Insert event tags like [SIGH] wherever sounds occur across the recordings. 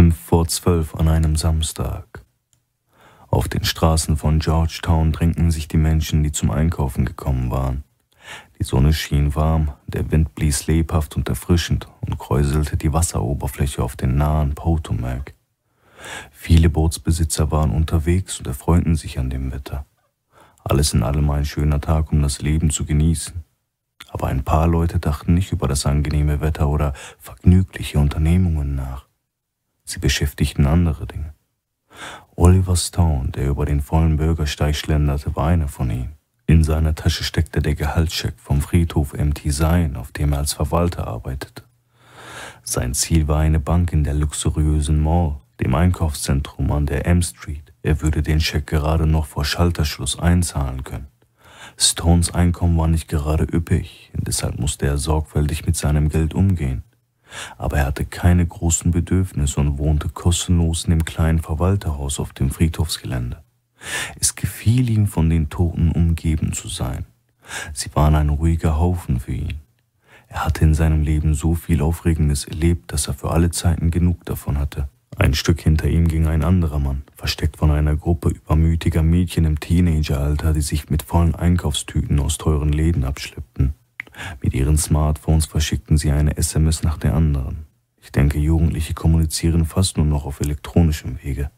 Fünf vor zwölf an einem Samstag. Auf den Straßen von Georgetown drängten sich die Menschen, die zum Einkaufen gekommen waren. Die Sonne schien warm, der Wind blies lebhaft und erfrischend und kräuselte die Wasseroberfläche auf den nahen Potomac. Viele Bootsbesitzer waren unterwegs und erfreuten sich an dem Wetter. Alles in allem ein schöner Tag, um das Leben zu genießen. Aber ein paar Leute dachten nicht über das angenehme Wetter oder vergnügliche Unternehmungen nach sie beschäftigten andere Dinge. Oliver Stone, der über den vollen Bürgersteig schlenderte, war einer von ihnen. In seiner Tasche steckte der Gehaltscheck vom Friedhof MT Sein, auf dem er als Verwalter arbeitete. Sein Ziel war eine Bank in der luxuriösen Mall, dem Einkaufszentrum an der M Street. Er würde den Scheck gerade noch vor Schalterschluss einzahlen können. Stones Einkommen war nicht gerade üppig, deshalb musste er sorgfältig mit seinem Geld umgehen aber er hatte keine großen Bedürfnisse und wohnte kostenlos in dem kleinen Verwalterhaus auf dem Friedhofsgelände. Es gefiel ihm, von den Toten umgeben zu sein. Sie waren ein ruhiger Haufen für ihn. Er hatte in seinem Leben so viel Aufregendes erlebt, dass er für alle Zeiten genug davon hatte. Ein Stück hinter ihm ging ein anderer Mann, versteckt von einer Gruppe übermütiger Mädchen im Teenageralter, die sich mit vollen Einkaufstüten aus teuren Läden abschleppten. Mit ihren Smartphones verschickten sie eine SMS nach der anderen. Ich denke, Jugendliche kommunizieren fast nur noch auf elektronischem Wege.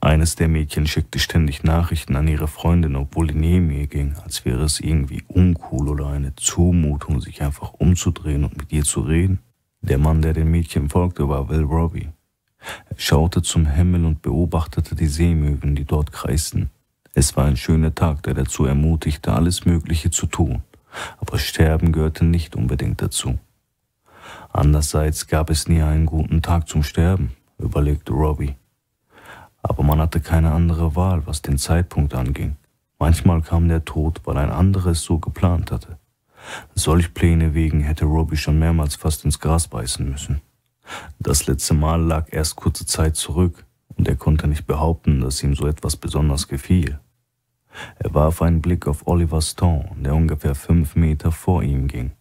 Eines der Mädchen schickte ständig Nachrichten an ihre Freundin, obwohl die neben ihr ging, als wäre es irgendwie uncool oder eine Zumutung, sich einfach umzudrehen und mit ihr zu reden. Der Mann, der den Mädchen folgte, war Will Robbie. Er schaute zum Himmel und beobachtete die Seemöwen, die dort kreisten. Es war ein schöner Tag, der dazu ermutigte, alles Mögliche zu tun aber Sterben gehörte nicht unbedingt dazu. Andererseits gab es nie einen guten Tag zum Sterben, überlegte Robbie. Aber man hatte keine andere Wahl, was den Zeitpunkt anging. Manchmal kam der Tod, weil ein anderes so geplant hatte. Solch Pläne wegen hätte Robbie schon mehrmals fast ins Gras beißen müssen. Das letzte Mal lag erst kurze Zeit zurück, und er konnte nicht behaupten, dass ihm so etwas besonders gefiel. Er warf einen Blick auf Oliver Stone, der ungefähr fünf Meter vor ihm ging.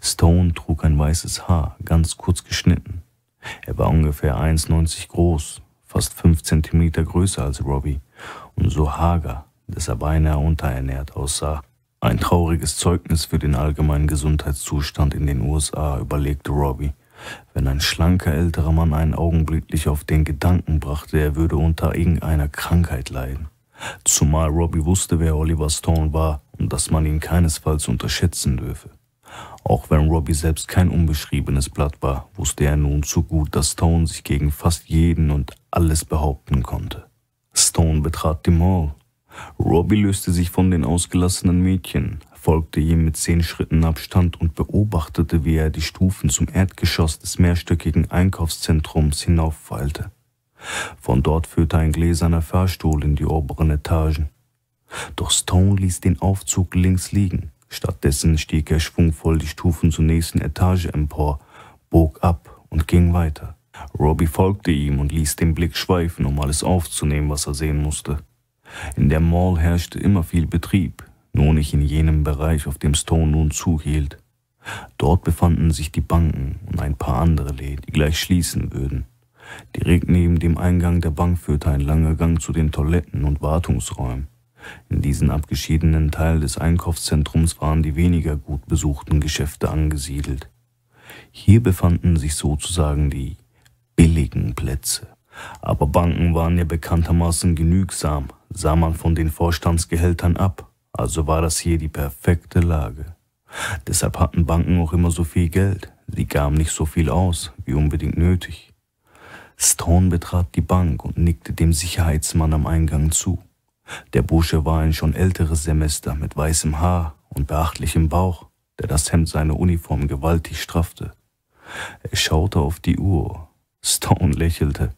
Stone trug ein weißes Haar, ganz kurz geschnitten. Er war ungefähr 1,90 groß, fast fünf Zentimeter größer als Robbie und so hager, dass er beinahe unterernährt aussah. Ein trauriges Zeugnis für den allgemeinen Gesundheitszustand in den USA, überlegte Robbie, wenn ein schlanker älterer Mann einen augenblicklich auf den Gedanken brachte, er würde unter irgendeiner Krankheit leiden. Zumal Robbie wusste, wer Oliver Stone war und dass man ihn keinesfalls unterschätzen dürfe. Auch wenn Robbie selbst kein unbeschriebenes Blatt war, wusste er nun zu gut, dass Stone sich gegen fast jeden und alles behaupten konnte. Stone betrat die Mall. Robbie löste sich von den ausgelassenen Mädchen, folgte ihm mit zehn Schritten Abstand und beobachtete, wie er die Stufen zum Erdgeschoss des mehrstöckigen Einkaufszentrums hinauffeilte. Von dort führte ein gläserner Fahrstuhl in die oberen Etagen. Doch Stone ließ den Aufzug links liegen. Stattdessen stieg er schwungvoll die Stufen zur nächsten Etage empor, bog ab und ging weiter. Robbie folgte ihm und ließ den Blick schweifen, um alles aufzunehmen, was er sehen musste. In der Mall herrschte immer viel Betrieb, nur nicht in jenem Bereich, auf dem Stone nun zuhielt. Dort befanden sich die Banken und ein paar andere Läden, die gleich schließen würden. Direkt neben dem Eingang der Bank führte ein langer Gang zu den Toiletten und Wartungsräumen. In diesem abgeschiedenen Teil des Einkaufszentrums waren die weniger gut besuchten Geschäfte angesiedelt. Hier befanden sich sozusagen die billigen Plätze. Aber Banken waren ja bekanntermaßen genügsam, sah man von den Vorstandsgehältern ab, also war das hier die perfekte Lage. Deshalb hatten Banken auch immer so viel Geld, sie gaben nicht so viel aus, wie unbedingt nötig. Stone betrat die Bank und nickte dem Sicherheitsmann am Eingang zu. Der Bursche war ein schon älteres Semester mit weißem Haar und beachtlichem Bauch, der das Hemd seiner Uniform gewaltig straffte. Er schaute auf die Uhr. Stone lächelte.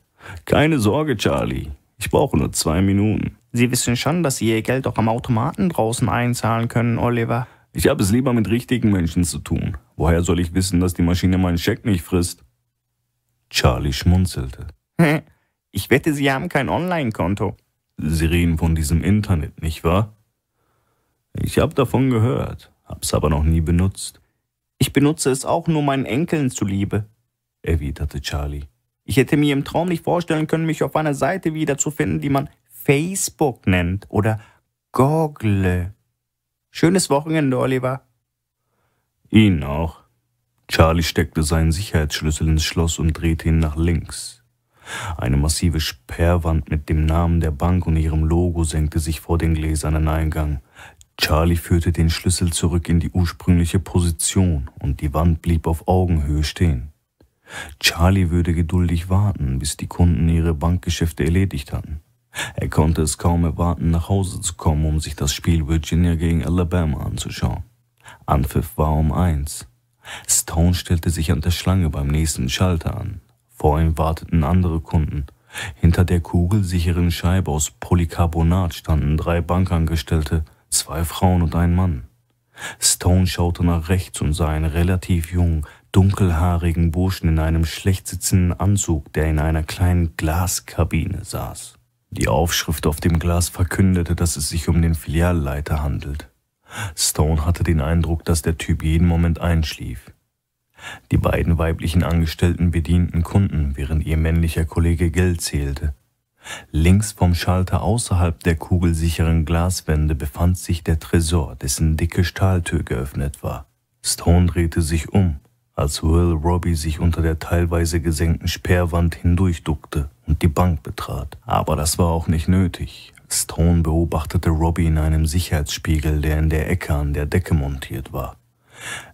Keine Sorge, Charlie. Ich brauche nur zwei Minuten. Sie wissen schon, dass Sie Ihr Geld auch am Automaten draußen einzahlen können, Oliver. Ich habe es lieber mit richtigen Menschen zu tun. Woher soll ich wissen, dass die Maschine meinen Scheck nicht frisst? Charlie schmunzelte. Ich wette, Sie haben kein Online-Konto. Sie reden von diesem Internet, nicht wahr? Ich habe davon gehört, hab's aber noch nie benutzt. Ich benutze es auch nur meinen Enkeln zuliebe, erwiderte Charlie. Ich hätte mir im Traum nicht vorstellen können, mich auf einer Seite wiederzufinden, die man Facebook nennt oder Google. Schönes Wochenende, Oliver. Ihnen auch. Charlie steckte seinen Sicherheitsschlüssel ins Schloss und drehte ihn nach links. Eine massive Sperrwand mit dem Namen der Bank und ihrem Logo senkte sich vor den gläsernen Eingang. Charlie führte den Schlüssel zurück in die ursprüngliche Position und die Wand blieb auf Augenhöhe stehen. Charlie würde geduldig warten, bis die Kunden ihre Bankgeschäfte erledigt hatten. Er konnte es kaum erwarten, nach Hause zu kommen, um sich das Spiel Virginia gegen Alabama anzuschauen. Anpfiff war um eins. Stone stellte sich an der Schlange beim nächsten Schalter an. Vor ihm warteten andere Kunden. Hinter der kugelsicheren Scheibe aus Polycarbonat standen drei Bankangestellte, zwei Frauen und ein Mann. Stone schaute nach rechts und sah einen relativ jungen, dunkelhaarigen Burschen in einem schlecht sitzenden Anzug, der in einer kleinen Glaskabine saß. Die Aufschrift auf dem Glas verkündete, dass es sich um den Filialleiter handelt. Stone hatte den Eindruck, dass der Typ jeden Moment einschlief. Die beiden weiblichen Angestellten bedienten Kunden, während ihr männlicher Kollege Geld zählte. Links vom Schalter außerhalb der kugelsicheren Glaswände befand sich der Tresor, dessen dicke Stahltür geöffnet war. Stone drehte sich um, als Will Robbie sich unter der teilweise gesenkten Sperrwand hindurchduckte und die Bank betrat. Aber das war auch nicht nötig. Stone beobachtete Robbie in einem Sicherheitsspiegel, der in der Ecke an der Decke montiert war.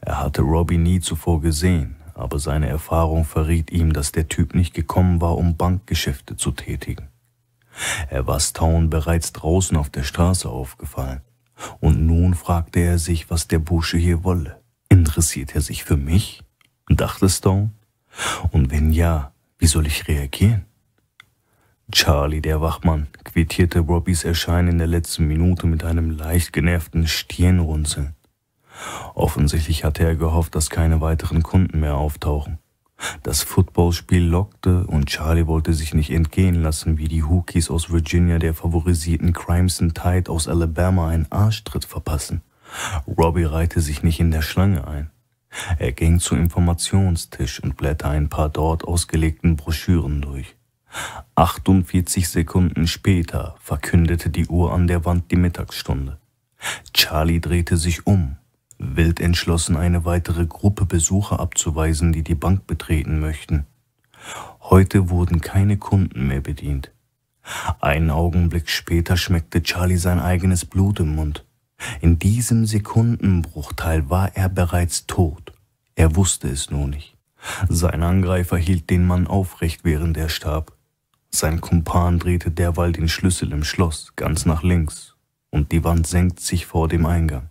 Er hatte Robbie nie zuvor gesehen, aber seine Erfahrung verriet ihm, dass der Typ nicht gekommen war, um Bankgeschäfte zu tätigen. Er war Stone bereits draußen auf der Straße aufgefallen, und nun fragte er sich, was der Bursche hier wolle. Interessiert er sich für mich? dachte Stone. Und wenn ja, wie soll ich reagieren? Charlie, der Wachmann, quittierte Robbys Erscheinen in der letzten Minute mit einem leicht genervten Stirnrunzeln. Offensichtlich hatte er gehofft, dass keine weiteren Kunden mehr auftauchen. Das Footballspiel lockte und Charlie wollte sich nicht entgehen lassen, wie die Hookies aus Virginia der favorisierten Crimson Tide aus Alabama einen Arschtritt verpassen. Robbie reihte sich nicht in der Schlange ein. Er ging zum Informationstisch und blätterte ein paar dort ausgelegten Broschüren durch. 48 Sekunden später verkündete die Uhr an der Wand die Mittagsstunde. Charlie drehte sich um, wild entschlossen, eine weitere Gruppe Besucher abzuweisen, die die Bank betreten möchten. Heute wurden keine Kunden mehr bedient. Einen Augenblick später schmeckte Charlie sein eigenes Blut im Mund. In diesem Sekundenbruchteil war er bereits tot. Er wusste es nur nicht. Sein Angreifer hielt den Mann aufrecht, während er starb. Sein Kumpan drehte derweil den Schlüssel im Schloss ganz nach links und die Wand senkt sich vor dem Eingang.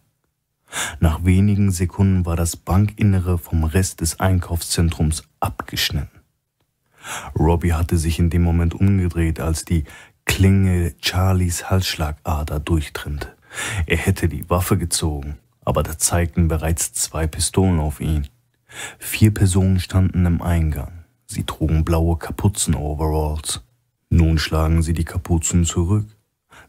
Nach wenigen Sekunden war das Bankinnere vom Rest des Einkaufszentrums abgeschnitten. Robbie hatte sich in dem Moment umgedreht, als die Klinge Charlies Halsschlagader durchtrennte. Er hätte die Waffe gezogen, aber da zeigten bereits zwei Pistolen auf ihn. Vier Personen standen im Eingang. Sie trugen blaue Kapuzen-Overalls. Nun schlagen sie die Kapuzen zurück.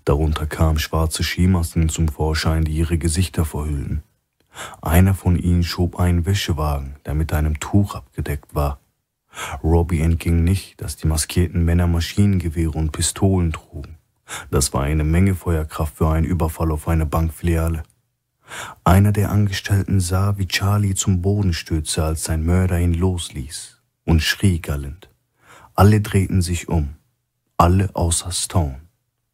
Darunter kamen schwarze Schiemassen zum Vorschein, die ihre Gesichter verhüllten. Einer von ihnen schob einen Wäschewagen, der mit einem Tuch abgedeckt war. Robbie entging nicht, dass die maskierten Männer Maschinengewehre und Pistolen trugen. Das war eine Menge Feuerkraft für einen Überfall auf eine Bankfiliale. Einer der Angestellten sah, wie Charlie zum Boden stürzte, als sein Mörder ihn losließ, und schrie gallend. Alle drehten sich um alle außer Stone.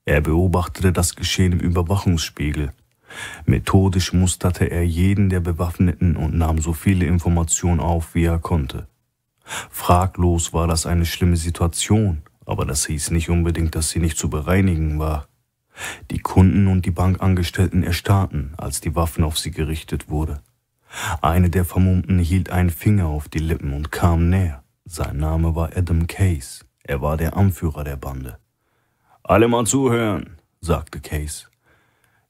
Er beobachtete das Geschehen im Überwachungsspiegel. Methodisch musterte er jeden der Bewaffneten und nahm so viele Informationen auf, wie er konnte. Fraglos war das eine schlimme Situation, aber das hieß nicht unbedingt, dass sie nicht zu bereinigen war. Die Kunden und die Bankangestellten erstarrten, als die Waffen auf sie gerichtet wurde. Eine der Vermummten hielt einen Finger auf die Lippen und kam näher. Sein Name war Adam Case. Er war der Anführer der Bande. Alle mal zuhören, sagte Case.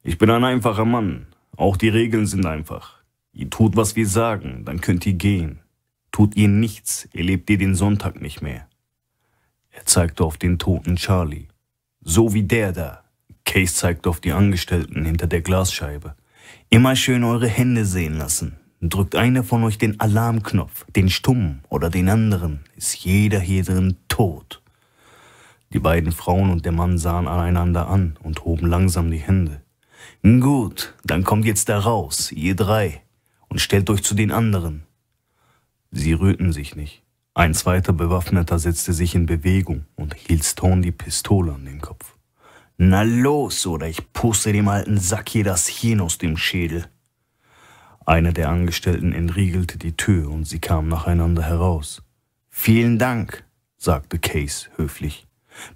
Ich bin ein einfacher Mann. Auch die Regeln sind einfach. Ihr tut, was wir sagen, dann könnt ihr gehen. Tut ihr nichts, erlebt ihr den Sonntag nicht mehr. Er zeigte auf den toten Charlie. So wie der da. Case zeigte auf die Angestellten hinter der Glasscheibe. Immer schön eure Hände sehen lassen. Drückt einer von euch den Alarmknopf, den stummen oder den anderen, ist jeder hier drin tot. Die beiden Frauen und der Mann sahen einander an und hoben langsam die Hände. Gut, dann kommt jetzt da raus, ihr drei, und stellt euch zu den anderen. Sie rührten sich nicht. Ein zweiter Bewaffneter setzte sich in Bewegung und hielt Stone die Pistole an den Kopf. Na los, oder ich puste dem alten Sack hier das Hirn aus dem Schädel. Einer der Angestellten entriegelte die Tür und sie kamen nacheinander heraus. Vielen Dank, sagte Case höflich,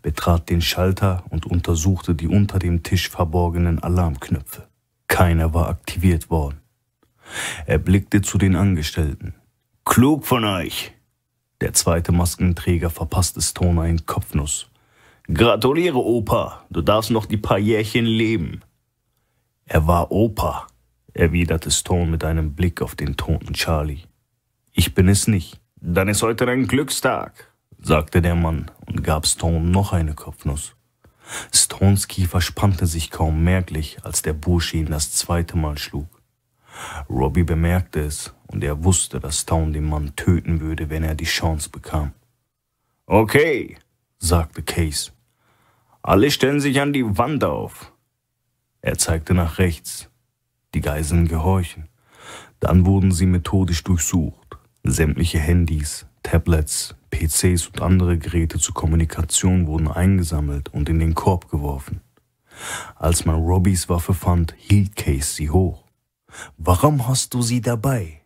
betrat den Schalter und untersuchte die unter dem Tisch verborgenen Alarmknöpfe. Keiner war aktiviert worden. Er blickte zu den Angestellten. Klug von euch! Der zweite Maskenträger verpasste Stone einen Kopfnuss. Gratuliere, Opa, du darfst noch die paar Jährchen leben. Er war Opa, erwiderte Stone mit einem Blick auf den toten Charlie. Ich bin es nicht. Dann ist heute dein Glückstag, sagte der Mann und gab Stone noch eine Kopfnuss. Stones Kiefer spannte sich kaum merklich, als der Bursche ihn das zweite Mal schlug. Robbie bemerkte es und er wusste, dass Stone den Mann töten würde, wenn er die Chance bekam. Okay, sagte Case. Alle stellen sich an die Wand auf. Er zeigte nach rechts. Die Geiseln gehorchen. Dann wurden sie methodisch durchsucht. Sämtliche Handys, Tablets, PCs und andere Geräte zur Kommunikation wurden eingesammelt und in den Korb geworfen. Als man Robbys Waffe fand, hielt Case sie hoch. Warum hast du sie dabei?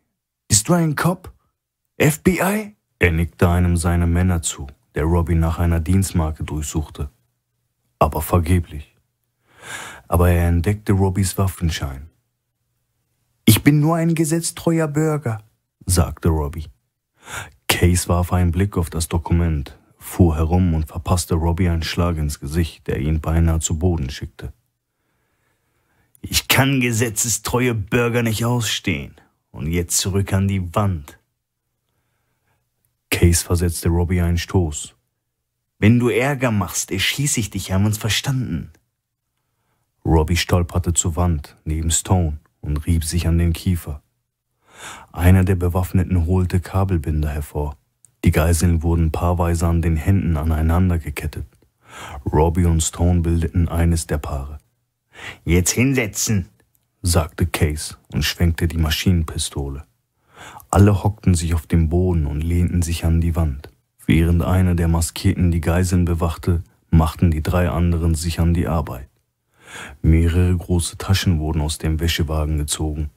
Bist du ein Cop? FBI? Er nickte einem seiner Männer zu, der Robbie nach einer Dienstmarke durchsuchte. Aber vergeblich. Aber er entdeckte Robbys Waffenschein. Ich bin nur ein gesetztreuer Bürger, sagte Robbie. Case warf einen Blick auf das Dokument, fuhr herum und verpasste Robbie einen Schlag ins Gesicht, der ihn beinahe zu Boden schickte. Ich kann gesetzestreue Bürger nicht ausstehen. Und jetzt zurück an die Wand. Case versetzte Robbie einen Stoß. Wenn du Ärger machst, erschieße ich dich, haben uns verstanden. Robbie stolperte zur Wand, neben Stone und rieb sich an den Kiefer. Einer der Bewaffneten holte Kabelbinder hervor. Die Geiseln wurden paarweise an den Händen aneinander gekettet. Robbie und Stone bildeten eines der Paare. Jetzt hinsetzen, sagte Case und schwenkte die Maschinenpistole. Alle hockten sich auf den Boden und lehnten sich an die Wand. Während einer der Masketen die Geiseln bewachte, machten die drei anderen sich an die Arbeit. Mehrere große Taschen wurden aus dem Wäschewagen gezogen.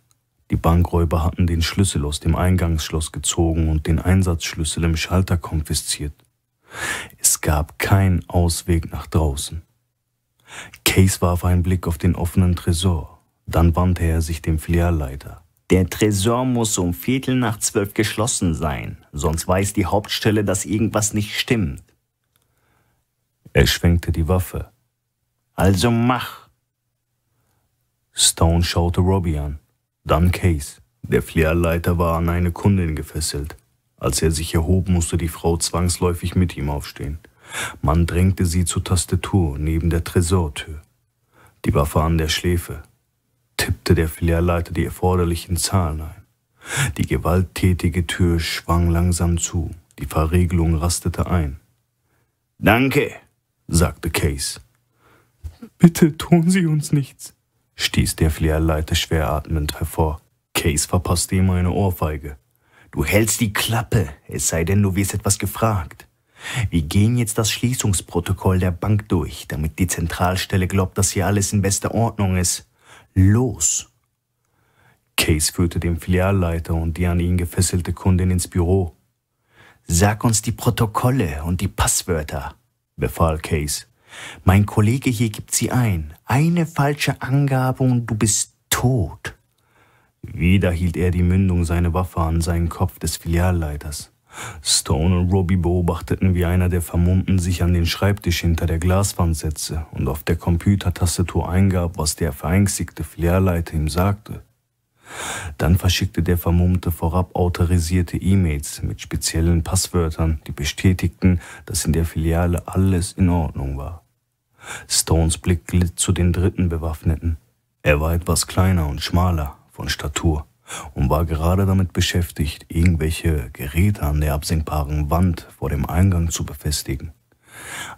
Die Bankräuber hatten den Schlüssel aus dem Eingangsschloss gezogen und den Einsatzschlüssel im Schalter konfisziert. Es gab keinen Ausweg nach draußen. Case warf einen Blick auf den offenen Tresor. Dann wandte er sich dem Filialleiter. Der Tresor muss um Viertel nach zwölf geschlossen sein, sonst weiß die Hauptstelle, dass irgendwas nicht stimmt. Er schwenkte die Waffe. Also mach! Stone schaute Robbie an, dann Case. Der Flairleiter war an eine Kundin gefesselt. Als er sich erhob, musste die Frau zwangsläufig mit ihm aufstehen. Man drängte sie zur Tastatur neben der Tresortür. Die Waffe an der Schläfe. Tippte der Flairleiter die erforderlichen Zahlen ein. Die gewalttätige Tür schwang langsam zu. Die Verriegelung rastete ein. Danke, sagte Case. Bitte tun Sie uns nichts, stieß der Fleerleiter schwer atmend hervor. Case verpasste ihm eine Ohrfeige. Du hältst die Klappe, es sei denn, du wirst etwas gefragt. Wir gehen jetzt das Schließungsprotokoll der Bank durch, damit die Zentralstelle glaubt, dass hier alles in bester Ordnung ist. Los! Case führte den Filialleiter und die an ihn gefesselte Kundin ins Büro. Sag uns die Protokolle und die Passwörter, befahl Case. Mein Kollege hier gibt sie ein. Eine falsche Angabe und du bist tot. Wieder hielt er die Mündung seiner Waffe an seinen Kopf des Filialleiters. Stone und Robbie beobachteten, wie einer der Vermummten sich an den Schreibtisch hinter der Glaswand setzte und auf der Computertastatur eingab, was der verängstigte Filialleiter ihm sagte. Dann verschickte der Vermummte vorab autorisierte E-Mails mit speziellen Passwörtern, die bestätigten, dass in der Filiale alles in Ordnung war. Stones Blick glitt zu den dritten Bewaffneten. Er war etwas kleiner und schmaler von Statur und war gerade damit beschäftigt, irgendwelche Geräte an der absenkbaren Wand vor dem Eingang zu befestigen.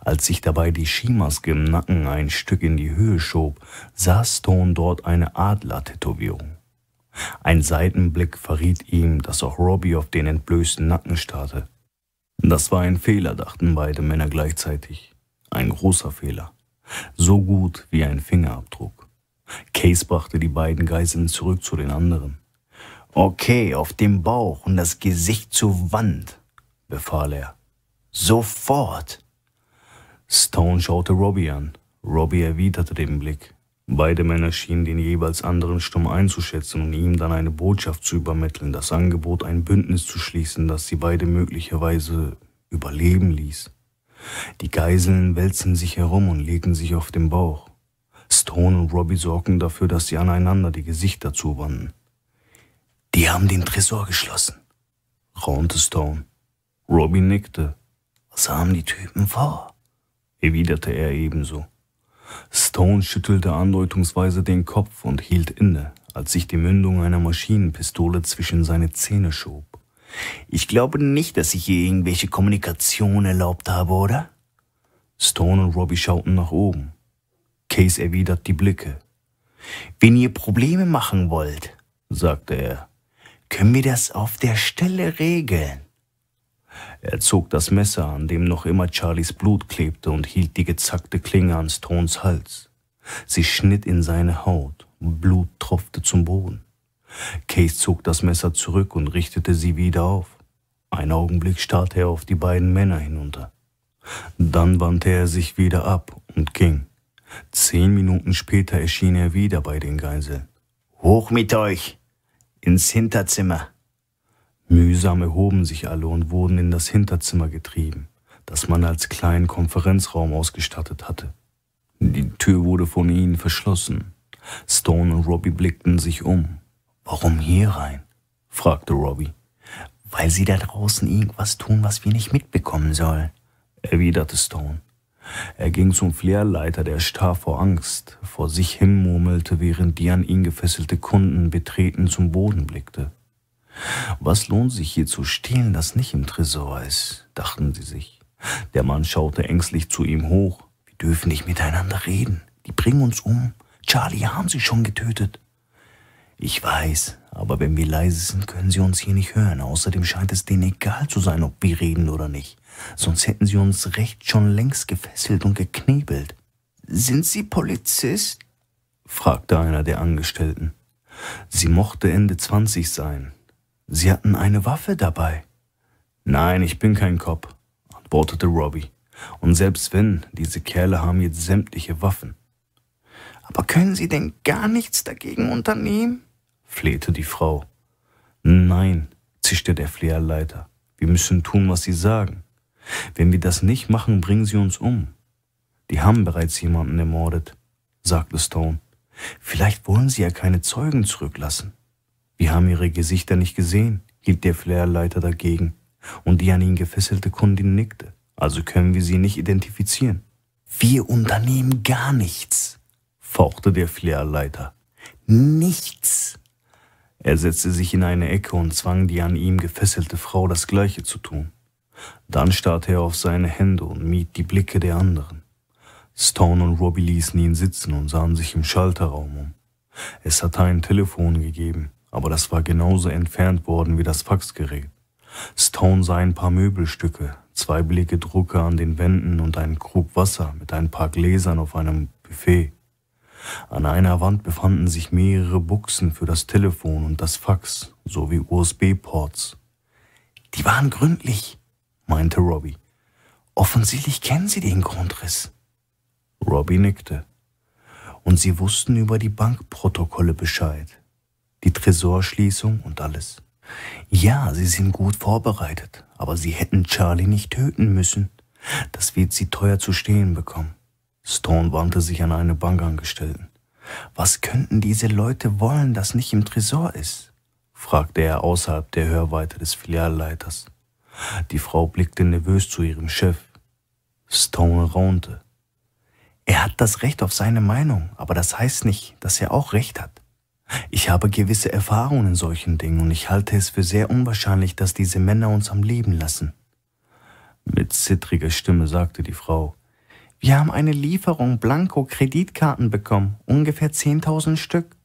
Als sich dabei die Skimaske im Nacken ein Stück in die Höhe schob, sah Stone dort eine Adler-Tätowierung. Ein Seitenblick verriet ihm, dass auch Robbie auf den entblößten Nacken starrte. Das war ein Fehler, dachten beide Männer gleichzeitig. Ein großer Fehler. So gut wie ein Fingerabdruck. Case brachte die beiden Geiseln zurück zu den anderen. Okay, auf dem Bauch und das Gesicht zur Wand, befahl er. Sofort! Stone schaute Robbie an. Robbie erwiderte den Blick. Beide Männer schienen den jeweils anderen stumm einzuschätzen und ihm dann eine Botschaft zu übermitteln, das Angebot, ein Bündnis zu schließen, das sie beide möglicherweise überleben ließ. Die Geiseln wälzen sich herum und legen sich auf den Bauch. Stone und Robbie sorgten dafür, dass sie aneinander die Gesichter zuwanden. Die haben den Tresor geschlossen, raunte Stone. Robbie nickte. Was haben die Typen vor? erwiderte er ebenso. Stone schüttelte andeutungsweise den Kopf und hielt inne, als sich die Mündung einer Maschinenpistole zwischen seine Zähne schob. Ich glaube nicht, dass ich hier irgendwelche Kommunikation erlaubt habe, oder? Stone und Robbie schauten nach oben. Case erwidert die Blicke. Wenn ihr Probleme machen wollt, sagte er, können wir das auf der Stelle regeln. Er zog das Messer, an dem noch immer Charlies Blut klebte, und hielt die gezackte Klinge an Stones Hals. Sie schnitt in seine Haut, Blut tropfte zum Boden. Case zog das Messer zurück und richtete sie wieder auf. Ein Augenblick starrte er auf die beiden Männer hinunter. Dann wandte er sich wieder ab und ging. Zehn Minuten später erschien er wieder bei den Geiseln. Hoch mit euch! Ins Hinterzimmer! Mühsam erhoben sich alle und wurden in das Hinterzimmer getrieben, das man als kleinen Konferenzraum ausgestattet hatte. Die Tür wurde von ihnen verschlossen. Stone und Robbie blickten sich um. Warum hier rein? fragte Robbie. Weil sie da draußen irgendwas tun, was wir nicht mitbekommen sollen, erwiderte Stone. Er ging zum Flairleiter, der starr vor Angst vor sich hin murmelte, während die an ihn gefesselte Kunden betreten zum Boden blickte. Was lohnt sich hier zu stehlen, das nicht im Tresor ist, dachten sie sich. Der Mann schaute ängstlich zu ihm hoch. Wir dürfen nicht miteinander reden. Die bringen uns um. Charlie haben sie schon getötet. Ich weiß, aber wenn wir leise sind, können sie uns hier nicht hören. Außerdem scheint es denen egal zu sein, ob wir reden oder nicht. Sonst hätten sie uns recht schon längst gefesselt und geknebelt. Sind Sie Polizist? fragte einer der Angestellten. Sie mochte Ende zwanzig sein, Sie hatten eine Waffe dabei. Nein, ich bin kein Cop, antwortete Robbie. Und selbst wenn, diese Kerle haben jetzt sämtliche Waffen. Aber können Sie denn gar nichts dagegen unternehmen? flehte die Frau. Nein, zischte der Flehrleiter. Wir müssen tun, was sie sagen. Wenn wir das nicht machen, bringen sie uns um. Die haben bereits jemanden ermordet, sagte Stone. Vielleicht wollen sie ja keine Zeugen zurücklassen. Wir haben ihre Gesichter nicht gesehen, hielt der Flairleiter dagegen, und die an ihn gefesselte Kundin nickte, also können wir sie nicht identifizieren. Wir unternehmen gar nichts, fauchte der Flairleiter. Nichts. Er setzte sich in eine Ecke und zwang die an ihm gefesselte Frau das gleiche zu tun. Dann starrte er auf seine Hände und mied die Blicke der anderen. Stone und Robbie ließen ihn sitzen und sahen sich im Schalterraum um. Es hatte ein Telefon gegeben, aber das war genauso entfernt worden wie das Faxgerät. Stone sah ein paar Möbelstücke, zwei blicke Drucke an den Wänden und einen Krug Wasser mit ein paar Gläsern auf einem Buffet. An einer Wand befanden sich mehrere Buchsen für das Telefon und das Fax sowie USB-Ports. Die waren gründlich, meinte Robbie. Offensichtlich kennen Sie den Grundriss. Robbie nickte. Und sie wussten über die Bankprotokolle Bescheid die Tresorschließung und alles. Ja, sie sind gut vorbereitet, aber sie hätten Charlie nicht töten müssen. Das wird sie teuer zu stehen bekommen. Stone wandte sich an eine Bankangestellten. Was könnten diese Leute wollen, das nicht im Tresor ist? fragte er außerhalb der Hörweite des Filialleiters. Die Frau blickte nervös zu ihrem Chef. Stone raunte. Er hat das Recht auf seine Meinung, aber das heißt nicht, dass er auch Recht hat. Ich habe gewisse Erfahrungen in solchen Dingen und ich halte es für sehr unwahrscheinlich, dass diese Männer uns am Leben lassen. Mit zittriger Stimme sagte die Frau, wir haben eine Lieferung Blanko-Kreditkarten bekommen, ungefähr 10.000 Stück.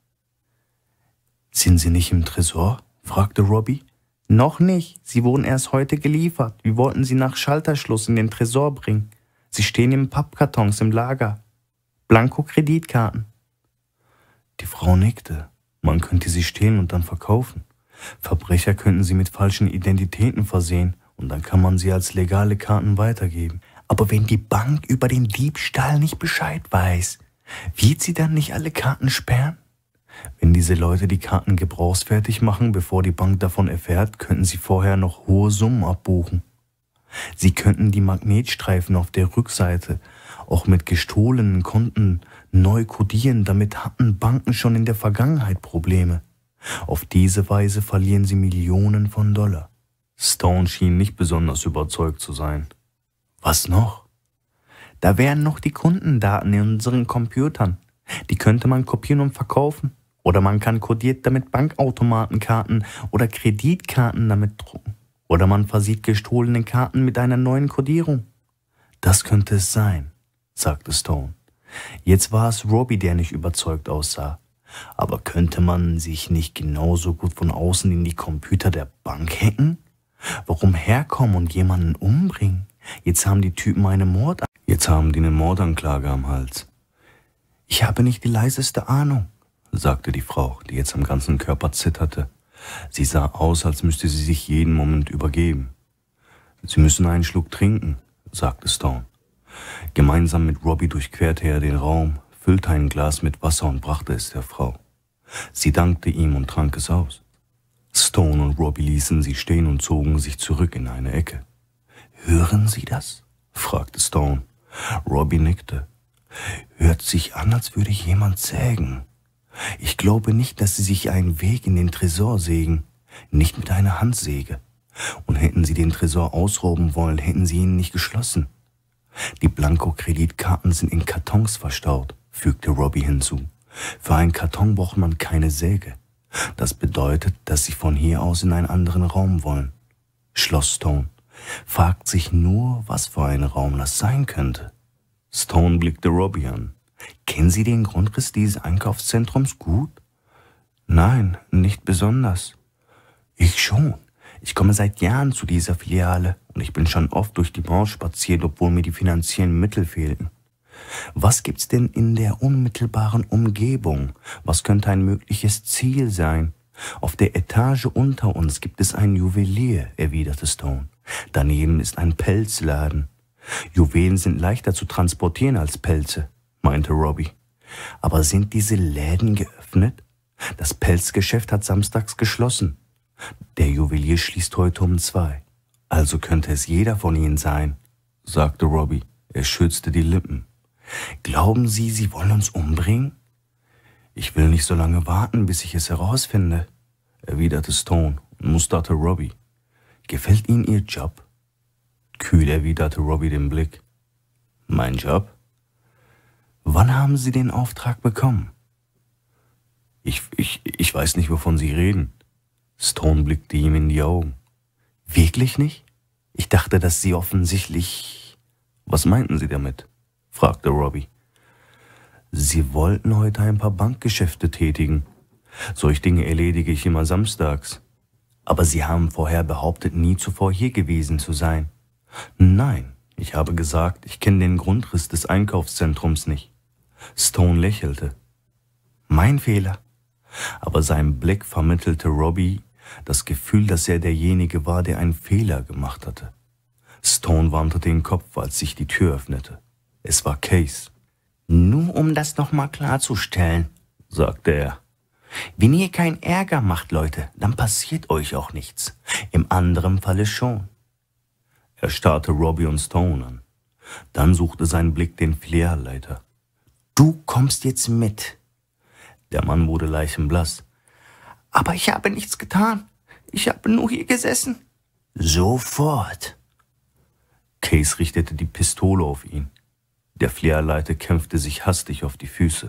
Sind sie nicht im Tresor? fragte Robbie. Noch nicht, sie wurden erst heute geliefert. Wir wollten sie nach Schalterschluss in den Tresor bringen. Sie stehen in Pappkartons im Lager. Blanko-Kreditkarten. Die Frau nickte. Man könnte sie stehlen und dann verkaufen. Verbrecher könnten sie mit falschen Identitäten versehen und dann kann man sie als legale Karten weitergeben. Aber wenn die Bank über den Diebstahl nicht Bescheid weiß, wird sie dann nicht alle Karten sperren? Wenn diese Leute die Karten gebrauchsfertig machen, bevor die Bank davon erfährt, könnten sie vorher noch hohe Summen abbuchen. Sie könnten die Magnetstreifen auf der Rückseite auch mit gestohlenen Konten Neu kodieren, damit hatten Banken schon in der Vergangenheit Probleme. Auf diese Weise verlieren sie Millionen von Dollar. Stone schien nicht besonders überzeugt zu sein. Was noch? Da wären noch die Kundendaten in unseren Computern. Die könnte man kopieren und verkaufen. Oder man kann kodiert damit Bankautomatenkarten oder Kreditkarten damit drucken. Oder man versieht gestohlene Karten mit einer neuen Kodierung. Das könnte es sein, sagte Stone. Jetzt war es Robbie, der nicht überzeugt aussah. Aber könnte man sich nicht genauso gut von außen in die Computer der Bank hacken? Warum herkommen und jemanden umbringen? Jetzt haben die Typen eine Mord. Jetzt haben die eine Mordanklage am Hals. Ich habe nicht die leiseste Ahnung, sagte die Frau, die jetzt am ganzen Körper zitterte. Sie sah aus, als müsste sie sich jeden Moment übergeben. Sie müssen einen Schluck trinken, sagte Stone. Gemeinsam mit Robbie durchquerte er den Raum, füllte ein Glas mit Wasser und brachte es der Frau. Sie dankte ihm und trank es aus. Stone und Robbie ließen sie stehen und zogen sich zurück in eine Ecke. Hören Sie das? fragte Stone. Robbie nickte. Hört sich an, als würde jemand sägen. Ich glaube nicht, dass Sie sich einen Weg in den Tresor sägen, nicht mit einer Handsäge. Und hätten Sie den Tresor ausrauben wollen, hätten Sie ihn nicht geschlossen. Die Blanko-Kreditkarten sind in Kartons verstaut, fügte Robbie hinzu. Für einen Karton braucht man keine Säge. Das bedeutet, dass sie von hier aus in einen anderen Raum wollen. Schloss Stone. Fragt sich nur, was für ein Raum das sein könnte. Stone blickte Robbie an. Kennen Sie den Grundriss dieses Einkaufszentrums gut? Nein, nicht besonders. Ich schon. Ich komme seit Jahren zu dieser Filiale und ich bin schon oft durch die Branche spaziert, obwohl mir die finanziellen Mittel fehlten. Was gibt's denn in der unmittelbaren Umgebung? Was könnte ein mögliches Ziel sein? Auf der Etage unter uns gibt es ein Juwelier, erwiderte Stone. Daneben ist ein Pelzladen. Juwelen sind leichter zu transportieren als Pelze, meinte Robbie. Aber sind diese Läden geöffnet? Das Pelzgeschäft hat samstags geschlossen. Der Juwelier schließt heute um zwei. Also könnte es jeder von Ihnen sein, sagte Robbie. Er schützte die Lippen. Glauben Sie, Sie wollen uns umbringen? Ich will nicht so lange warten, bis ich es herausfinde, erwiderte Stone und musterte Robbie. Gefällt Ihnen Ihr Job? Kühl erwiderte Robbie den Blick. Mein Job? Wann haben Sie den Auftrag bekommen? Ich, ich, ich weiß nicht, wovon Sie reden. Stone blickte ihm in die Augen. Wirklich nicht? Ich dachte, dass Sie offensichtlich... Was meinten Sie damit? fragte Robbie. Sie wollten heute ein paar Bankgeschäfte tätigen. Solch Dinge erledige ich immer samstags. Aber Sie haben vorher behauptet, nie zuvor hier gewesen zu sein. Nein, ich habe gesagt, ich kenne den Grundriss des Einkaufszentrums nicht. Stone lächelte. Mein Fehler. Aber sein Blick vermittelte Robbie, das Gefühl, dass er derjenige war, der einen Fehler gemacht hatte. Stone warnte den Kopf, als sich die Tür öffnete. Es war Case. Nur um das nochmal klarzustellen, sagte er. Wenn ihr keinen Ärger macht, Leute, dann passiert euch auch nichts. Im anderen Falle schon. Er starrte Robbie und Stone an. Dann suchte sein Blick den Filialleiter. Du kommst jetzt mit. Der Mann wurde leichenblass. Aber ich habe nichts getan. Ich habe nur hier gesessen. Sofort. Case richtete die Pistole auf ihn. Der Fleerleiter kämpfte sich hastig auf die Füße.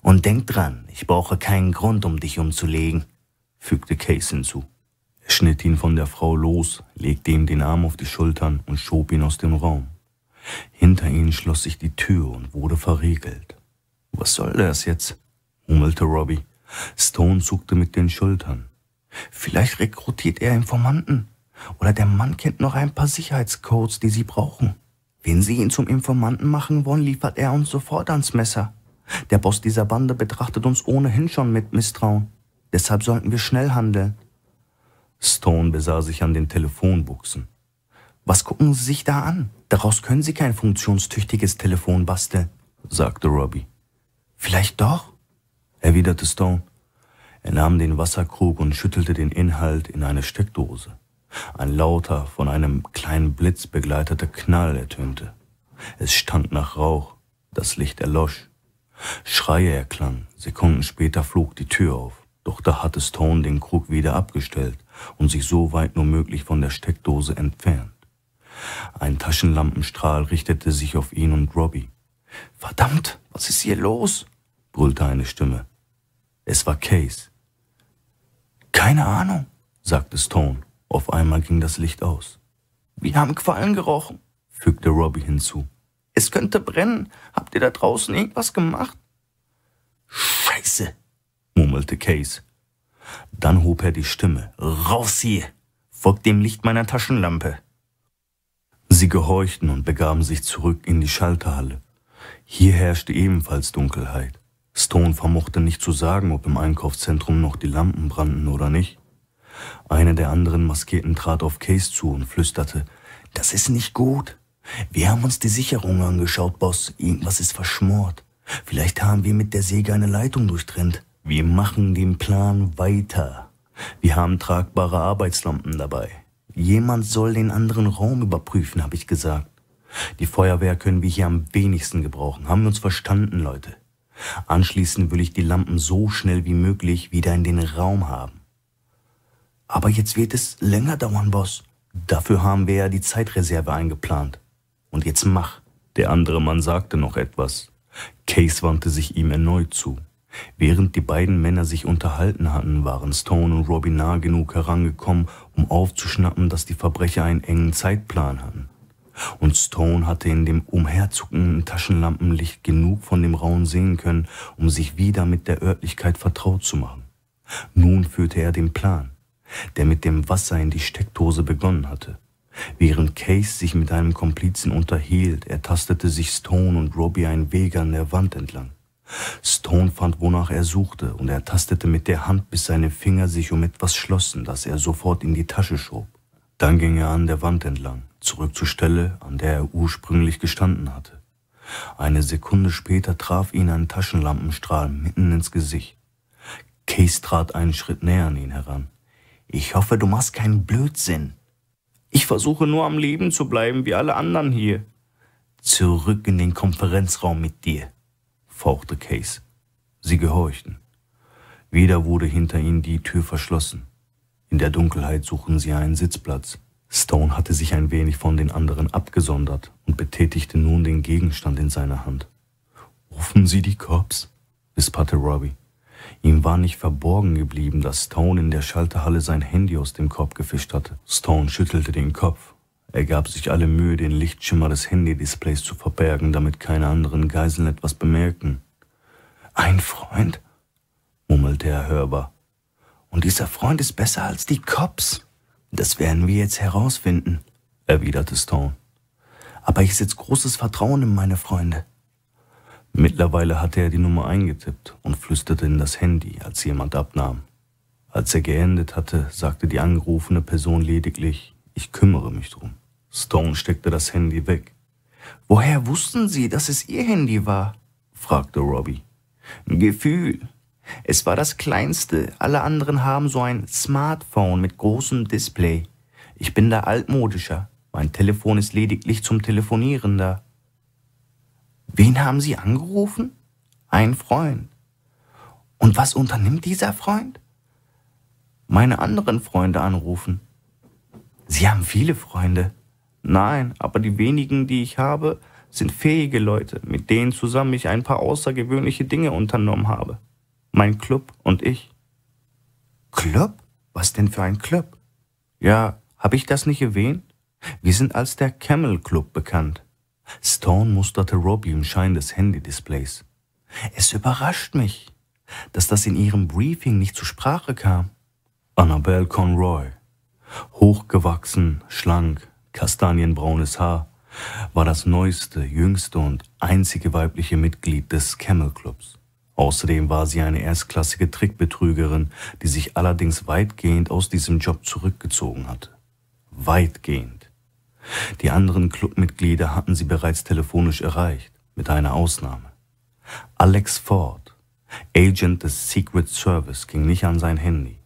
Und denk dran, ich brauche keinen Grund, um dich umzulegen, fügte Case hinzu. Er schnitt ihn von der Frau los, legte ihm den Arm auf die Schultern und schob ihn aus dem Raum. Hinter ihnen schloss sich die Tür und wurde verriegelt. Was soll das jetzt? murmelte Robbie. Stone zuckte mit den Schultern. Vielleicht rekrutiert er Informanten. Oder der Mann kennt noch ein paar Sicherheitscodes, die sie brauchen. Wenn sie ihn zum Informanten machen wollen, liefert er uns sofort ans Messer. Der Boss dieser Bande betrachtet uns ohnehin schon mit Misstrauen. Deshalb sollten wir schnell handeln. Stone besah sich an den Telefonbuchsen. Was gucken Sie sich da an? Daraus können Sie kein funktionstüchtiges Telefon basteln, sagte Robbie. Vielleicht doch? erwiderte Stone. Er nahm den Wasserkrug und schüttelte den Inhalt in eine Steckdose. Ein lauter, von einem kleinen Blitz begleiteter Knall ertönte. Es stank nach Rauch, das Licht erlosch. Schreie erklangen, Sekunden später flog die Tür auf. Doch da hatte Stone den Krug wieder abgestellt und sich so weit nur möglich von der Steckdose entfernt. Ein Taschenlampenstrahl richtete sich auf ihn und Robbie. Verdammt, was ist hier los? brüllte eine Stimme. Es war Case. Keine Ahnung, sagte Stone. Auf einmal ging das Licht aus. Wir haben Quallen gerochen, fügte Robbie hinzu. Es könnte brennen. Habt ihr da draußen irgendwas gemacht? Scheiße, murmelte Case. Dann hob er die Stimme. Raus hier! Folgt dem Licht meiner Taschenlampe! Sie gehorchten und begaben sich zurück in die Schalterhalle. Hier herrschte ebenfalls Dunkelheit. Stone vermochte nicht zu sagen, ob im Einkaufszentrum noch die Lampen brannten oder nicht. Eine der anderen Maskierten trat auf Case zu und flüsterte, das ist nicht gut. Wir haben uns die Sicherung angeschaut, Boss. Irgendwas ist verschmort. Vielleicht haben wir mit der Säge eine Leitung durchtrennt. Wir machen den Plan weiter. Wir haben tragbare Arbeitslampen dabei. Jemand soll den anderen Raum überprüfen, habe ich gesagt. Die Feuerwehr können wir hier am wenigsten gebrauchen. Haben wir uns verstanden, Leute? Anschließend will ich die Lampen so schnell wie möglich wieder in den Raum haben. Aber jetzt wird es länger dauern, Boss. Dafür haben wir ja die Zeitreserve eingeplant. Und jetzt mach. Der andere Mann sagte noch etwas. Case wandte sich ihm erneut zu. Während die beiden Männer sich unterhalten hatten, waren Stone und Robbie nah genug herangekommen, um aufzuschnappen, dass die Verbrecher einen engen Zeitplan hatten und Stone hatte in dem umherzuckenden Taschenlampenlicht genug von dem Rauen sehen können, um sich wieder mit der Örtlichkeit vertraut zu machen. Nun führte er den Plan, der mit dem Wasser in die Steckdose begonnen hatte. Während Case sich mit einem Komplizen unterhielt, ertastete sich Stone und Robbie einen Weg an der Wand entlang. Stone fand, wonach er suchte, und er tastete mit der Hand, bis seine Finger sich um etwas schlossen, das er sofort in die Tasche schob. Dann ging er an der Wand entlang, zurück zur Stelle, an der er ursprünglich gestanden hatte. Eine Sekunde später traf ihn ein Taschenlampenstrahl mitten ins Gesicht. Case trat einen Schritt näher an ihn heran. Ich hoffe, du machst keinen Blödsinn. Ich versuche nur am Leben zu bleiben, wie alle anderen hier. Zurück in den Konferenzraum mit dir, fauchte Case. Sie gehorchten. Wieder wurde hinter ihnen die Tür verschlossen. In der Dunkelheit suchen sie einen Sitzplatz. Stone hatte sich ein wenig von den anderen abgesondert und betätigte nun den Gegenstand in seiner Hand. Rufen Sie die Cops? wisperte Robbie. Ihm war nicht verborgen geblieben, dass Stone in der Schalterhalle sein Handy aus dem Korb gefischt hatte. Stone schüttelte den Kopf. Er gab sich alle Mühe, den Lichtschimmer des Handy-Displays zu verbergen, damit keine anderen Geiseln etwas bemerken. Ein Freund, murmelte er hörbar. Und dieser Freund ist besser als die Cops. Das werden wir jetzt herausfinden, erwiderte Stone. Aber ich setze großes Vertrauen in meine Freunde. Mittlerweile hatte er die Nummer eingetippt und flüsterte in das Handy, als jemand abnahm. Als er geendet hatte, sagte die angerufene Person lediglich, ich kümmere mich drum. Stone steckte das Handy weg. Woher wussten Sie, dass es Ihr Handy war? fragte Robbie. Gefühl, es war das kleinste, alle anderen haben so ein Smartphone mit großem Display. Ich bin da altmodischer, mein Telefon ist lediglich zum Telefonieren da. Wen haben Sie angerufen? Ein Freund. Und was unternimmt dieser Freund? Meine anderen Freunde anrufen. Sie haben viele Freunde. Nein, aber die wenigen, die ich habe, sind fähige Leute, mit denen zusammen ich ein paar außergewöhnliche Dinge unternommen habe. Mein Club und ich. Club? Was denn für ein Club? Ja, hab ich das nicht erwähnt? Wir sind als der Camel Club bekannt. Stone musterte Robbie im Schein des Handy-Displays. Es überrascht mich, dass das in ihrem Briefing nicht zur Sprache kam. Annabelle Conroy. Hochgewachsen, schlank, kastanienbraunes Haar, war das neueste, jüngste und einzige weibliche Mitglied des Camel Clubs. Außerdem war sie eine erstklassige Trickbetrügerin, die sich allerdings weitgehend aus diesem Job zurückgezogen hatte. Weitgehend. Die anderen Clubmitglieder hatten sie bereits telefonisch erreicht, mit einer Ausnahme. Alex Ford, Agent des Secret Service, ging nicht an sein Handy.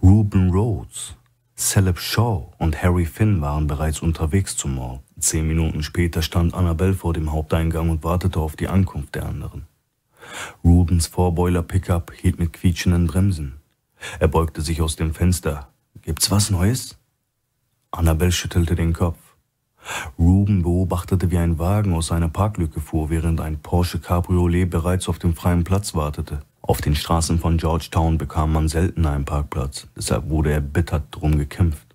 Ruben Rhodes, Celeb Shaw und Harry Finn waren bereits unterwegs zum Mall. Zehn Minuten später stand Annabelle vor dem Haupteingang und wartete auf die Ankunft der anderen. Rubens Vorboiler-Pickup hielt mit quietschenden Bremsen. Er beugte sich aus dem Fenster. Gibt's was Neues? Annabel schüttelte den Kopf. Ruben beobachtete, wie ein Wagen aus einer Parklücke fuhr, während ein Porsche Cabriolet bereits auf dem freien Platz wartete. Auf den Straßen von Georgetown bekam man selten einen Parkplatz, deshalb wurde erbittert drum gekämpft.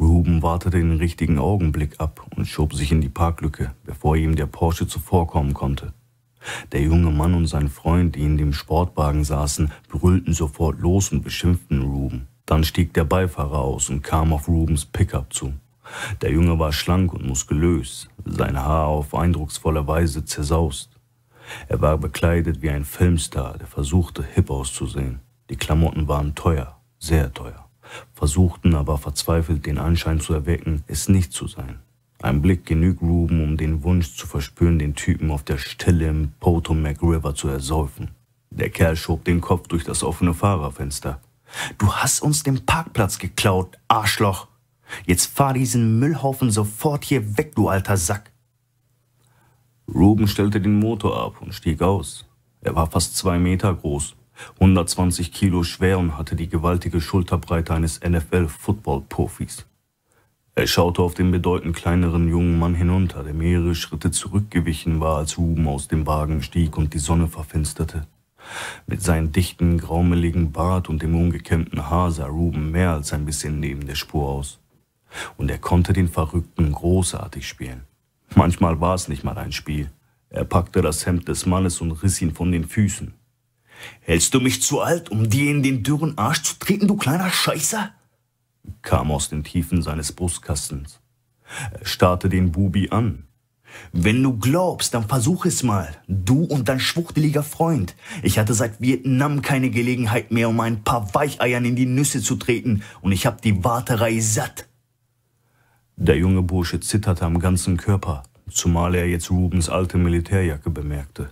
Ruben wartete den richtigen Augenblick ab und schob sich in die Parklücke, bevor ihm der Porsche zuvorkommen konnte. Der junge Mann und sein Freund, die in dem Sportwagen saßen, brüllten sofort los und beschimpften Ruben. Dann stieg der Beifahrer aus und kam auf Rubens Pickup zu. Der Junge war schlank und muskulös, sein Haar auf eindrucksvolle Weise zersaust. Er war bekleidet wie ein Filmstar, der versuchte, hip auszusehen. Die Klamotten waren teuer, sehr teuer, versuchten aber verzweifelt den Anschein zu erwecken, es nicht zu sein. Ein Blick genügt Ruben, um den Wunsch zu verspüren, den Typen auf der Stelle im Potomac River zu ersäufen. Der Kerl schob den Kopf durch das offene Fahrerfenster. Du hast uns den Parkplatz geklaut, Arschloch. Jetzt fahr diesen Müllhaufen sofort hier weg, du alter Sack. Ruben stellte den Motor ab und stieg aus. Er war fast zwei Meter groß, 120 Kilo schwer und hatte die gewaltige Schulterbreite eines NFL-Football-Profis. Er schaute auf den bedeutend kleineren jungen Mann hinunter, der mehrere Schritte zurückgewichen war, als Ruben aus dem Wagen stieg und die Sonne verfinsterte. Mit seinem dichten, graumeligen Bart und dem ungekämmten Haar sah Ruben mehr als ein bisschen neben der Spur aus. Und er konnte den Verrückten großartig spielen. Manchmal war es nicht mal ein Spiel. Er packte das Hemd des Mannes und riss ihn von den Füßen. Hältst du mich zu alt, um dir in den dürren Arsch zu treten, du kleiner Scheißer? kam aus den Tiefen seines Brustkastens. Er starrte den Bubi an. Wenn du glaubst, dann versuch es mal. Du und dein schwuchteliger Freund. Ich hatte seit Vietnam keine Gelegenheit mehr, um ein paar Weicheiern in die Nüsse zu treten, und ich hab die Warterei satt. Der junge Bursche zitterte am ganzen Körper, zumal er jetzt Rubens alte Militärjacke bemerkte.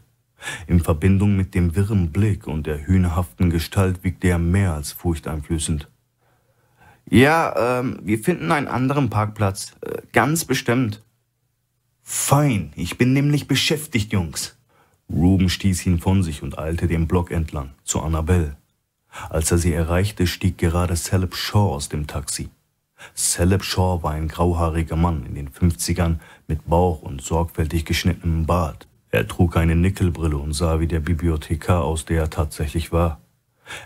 In Verbindung mit dem wirren Blick und der hühnerhaften Gestalt wiegte er mehr als furchteinflößend. Ja, ähm, wir finden einen anderen Parkplatz. Äh, ganz bestimmt. Fein, ich bin nämlich beschäftigt, Jungs. Ruben stieß ihn von sich und eilte den Block entlang, zu Annabelle. Als er sie erreichte, stieg gerade Celeb Shaw aus dem Taxi. Celeb Shaw war ein grauhaariger Mann in den 50ern mit Bauch und sorgfältig geschnittenem Bart. Er trug eine Nickelbrille und sah wie der Bibliothekar aus, der er tatsächlich war.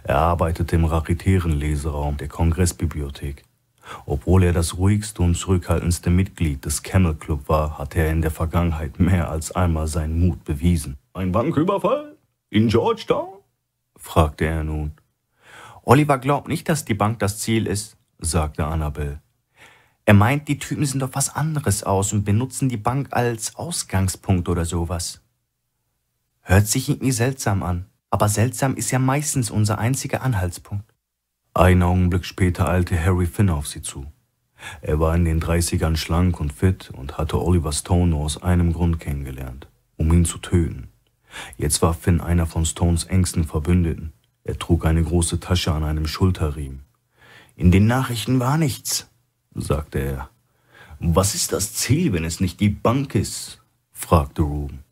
Er arbeitete im raritären Leseraum der Kongressbibliothek. Obwohl er das ruhigste und zurückhaltendste Mitglied des Camel Club war, hatte er in der Vergangenheit mehr als einmal seinen Mut bewiesen. Ein Banküberfall? In Georgetown? fragte er nun. Oliver glaubt nicht, dass die Bank das Ziel ist, sagte Annabel. Er meint, die Typen sind auf was anderes aus und benutzen die Bank als Ausgangspunkt oder sowas. Hört sich irgendwie seltsam an, aber seltsam ist ja meistens unser einziger Anhaltspunkt. Einen Augenblick später eilte Harry Finn auf sie zu. Er war in den 30ern schlank und fit und hatte Oliver Stone nur aus einem Grund kennengelernt, um ihn zu töten. Jetzt war Finn einer von Stones engsten Verbündeten. Er trug eine große Tasche an einem Schulterriemen. In den Nachrichten war nichts, sagte er. Was ist das Ziel, wenn es nicht die Bank ist? fragte Ruben.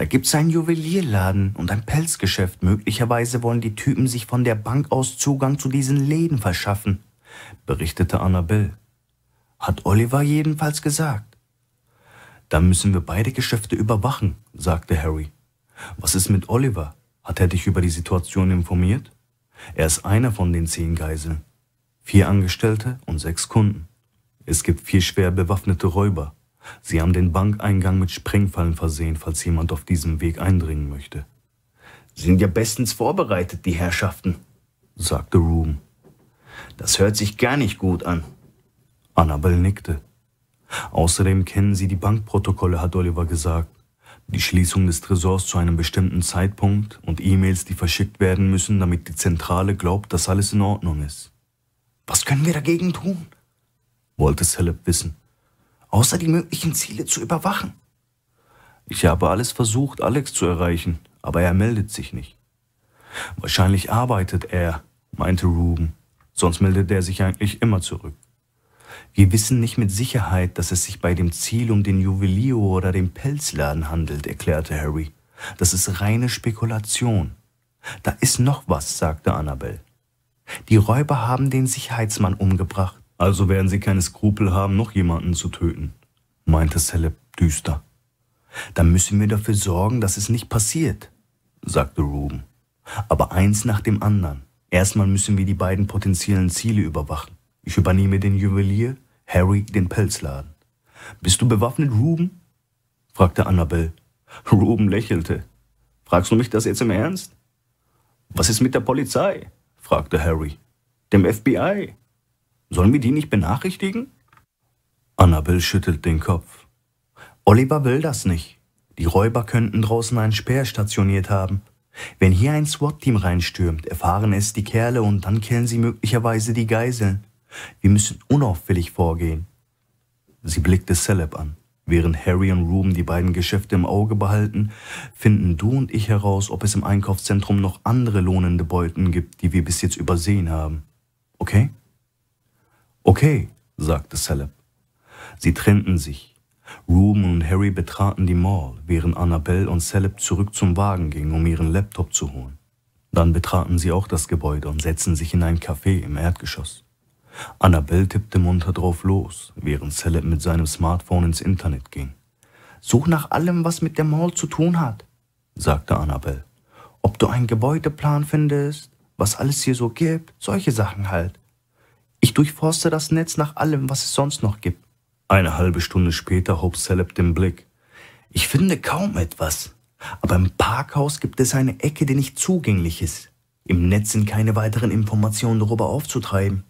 Da gibt es einen Juwelierladen und ein Pelzgeschäft. Möglicherweise wollen die Typen sich von der Bank aus Zugang zu diesen Läden verschaffen, berichtete Annabelle. Hat Oliver jedenfalls gesagt. Dann müssen wir beide Geschäfte überwachen, sagte Harry. Was ist mit Oliver? Hat er dich über die Situation informiert? Er ist einer von den zehn Geiseln. Vier Angestellte und sechs Kunden. Es gibt vier schwer bewaffnete Räuber. Sie haben den Bankeingang mit Sprengfallen versehen, falls jemand auf diesem Weg eindringen möchte. Sind ja bestens vorbereitet, die Herrschaften, sagte Ruben. Das hört sich gar nicht gut an. Annabel nickte. Außerdem kennen Sie die Bankprotokolle, hat Oliver gesagt. Die Schließung des Tresors zu einem bestimmten Zeitpunkt und E-Mails, die verschickt werden müssen, damit die Zentrale glaubt, dass alles in Ordnung ist. Was können wir dagegen tun? wollte Celeb wissen außer die möglichen Ziele zu überwachen. Ich habe alles versucht, Alex zu erreichen, aber er meldet sich nicht. Wahrscheinlich arbeitet er, meinte Ruben, sonst meldet er sich eigentlich immer zurück. Wir wissen nicht mit Sicherheit, dass es sich bei dem Ziel um den Juwelier oder den Pelzladen handelt, erklärte Harry. Das ist reine Spekulation. Da ist noch was, sagte Annabel. Die Räuber haben den Sicherheitsmann umgebracht. Also werden sie keine Skrupel haben, noch jemanden zu töten, meinte Celeb düster. Dann müssen wir dafür sorgen, dass es nicht passiert, sagte Ruben. Aber eins nach dem anderen. Erstmal müssen wir die beiden potenziellen Ziele überwachen. Ich übernehme den Juwelier, Harry den Pelzladen. Bist du bewaffnet, Ruben? fragte Annabel. Ruben lächelte. Fragst du mich das jetzt im Ernst? Was ist mit der Polizei? fragte Harry. Dem FBI? Sollen wir die nicht benachrichtigen? Annabel schüttelt den Kopf. Oliver will das nicht. Die Räuber könnten draußen einen Speer stationiert haben. Wenn hier ein SWAT-Team reinstürmt, erfahren es die Kerle und dann killen sie möglicherweise die Geiseln. Wir müssen unauffällig vorgehen. Sie blickte Celeb an. Während Harry und Ruben die beiden Geschäfte im Auge behalten, finden du und ich heraus, ob es im Einkaufszentrum noch andere lohnende Beuten gibt, die wir bis jetzt übersehen haben. Okay? Okay, sagte Celeb. Sie trennten sich. Ruben und Harry betraten die Mall, während Annabelle und Celeb zurück zum Wagen gingen, um ihren Laptop zu holen. Dann betraten sie auch das Gebäude und setzten sich in ein Café im Erdgeschoss. Annabelle tippte munter drauf los, während Celeb mit seinem Smartphone ins Internet ging. Such nach allem, was mit der Mall zu tun hat, sagte Annabelle. Ob du einen Gebäudeplan findest, was alles hier so gibt, solche Sachen halt. Ich durchforste das Netz nach allem, was es sonst noch gibt. Eine halbe Stunde später hob Celeb den Blick. Ich finde kaum etwas. Aber im Parkhaus gibt es eine Ecke, die nicht zugänglich ist. Im Netz sind keine weiteren Informationen darüber aufzutreiben.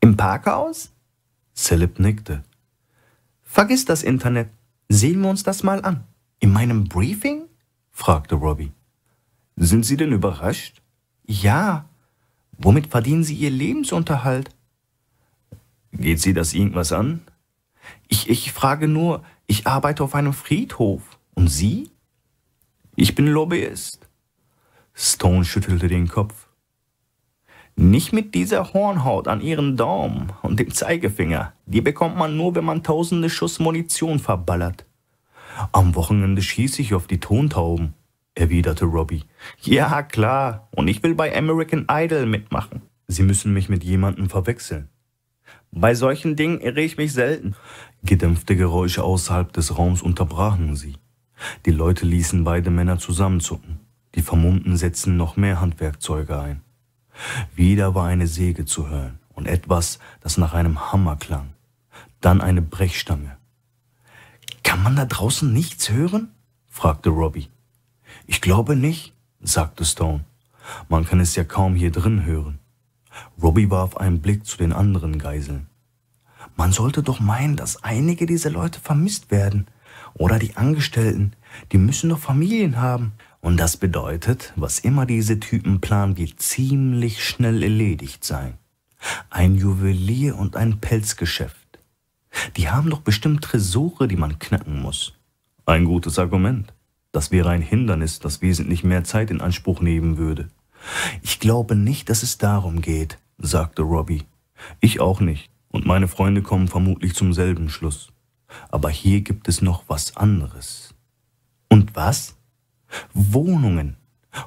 Im Parkhaus? Celeb nickte. Vergiss das Internet. Sehen wir uns das mal an. In meinem Briefing? fragte Robbie. Sind Sie denn überrascht? Ja, Womit verdienen Sie Ihr Lebensunterhalt? Geht Sie das irgendwas an? Ich, ich frage nur, ich arbeite auf einem Friedhof. Und Sie? Ich bin Lobbyist. Stone schüttelte den Kopf. Nicht mit dieser Hornhaut an ihren Daumen und dem Zeigefinger. Die bekommt man nur, wenn man tausende Schuss Munition verballert. Am Wochenende schieße ich auf die Tontauben erwiderte Robbie. Ja, klar. Und ich will bei American Idol mitmachen. Sie müssen mich mit jemandem verwechseln. Bei solchen Dingen irre ich mich selten. Gedämpfte Geräusche außerhalb des Raums unterbrachen sie. Die Leute ließen beide Männer zusammenzucken. Die Vermummten setzten noch mehr Handwerkzeuge ein. Wieder war eine Säge zu hören und etwas, das nach einem Hammer klang. Dann eine Brechstange. Kann man da draußen nichts hören? fragte Robbie. Ich glaube nicht, sagte Stone. Man kann es ja kaum hier drin hören. Robbie warf einen Blick zu den anderen Geiseln. Man sollte doch meinen, dass einige dieser Leute vermisst werden. Oder die Angestellten, die müssen doch Familien haben. Und das bedeutet, was immer diese Typen planen, wird ziemlich schnell erledigt sein. Ein Juwelier und ein Pelzgeschäft. Die haben doch bestimmt Tresore, die man knacken muss. Ein gutes Argument. Das wäre ein Hindernis, das wesentlich mehr Zeit in Anspruch nehmen würde. Ich glaube nicht, dass es darum geht, sagte Robbie. Ich auch nicht, und meine Freunde kommen vermutlich zum selben Schluss. Aber hier gibt es noch was anderes. Und was? Wohnungen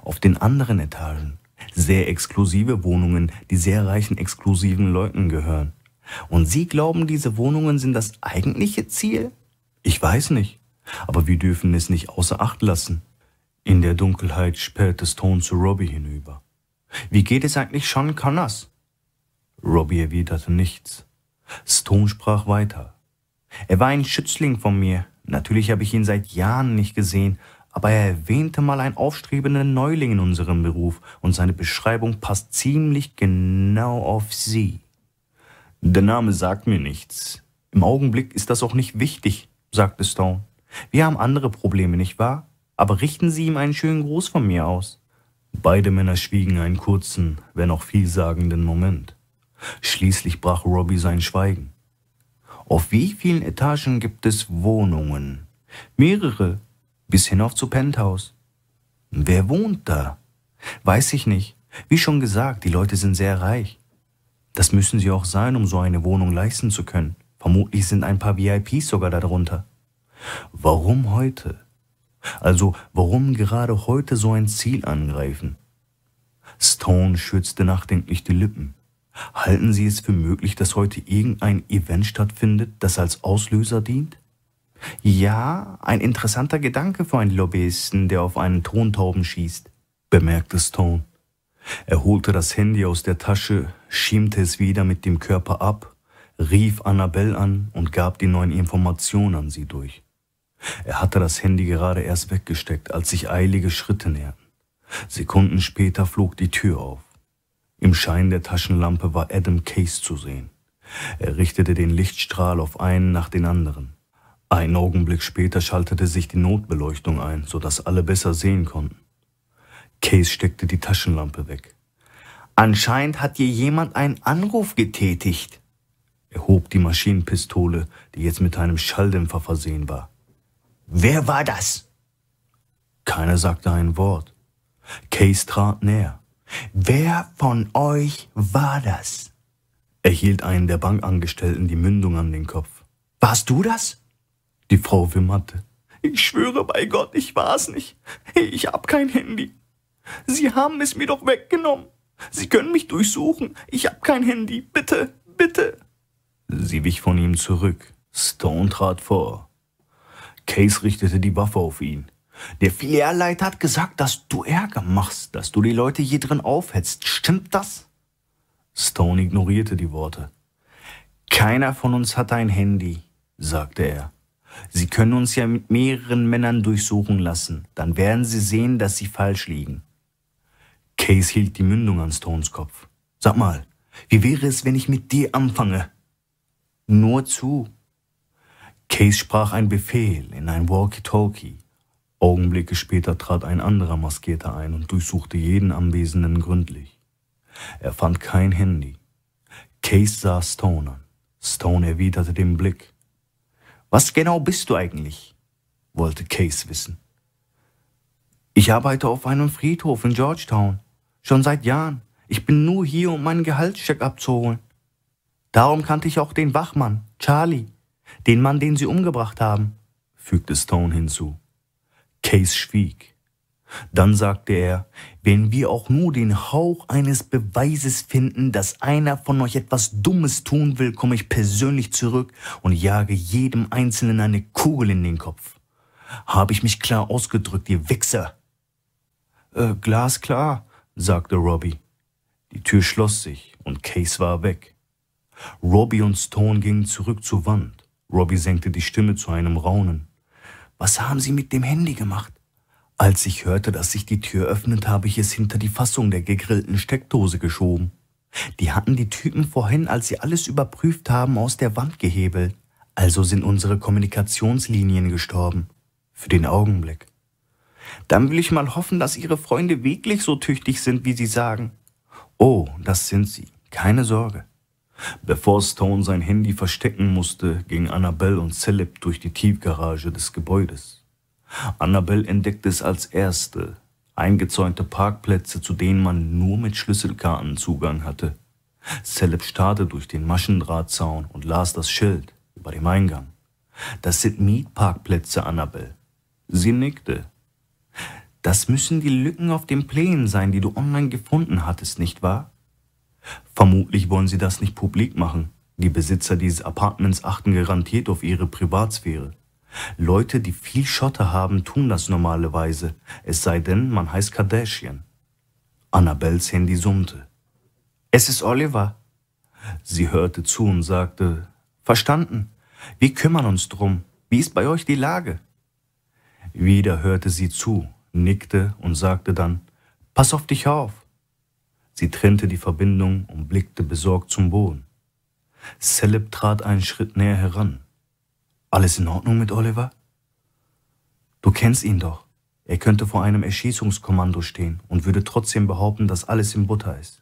auf den anderen Etagen. Sehr exklusive Wohnungen, die sehr reichen exklusiven Leuten gehören. Und Sie glauben, diese Wohnungen sind das eigentliche Ziel? Ich weiß nicht. Aber wir dürfen es nicht außer Acht lassen. In der Dunkelheit spähte Stone zu Robbie hinüber. Wie geht es eigentlich Sean Connors? Robbie erwiderte nichts. Stone sprach weiter. Er war ein Schützling von mir. Natürlich habe ich ihn seit Jahren nicht gesehen, aber er erwähnte mal einen aufstrebenden Neuling in unserem Beruf und seine Beschreibung passt ziemlich genau auf sie. Der Name sagt mir nichts. Im Augenblick ist das auch nicht wichtig, sagte Stone. Wir haben andere Probleme, nicht wahr? Aber richten Sie ihm einen schönen Gruß von mir aus. Beide Männer schwiegen einen kurzen, wenn auch vielsagenden Moment. Schließlich brach Robbie sein Schweigen. Auf wie vielen Etagen gibt es Wohnungen? Mehrere, bis hinauf zu Penthouse. Wer wohnt da? Weiß ich nicht. Wie schon gesagt, die Leute sind sehr reich. Das müssen sie auch sein, um so eine Wohnung leisten zu können. Vermutlich sind ein paar VIPs sogar darunter. Warum heute? Also warum gerade heute so ein Ziel angreifen? Stone schürzte nachdenklich die Lippen. Halten Sie es für möglich, dass heute irgendein Event stattfindet, das als Auslöser dient? Ja, ein interessanter Gedanke für einen Lobbyisten, der auf einen Tontauben schießt, bemerkte Stone. Er holte das Handy aus der Tasche, schiemte es wieder mit dem Körper ab, rief Annabelle an und gab die neuen Informationen an sie durch. Er hatte das Handy gerade erst weggesteckt, als sich eilige Schritte näherten. Sekunden später flog die Tür auf. Im Schein der Taschenlampe war Adam Case zu sehen. Er richtete den Lichtstrahl auf einen nach den anderen. Ein Augenblick später schaltete sich die Notbeleuchtung ein, sodass alle besser sehen konnten. Case steckte die Taschenlampe weg. Anscheinend hat hier jemand einen Anruf getätigt. Er hob die Maschinenpistole, die jetzt mit einem Schalldämpfer versehen war. Wer war das? Keiner sagte ein Wort. Case trat näher. Wer von euch war das? Er hielt einen der Bankangestellten die Mündung an den Kopf. Warst du das? Die Frau wimmerte. Ich schwöre bei Gott, ich war's nicht. Ich hab kein Handy. Sie haben es mir doch weggenommen. Sie können mich durchsuchen. Ich hab kein Handy. Bitte, bitte. Sie wich von ihm zurück. Stone trat vor. Case richtete die Waffe auf ihn. Der Filialleiter hat gesagt, dass du Ärger machst, dass du die Leute hier drin aufhetzt. Stimmt das? Stone ignorierte die Worte. Keiner von uns hat ein Handy, sagte er. Sie können uns ja mit mehreren Männern durchsuchen lassen, dann werden sie sehen, dass sie falsch liegen. Case hielt die Mündung an Stones Kopf. Sag mal, wie wäre es, wenn ich mit dir anfange? Nur zu, Case sprach ein Befehl in ein Walkie-Talkie. Augenblicke später trat ein anderer Maskierter ein und durchsuchte jeden Anwesenden gründlich. Er fand kein Handy. Case sah Stone an. Stone erwiderte den Blick. Was genau bist du eigentlich? wollte Case wissen. Ich arbeite auf einem Friedhof in Georgetown. Schon seit Jahren. Ich bin nur hier, um meinen Gehaltscheck abzuholen. Darum kannte ich auch den Wachmann, Charlie. Den Mann, den sie umgebracht haben, fügte Stone hinzu. Case schwieg. Dann sagte er, wenn wir auch nur den Hauch eines Beweises finden, dass einer von euch etwas Dummes tun will, komme ich persönlich zurück und jage jedem Einzelnen eine Kugel in den Kopf. Habe ich mich klar ausgedrückt, ihr Wichser? Äh, glasklar, sagte Robbie. Die Tür schloss sich und Case war weg. Robbie und Stone gingen zurück zur Wand. Robbie senkte die Stimme zu einem Raunen. Was haben Sie mit dem Handy gemacht? Als ich hörte, dass sich die Tür öffnet, habe ich es hinter die Fassung der gegrillten Steckdose geschoben. Die hatten die Typen vorhin, als sie alles überprüft haben, aus der Wand gehebelt. Also sind unsere Kommunikationslinien gestorben. Für den Augenblick. Dann will ich mal hoffen, dass Ihre Freunde wirklich so tüchtig sind, wie Sie sagen. Oh, das sind sie. Keine Sorge. Bevor Stone sein Handy verstecken musste, gingen Annabelle und Celeb durch die Tiefgarage des Gebäudes. Annabelle entdeckte es als erste, eingezäunte Parkplätze, zu denen man nur mit Schlüsselkarten Zugang hatte. Celeb starrte durch den Maschendrahtzaun und las das Schild über dem Eingang. Das sind Mietparkplätze, Annabelle. Sie nickte. Das müssen die Lücken auf den Plänen sein, die du online gefunden hattest, nicht wahr? Vermutlich wollen sie das nicht publik machen. Die Besitzer dieses Apartments achten garantiert auf ihre Privatsphäre. Leute, die viel Schotter haben, tun das normalerweise, es sei denn, man heißt Kardashian. Annabels Handy summte. Es ist Oliver. Sie hörte zu und sagte, Verstanden. Wir kümmern uns drum. Wie ist bei euch die Lage? Wieder hörte sie zu, nickte und sagte dann, Pass auf dich auf. Sie trennte die Verbindung und blickte besorgt zum Boden. Celeb trat einen Schritt näher heran. Alles in Ordnung mit Oliver? Du kennst ihn doch. Er könnte vor einem Erschießungskommando stehen und würde trotzdem behaupten, dass alles in Butter ist.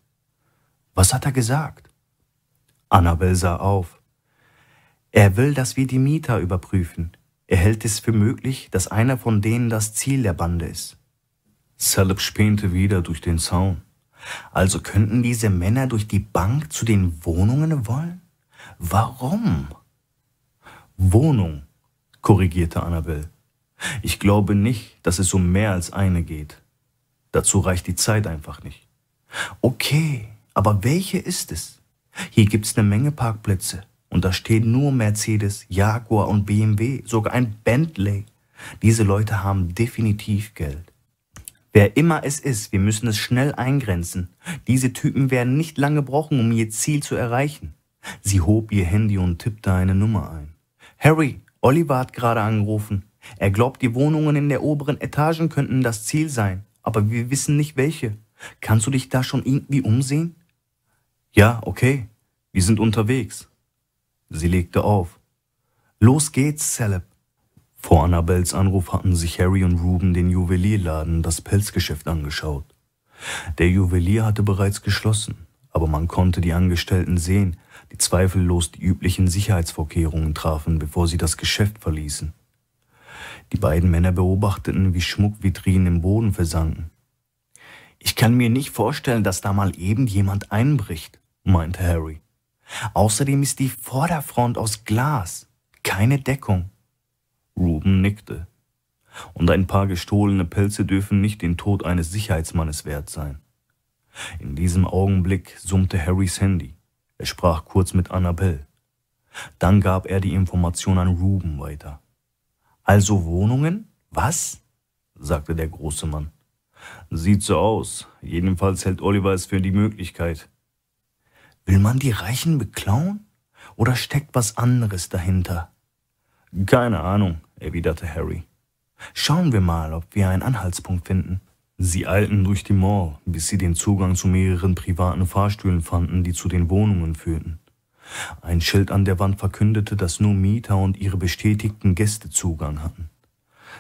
Was hat er gesagt? Annabel sah auf. Er will, dass wir die Mieter überprüfen. Er hält es für möglich, dass einer von denen das Ziel der Bande ist. Celeb spähnte wieder durch den Zaun. Also könnten diese Männer durch die Bank zu den Wohnungen wollen? Warum? Wohnung, korrigierte Annabel. Ich glaube nicht, dass es um mehr als eine geht. Dazu reicht die Zeit einfach nicht. Okay, aber welche ist es? Hier gibt's eine Menge Parkplätze und da stehen nur Mercedes, Jaguar und BMW, sogar ein Bentley. Diese Leute haben definitiv Geld. Wer immer es ist, wir müssen es schnell eingrenzen. Diese Typen werden nicht lange brauchen, um ihr Ziel zu erreichen. Sie hob ihr Handy und tippte eine Nummer ein. Harry, Oliver hat gerade angerufen. Er glaubt, die Wohnungen in der oberen Etagen könnten das Ziel sein, aber wir wissen nicht welche. Kannst du dich da schon irgendwie umsehen? Ja, okay. Wir sind unterwegs. Sie legte auf. Los geht's, Celeb. Vor Annabels Anruf hatten sich Harry und Ruben den Juwelierladen, das Pelzgeschäft, angeschaut. Der Juwelier hatte bereits geschlossen, aber man konnte die Angestellten sehen, die zweifellos die üblichen Sicherheitsvorkehrungen trafen, bevor sie das Geschäft verließen. Die beiden Männer beobachteten, wie Schmuckvitrinen im Boden versanken. Ich kann mir nicht vorstellen, dass da mal eben jemand einbricht, meinte Harry. Außerdem ist die Vorderfront aus Glas, keine Deckung. Ruben nickte. Und ein paar gestohlene Pelze dürfen nicht den Tod eines Sicherheitsmannes wert sein. In diesem Augenblick summte Harrys Handy. Er sprach kurz mit Annabelle. Dann gab er die Information an Ruben weiter. Also Wohnungen? Was? sagte der große Mann. Sieht so aus. Jedenfalls hält Oliver es für die Möglichkeit. Will man die Reichen beklauen? Oder steckt was anderes dahinter? Keine Ahnung, erwiderte Harry. Schauen wir mal, ob wir einen Anhaltspunkt finden. Sie eilten durch die Mall, bis sie den Zugang zu mehreren privaten Fahrstühlen fanden, die zu den Wohnungen führten. Ein Schild an der Wand verkündete, dass nur Mieter und ihre bestätigten Gäste Zugang hatten.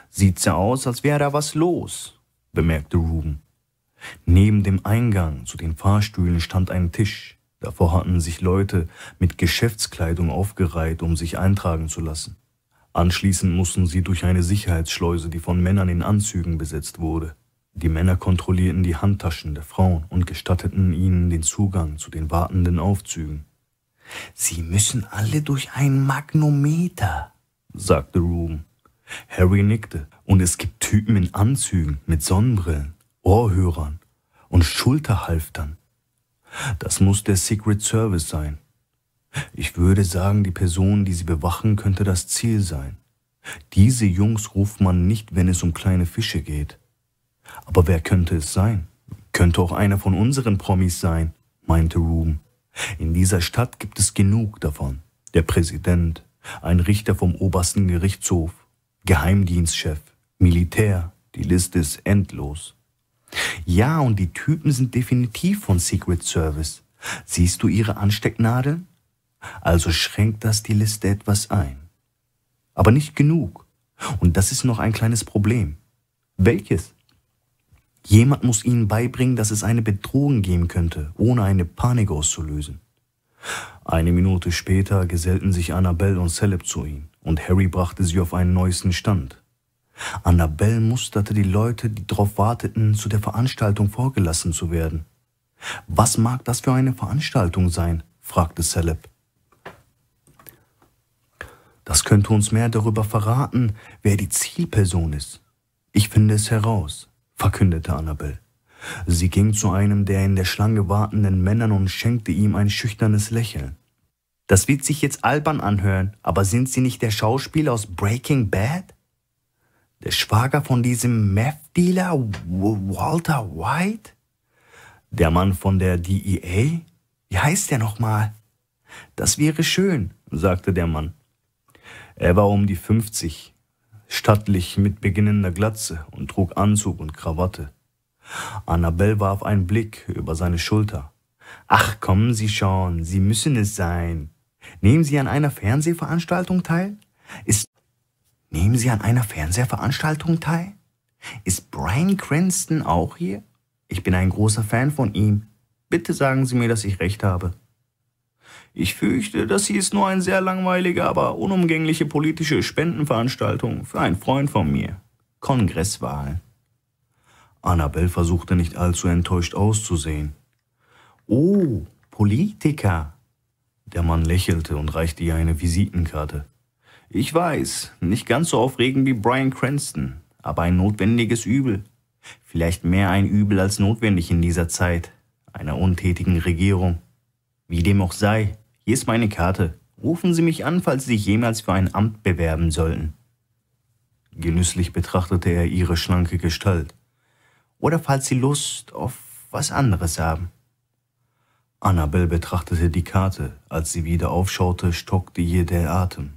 Sieht's ja aus, als wäre da was los, bemerkte Ruben. Neben dem Eingang zu den Fahrstühlen stand ein Tisch. Davor hatten sich Leute mit Geschäftskleidung aufgereiht, um sich eintragen zu lassen. Anschließend mussten sie durch eine Sicherheitsschleuse, die von Männern in Anzügen besetzt wurde. Die Männer kontrollierten die Handtaschen der Frauen und gestatteten ihnen den Zugang zu den wartenden Aufzügen. Sie müssen alle durch ein Magnometer, sagte Ruben. Harry nickte. Und es gibt Typen in Anzügen mit Sonnenbrillen, Ohrhörern und Schulterhalftern. Das muss der Secret Service sein. Ich würde sagen, die Person, die sie bewachen, könnte das Ziel sein. Diese Jungs ruft man nicht, wenn es um kleine Fische geht. Aber wer könnte es sein? Könnte auch einer von unseren Promis sein, meinte Room. In dieser Stadt gibt es genug davon. Der Präsident, ein Richter vom obersten Gerichtshof, Geheimdienstchef, Militär, die Liste ist endlos. Ja, und die Typen sind definitiv von Secret Service. Siehst du ihre Anstecknadeln? Also schränkt das die Liste etwas ein. Aber nicht genug. Und das ist noch ein kleines Problem. Welches? Jemand muss ihnen beibringen, dass es eine Bedrohung geben könnte, ohne eine Panik auszulösen. Eine Minute später gesellten sich Annabelle und Celeb zu ihm, und Harry brachte sie auf einen neuesten Stand. Annabelle musterte die Leute, die darauf warteten, zu der Veranstaltung vorgelassen zu werden. Was mag das für eine Veranstaltung sein? fragte Celeb. Das könnte uns mehr darüber verraten, wer die Zielperson ist. Ich finde es heraus, verkündete Annabel. Sie ging zu einem der in der Schlange wartenden Männern und schenkte ihm ein schüchternes Lächeln. Das wird sich jetzt albern anhören, aber sind Sie nicht der Schauspieler aus Breaking Bad? Der Schwager von diesem Meth-Dealer Walter White? Der Mann von der DEA? Wie heißt der nochmal? Das wäre schön, sagte der Mann. Er war um die 50, stattlich mit beginnender Glatze und trug Anzug und Krawatte. Annabel warf einen Blick über seine Schulter. Ach, kommen Sie schon, Sie müssen es sein. Nehmen Sie an einer Fernsehveranstaltung teil? Ist Nehmen Sie an einer Fernsehveranstaltung teil? Ist Brian Cranston auch hier? Ich bin ein großer Fan von ihm. Bitte sagen Sie mir, dass ich recht habe. Ich fürchte, das hier ist nur eine sehr langweilige, aber unumgängliche politische Spendenveranstaltung für einen Freund von mir. Kongresswahl. Annabel versuchte nicht allzu enttäuscht auszusehen. Oh, Politiker. Der Mann lächelte und reichte ihr eine Visitenkarte. Ich weiß, nicht ganz so aufregend wie Brian Cranston, aber ein notwendiges Übel. Vielleicht mehr ein Übel als notwendig in dieser Zeit einer untätigen Regierung. Wie dem auch sei, hier ist meine Karte. Rufen Sie mich an, falls Sie sich jemals für ein Amt bewerben sollten. Genüsslich betrachtete er ihre schlanke Gestalt. Oder falls Sie Lust auf was anderes haben. Annabel betrachtete die Karte. Als sie wieder aufschaute, stockte ihr der Atem.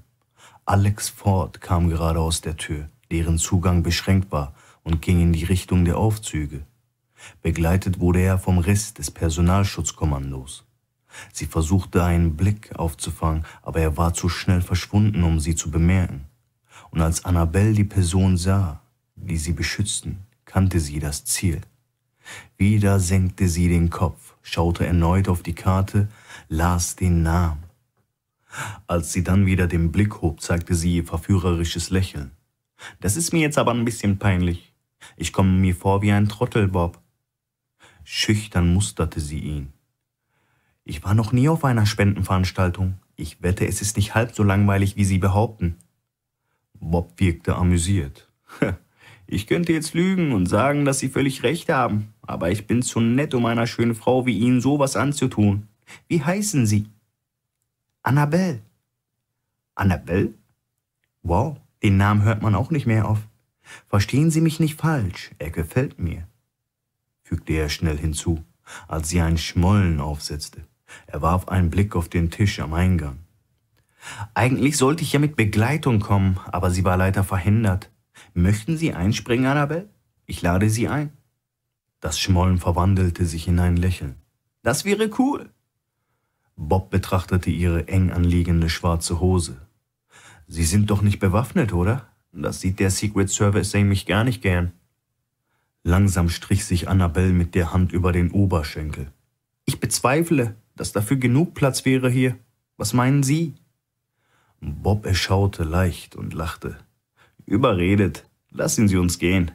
Alex Ford kam gerade aus der Tür, deren Zugang beschränkt war, und ging in die Richtung der Aufzüge. Begleitet wurde er vom Riss des Personalschutzkommandos. Sie versuchte einen Blick aufzufangen, aber er war zu schnell verschwunden, um sie zu bemerken. Und als Annabelle die Person sah, die sie beschützten, kannte sie das Ziel. Wieder senkte sie den Kopf, schaute erneut auf die Karte, las den Namen. Als sie dann wieder den Blick hob, zeigte sie ihr verführerisches Lächeln. Das ist mir jetzt aber ein bisschen peinlich. Ich komme mir vor wie ein Trottelbob. Schüchtern musterte sie ihn. Ich war noch nie auf einer Spendenveranstaltung. Ich wette, es ist nicht halb so langweilig, wie Sie behaupten. Bob wirkte amüsiert. [LAUGHS] Ich könnte jetzt lügen und sagen, dass Sie völlig recht haben, aber ich bin zu nett, um einer schönen Frau wie Ihnen sowas anzutun. Wie heißen Sie? Annabelle. Annabelle? Wow, den Namen hört man auch nicht mehr auf. Verstehen Sie mich nicht falsch, er gefällt mir, fügte er schnell hinzu, als sie ein Schmollen aufsetzte. Er warf einen Blick auf den Tisch am Eingang. Eigentlich sollte ich ja mit Begleitung kommen, aber sie war leider verhindert. Möchten Sie einspringen, Annabelle? Ich lade Sie ein. Das Schmollen verwandelte sich in ein Lächeln. Das wäre cool. Bob betrachtete ihre eng anliegende schwarze Hose. Sie sind doch nicht bewaffnet, oder? Das sieht der Secret Service nämlich gar nicht gern. Langsam strich sich Annabelle mit der Hand über den Oberschenkel. Ich bezweifle, dass dafür genug Platz wäre hier. Was meinen Sie? Bob erschaute leicht und lachte. Überredet, lassen Sie uns gehen.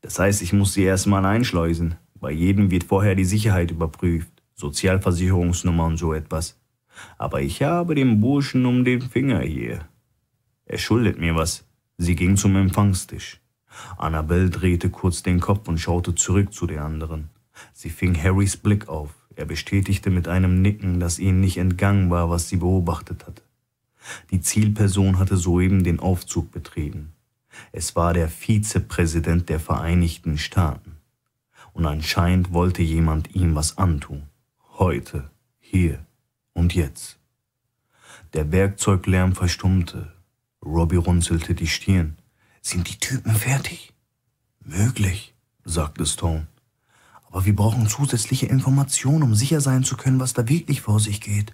Das heißt, ich muss Sie erstmal einschleusen. Bei jedem wird vorher die Sicherheit überprüft, Sozialversicherungsnummer und so etwas. Aber ich habe den Burschen um den Finger hier. Er schuldet mir was. Sie ging zum Empfangstisch. Annabel drehte kurz den Kopf und schaute zurück zu den anderen. Sie fing Harrys Blick auf. Er bestätigte mit einem Nicken, dass ihnen nicht entgangen war, was sie beobachtet hatte. Die Zielperson hatte soeben den Aufzug betreten. Es war der Vizepräsident der Vereinigten Staaten. Und anscheinend wollte jemand ihm was antun. Heute, hier und jetzt. Der Werkzeuglärm verstummte. Robbie runzelte die Stirn. Sind die Typen fertig? Möglich, sagte Stone. Aber wir brauchen zusätzliche Informationen, um sicher sein zu können, was da wirklich vor sich geht.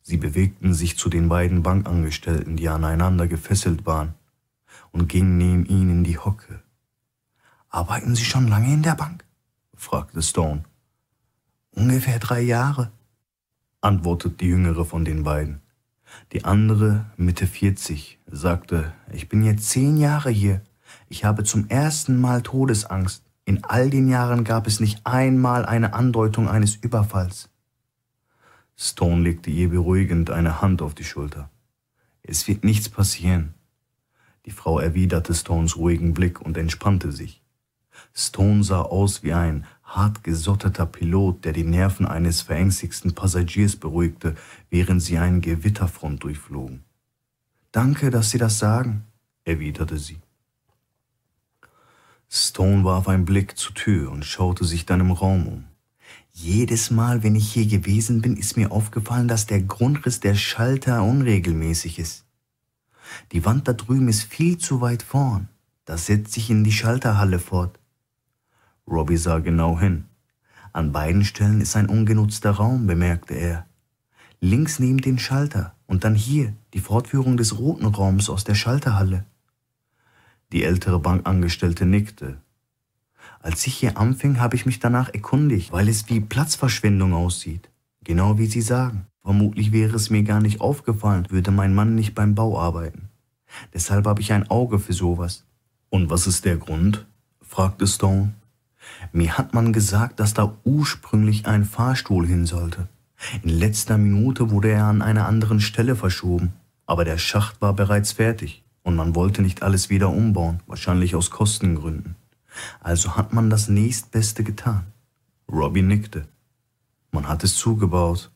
Sie bewegten sich zu den beiden Bankangestellten, die aneinander gefesselt waren, und gingen neben ihnen in die Hocke. Arbeiten Sie schon lange in der Bank? fragte Stone. Ungefähr drei Jahre, antwortete die jüngere von den beiden. Die andere, Mitte 40, sagte, ich bin jetzt zehn Jahre hier. Ich habe zum ersten Mal Todesangst. In all den Jahren gab es nicht einmal eine Andeutung eines Überfalls. Stone legte ihr beruhigend eine Hand auf die Schulter. Es wird nichts passieren. Die Frau erwiderte Stones ruhigen Blick und entspannte sich. Stone sah aus wie ein hart gesotteter Pilot, der die Nerven eines verängstigten Passagiers beruhigte, während sie einen Gewitterfront durchflogen. Danke, dass Sie das sagen, erwiderte sie. Stone warf einen Blick zur Tür und schaute sich dann im Raum um. Jedes Mal, wenn ich hier gewesen bin, ist mir aufgefallen, dass der Grundriss der Schalter unregelmäßig ist. Die Wand da drüben ist viel zu weit vorn. Das setzt sich in die Schalterhalle fort. Robbie sah genau hin. An beiden Stellen ist ein ungenutzter Raum, bemerkte er. Links neben den Schalter und dann hier die Fortführung des roten Raums aus der Schalterhalle. Die ältere Bankangestellte nickte. Als ich hier anfing, habe ich mich danach erkundigt, weil es wie Platzverschwendung aussieht. Genau wie Sie sagen. Vermutlich wäre es mir gar nicht aufgefallen, würde mein Mann nicht beim Bau arbeiten. Deshalb habe ich ein Auge für sowas. Und was ist der Grund? fragte Stone. Mir hat man gesagt, dass da ursprünglich ein Fahrstuhl hin sollte. In letzter Minute wurde er an einer anderen Stelle verschoben, aber der Schacht war bereits fertig und man wollte nicht alles wieder umbauen, wahrscheinlich aus Kostengründen. Also hat man das nächstbeste getan. Robbie nickte. Man hat es zugebaut.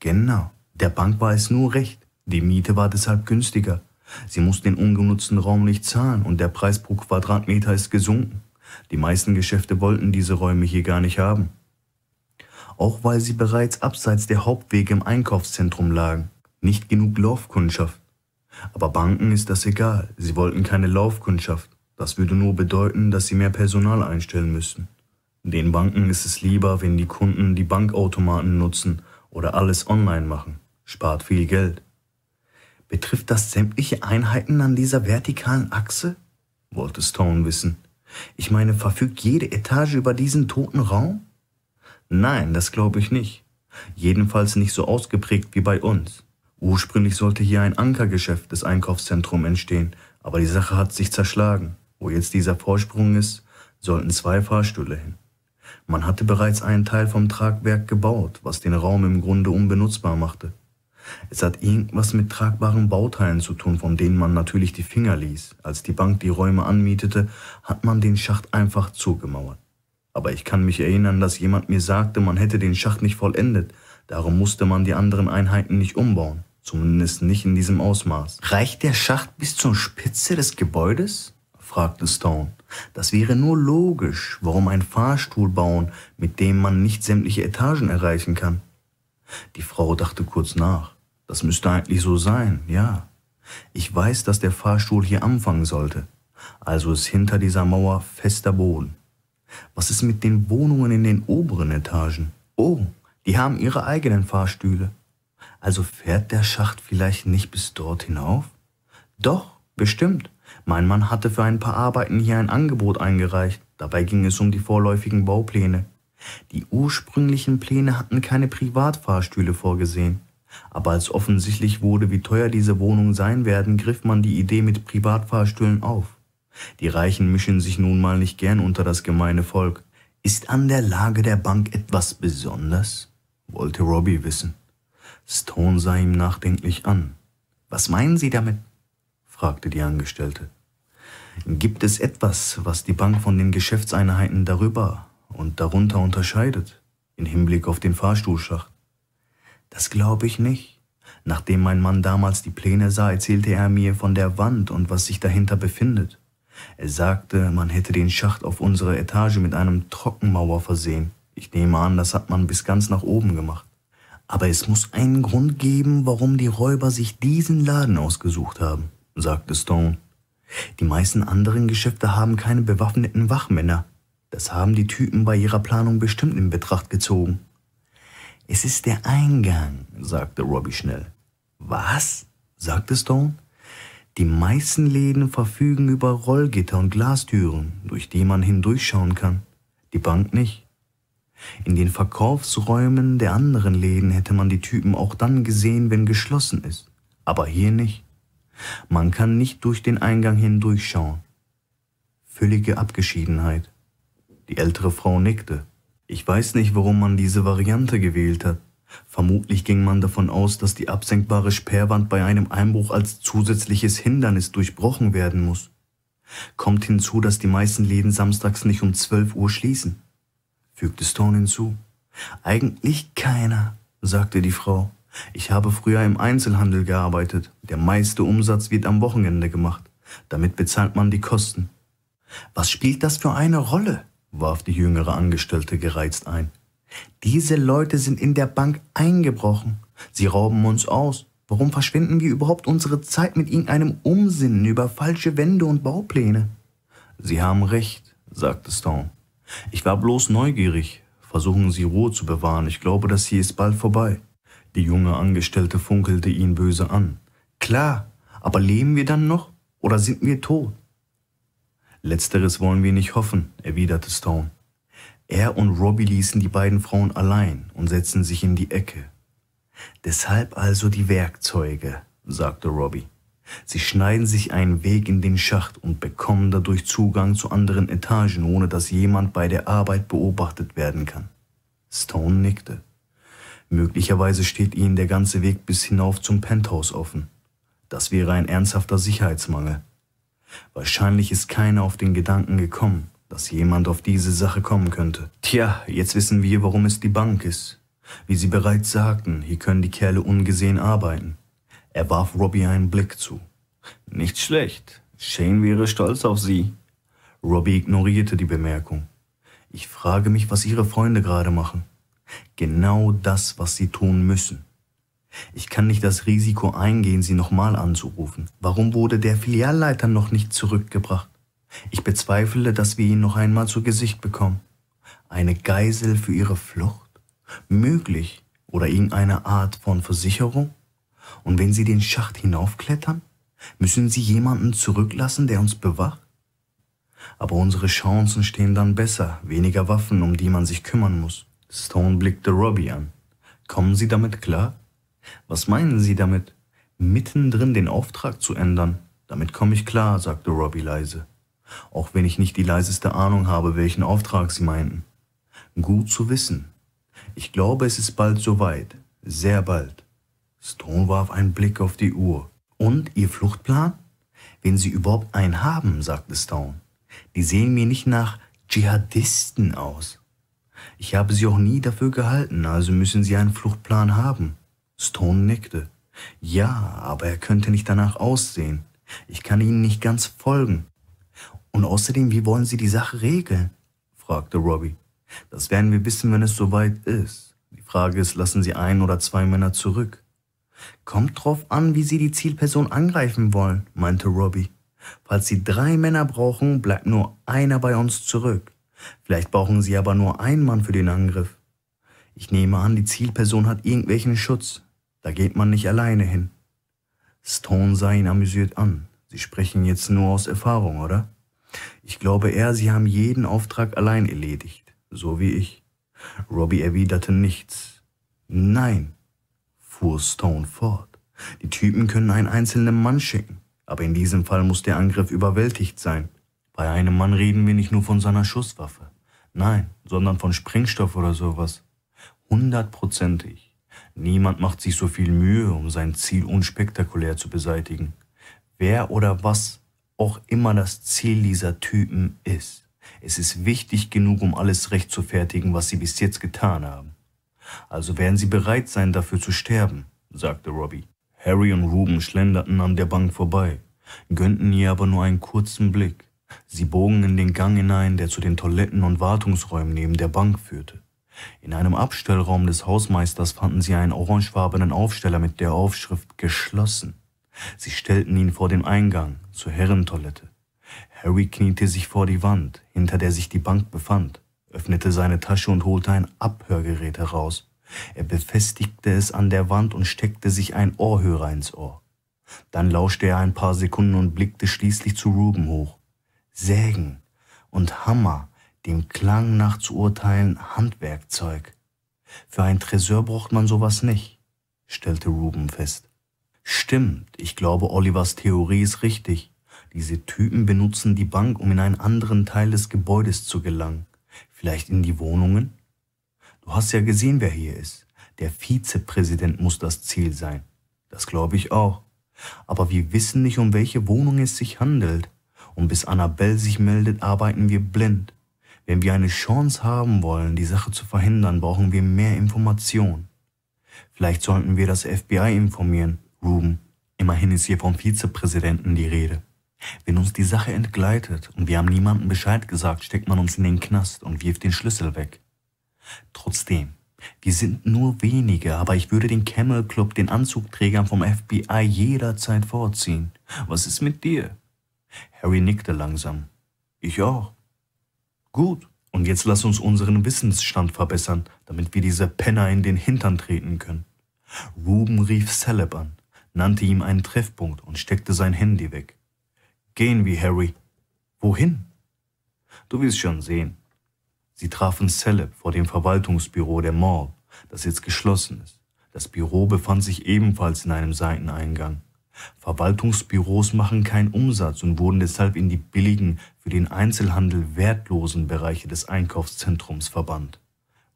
Genau, der Bank war es nur recht. Die Miete war deshalb günstiger. Sie muss den ungenutzten Raum nicht zahlen und der Preis pro Quadratmeter ist gesunken. Die meisten Geschäfte wollten diese Räume hier gar nicht haben. Auch weil sie bereits abseits der Hauptwege im Einkaufszentrum lagen. Nicht genug Laufkundschaft. Aber Banken ist das egal, sie wollten keine Laufkundschaft. Das würde nur bedeuten, dass sie mehr Personal einstellen müssten. Den Banken ist es lieber, wenn die Kunden die Bankautomaten nutzen oder alles online machen. Spart viel Geld. Betrifft das sämtliche Einheiten an dieser vertikalen Achse? wollte Stone wissen. Ich meine, verfügt jede Etage über diesen toten Raum? Nein, das glaube ich nicht. Jedenfalls nicht so ausgeprägt wie bei uns. Ursprünglich sollte hier ein Ankergeschäft des Einkaufszentrum entstehen, aber die Sache hat sich zerschlagen. Wo jetzt dieser Vorsprung ist, sollten zwei Fahrstühle hin. Man hatte bereits einen Teil vom Tragwerk gebaut, was den Raum im Grunde unbenutzbar machte. Es hat irgendwas mit tragbaren Bauteilen zu tun, von denen man natürlich die Finger ließ. Als die Bank die Räume anmietete, hat man den Schacht einfach zugemauert. Aber ich kann mich erinnern, dass jemand mir sagte, man hätte den Schacht nicht vollendet, Darum musste man die anderen Einheiten nicht umbauen, zumindest nicht in diesem Ausmaß. Reicht der Schacht bis zur Spitze des Gebäudes? fragte Stone. Das wäre nur logisch. Warum einen Fahrstuhl bauen, mit dem man nicht sämtliche Etagen erreichen kann? Die Frau dachte kurz nach. Das müsste eigentlich so sein, ja. Ich weiß, dass der Fahrstuhl hier anfangen sollte. Also ist hinter dieser Mauer fester Boden. Was ist mit den Wohnungen in den oberen Etagen? Oh, die haben ihre eigenen Fahrstühle. Also fährt der Schacht vielleicht nicht bis dort hinauf? Doch, bestimmt. Mein Mann hatte für ein paar Arbeiten hier ein Angebot eingereicht. Dabei ging es um die vorläufigen Baupläne. Die ursprünglichen Pläne hatten keine Privatfahrstühle vorgesehen. Aber als offensichtlich wurde, wie teuer diese Wohnungen sein werden, griff man die Idee mit Privatfahrstühlen auf. Die Reichen mischen sich nun mal nicht gern unter das gemeine Volk. Ist an der Lage der Bank etwas besonders? wollte Robbie wissen. Stone sah ihm nachdenklich an. Was meinen Sie damit? fragte die Angestellte. Gibt es etwas, was die Bank von den Geschäftseinheiten darüber und darunter unterscheidet, in Hinblick auf den Fahrstuhlschacht? Das glaube ich nicht. Nachdem mein Mann damals die Pläne sah, erzählte er mir von der Wand und was sich dahinter befindet. Er sagte, man hätte den Schacht auf unserer Etage mit einem Trockenmauer versehen. Ich nehme an, das hat man bis ganz nach oben gemacht. Aber es muss einen Grund geben, warum die Räuber sich diesen Laden ausgesucht haben, sagte Stone. Die meisten anderen Geschäfte haben keine bewaffneten Wachmänner. Das haben die Typen bei ihrer Planung bestimmt in Betracht gezogen. Es ist der Eingang, sagte Robbie schnell. Was? sagte Stone. Die meisten Läden verfügen über Rollgitter und Glastüren, durch die man hindurchschauen kann. Die Bank nicht. In den Verkaufsräumen der anderen Läden hätte man die Typen auch dann gesehen, wenn geschlossen ist, aber hier nicht. Man kann nicht durch den Eingang hindurchschauen. Völlige Abgeschiedenheit. Die ältere Frau nickte. Ich weiß nicht, warum man diese Variante gewählt hat. Vermutlich ging man davon aus, dass die absenkbare Sperrwand bei einem Einbruch als zusätzliches Hindernis durchbrochen werden muss. Kommt hinzu, dass die meisten Läden samstags nicht um 12 Uhr schließen fügte Stone hinzu. Eigentlich keiner, sagte die Frau. Ich habe früher im Einzelhandel gearbeitet. Der meiste Umsatz wird am Wochenende gemacht. Damit bezahlt man die Kosten. Was spielt das für eine Rolle? warf die jüngere Angestellte gereizt ein. Diese Leute sind in der Bank eingebrochen. Sie rauben uns aus. Warum verschwenden wir überhaupt unsere Zeit mit irgendeinem Umsinnen über falsche Wände und Baupläne? Sie haben recht, sagte Stone. Ich war bloß neugierig. Versuchen Sie Ruhe zu bewahren, ich glaube, das hier ist bald vorbei. Die junge Angestellte funkelte ihn böse an. Klar, aber leben wir dann noch oder sind wir tot? Letzteres wollen wir nicht hoffen, erwiderte Stone. Er und Robbie ließen die beiden Frauen allein und setzten sich in die Ecke. Deshalb also die Werkzeuge, sagte Robbie. Sie schneiden sich einen Weg in den Schacht und bekommen dadurch Zugang zu anderen Etagen, ohne dass jemand bei der Arbeit beobachtet werden kann. Stone nickte. Möglicherweise steht ihnen der ganze Weg bis hinauf zum Penthouse offen. Das wäre ein ernsthafter Sicherheitsmangel. Wahrscheinlich ist keiner auf den Gedanken gekommen, dass jemand auf diese Sache kommen könnte. Tja, jetzt wissen wir, warum es die Bank ist. Wie Sie bereits sagten, hier können die Kerle ungesehen arbeiten. Er warf Robbie einen Blick zu. Nicht schlecht. Shane wäre stolz auf sie. Robbie ignorierte die Bemerkung. Ich frage mich, was ihre Freunde gerade machen. Genau das, was sie tun müssen. Ich kann nicht das Risiko eingehen, sie nochmal anzurufen. Warum wurde der Filialleiter noch nicht zurückgebracht? Ich bezweifle, dass wir ihn noch einmal zu Gesicht bekommen. Eine Geisel für ihre Flucht? Möglich. Oder irgendeine Art von Versicherung? Und wenn sie den Schacht hinaufklettern, müssen sie jemanden zurücklassen, der uns bewacht? Aber unsere Chancen stehen dann besser, weniger Waffen, um die man sich kümmern muss. Stone blickte Robbie an. Kommen Sie damit klar? Was meinen Sie damit? Mittendrin den Auftrag zu ändern? Damit komme ich klar, sagte Robbie leise. Auch wenn ich nicht die leiseste Ahnung habe, welchen Auftrag Sie meinten. Gut zu wissen. Ich glaube, es ist bald soweit. Sehr bald. Stone warf einen Blick auf die Uhr. Und Ihr Fluchtplan? Wenn Sie überhaupt einen haben, sagte Stone. Die sehen mir nicht nach Dschihadisten aus. Ich habe Sie auch nie dafür gehalten, also müssen Sie einen Fluchtplan haben. Stone nickte. Ja, aber er könnte nicht danach aussehen. Ich kann Ihnen nicht ganz folgen. Und außerdem, wie wollen Sie die Sache regeln? fragte Robbie. Das werden wir wissen, wenn es soweit ist. Die Frage ist, lassen Sie ein oder zwei Männer zurück. Kommt drauf an, wie Sie die Zielperson angreifen wollen, meinte Robbie. Falls Sie drei Männer brauchen, bleibt nur einer bei uns zurück. Vielleicht brauchen Sie aber nur einen Mann für den Angriff. Ich nehme an, die Zielperson hat irgendwelchen Schutz. Da geht man nicht alleine hin. Stone sah ihn amüsiert an. Sie sprechen jetzt nur aus Erfahrung, oder? Ich glaube eher, Sie haben jeden Auftrag allein erledigt, so wie ich. Robbie erwiderte nichts. Nein, fuhr Stone fort. Die Typen können einen einzelnen Mann schicken, aber in diesem Fall muss der Angriff überwältigt sein. Bei einem Mann reden wir nicht nur von seiner Schusswaffe, nein, sondern von Sprengstoff oder sowas. Hundertprozentig. Niemand macht sich so viel Mühe, um sein Ziel unspektakulär zu beseitigen. Wer oder was auch immer das Ziel dieser Typen ist. Es ist wichtig genug, um alles recht zu fertigen, was sie bis jetzt getan haben also werden sie bereit sein, dafür zu sterben, sagte Robbie. Harry und Ruben schlenderten an der Bank vorbei, gönnten ihr aber nur einen kurzen Blick. Sie bogen in den Gang hinein, der zu den Toiletten und Wartungsräumen neben der Bank führte. In einem Abstellraum des Hausmeisters fanden sie einen orangefarbenen Aufsteller mit der Aufschrift geschlossen. Sie stellten ihn vor den Eingang zur Herrentoilette. Harry kniete sich vor die Wand, hinter der sich die Bank befand öffnete seine Tasche und holte ein Abhörgerät heraus. Er befestigte es an der Wand und steckte sich ein Ohrhörer ins Ohr. Dann lauschte er ein paar Sekunden und blickte schließlich zu Ruben hoch. Sägen und Hammer, dem Klang nach zu urteilen Handwerkzeug. Für einen Tresor braucht man sowas nicht, stellte Ruben fest. Stimmt, ich glaube, Olivers Theorie ist richtig. Diese Typen benutzen die Bank, um in einen anderen Teil des Gebäudes zu gelangen. Vielleicht in die Wohnungen? Du hast ja gesehen, wer hier ist. Der Vizepräsident muss das Ziel sein. Das glaube ich auch. Aber wir wissen nicht, um welche Wohnung es sich handelt. Und bis Annabelle sich meldet, arbeiten wir blind. Wenn wir eine Chance haben wollen, die Sache zu verhindern, brauchen wir mehr Informationen. Vielleicht sollten wir das FBI informieren, Ruben. Immerhin ist hier vom Vizepräsidenten die Rede. Wenn uns die Sache entgleitet und wir haben niemandem Bescheid gesagt, steckt man uns in den Knast und wirft den Schlüssel weg. Trotzdem, wir sind nur wenige, aber ich würde den Camel Club den Anzugträgern vom FBI jederzeit vorziehen. Was ist mit dir? Harry nickte langsam. Ich auch. Gut, und jetzt lass uns unseren Wissensstand verbessern, damit wir diese Penner in den Hintern treten können. Ruben rief Celeb an, nannte ihm einen Treffpunkt und steckte sein Handy weg. Gehen wir, Harry. Wohin? Du wirst schon sehen. Sie trafen Celeb vor dem Verwaltungsbüro der Mall, das jetzt geschlossen ist. Das Büro befand sich ebenfalls in einem Seiteneingang. Verwaltungsbüros machen keinen Umsatz und wurden deshalb in die billigen, für den Einzelhandel wertlosen Bereiche des Einkaufszentrums verbannt.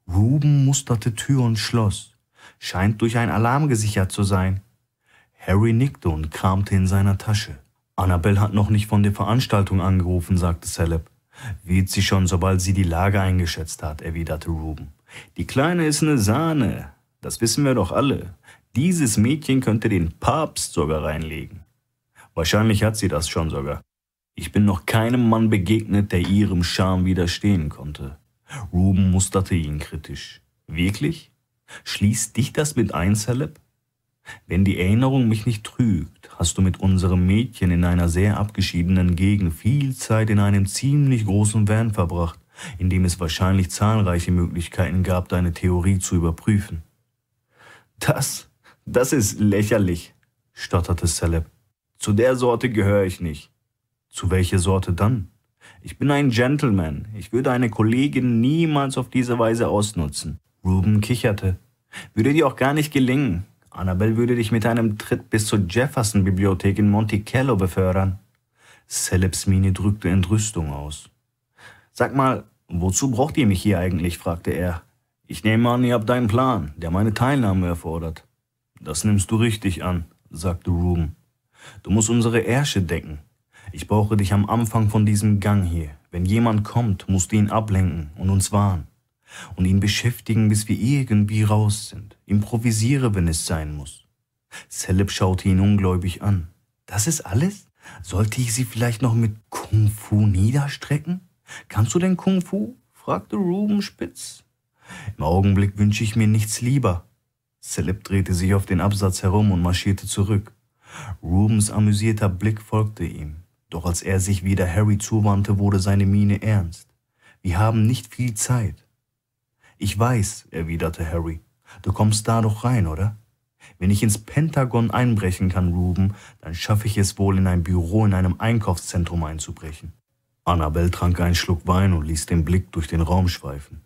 Ruben musterte Tür und Schloss. Scheint durch einen Alarm gesichert zu sein. Harry nickte und kramte in seiner Tasche. Annabelle hat noch nicht von der Veranstaltung angerufen, sagte Celeb. Wird sie schon, sobald sie die Lage eingeschätzt hat, erwiderte Ruben. Die Kleine ist eine Sahne. Das wissen wir doch alle. Dieses Mädchen könnte den Papst sogar reinlegen. Wahrscheinlich hat sie das schon sogar. Ich bin noch keinem Mann begegnet, der ihrem Charme widerstehen konnte. Ruben musterte ihn kritisch. Wirklich? Schließt dich das mit ein, Celeb? Wenn die Erinnerung mich nicht trügt, hast du mit unserem Mädchen in einer sehr abgeschiedenen Gegend viel Zeit in einem ziemlich großen Van verbracht, in dem es wahrscheinlich zahlreiche Möglichkeiten gab, deine Theorie zu überprüfen. Das, das ist lächerlich, stotterte Celeb. Zu der Sorte gehöre ich nicht. Zu welcher Sorte dann? Ich bin ein Gentleman. Ich würde eine Kollegin niemals auf diese Weise ausnutzen. Ruben kicherte. Würde dir auch gar nicht gelingen. Annabelle würde dich mit einem Tritt bis zur Jefferson-Bibliothek in Monticello befördern. Celebs Miene drückte Entrüstung aus. Sag mal, wozu braucht ihr mich hier eigentlich? fragte er. Ich nehme an, ihr habt einen Plan, der meine Teilnahme erfordert. Das nimmst du richtig an, sagte Ruben. Du musst unsere Ärsche decken. Ich brauche dich am Anfang von diesem Gang hier. Wenn jemand kommt, musst du ihn ablenken und uns warnen. Und ihn beschäftigen, bis wir irgendwie raus sind. Improvisiere, wenn es sein muss. Celeb schaute ihn ungläubig an. Das ist alles? Sollte ich sie vielleicht noch mit Kung Fu niederstrecken? Kannst du denn Kung Fu? fragte Ruben spitz. Im Augenblick wünsche ich mir nichts lieber. Celeb drehte sich auf den Absatz herum und marschierte zurück. Rubens amüsierter Blick folgte ihm. Doch als er sich wieder Harry zuwandte, wurde seine Miene ernst. Wir haben nicht viel Zeit. Ich weiß, erwiderte Harry. Du kommst da doch rein, oder? Wenn ich ins Pentagon einbrechen kann, Ruben, dann schaffe ich es wohl in ein Büro in einem Einkaufszentrum einzubrechen. Annabel trank einen Schluck Wein und ließ den Blick durch den Raum schweifen.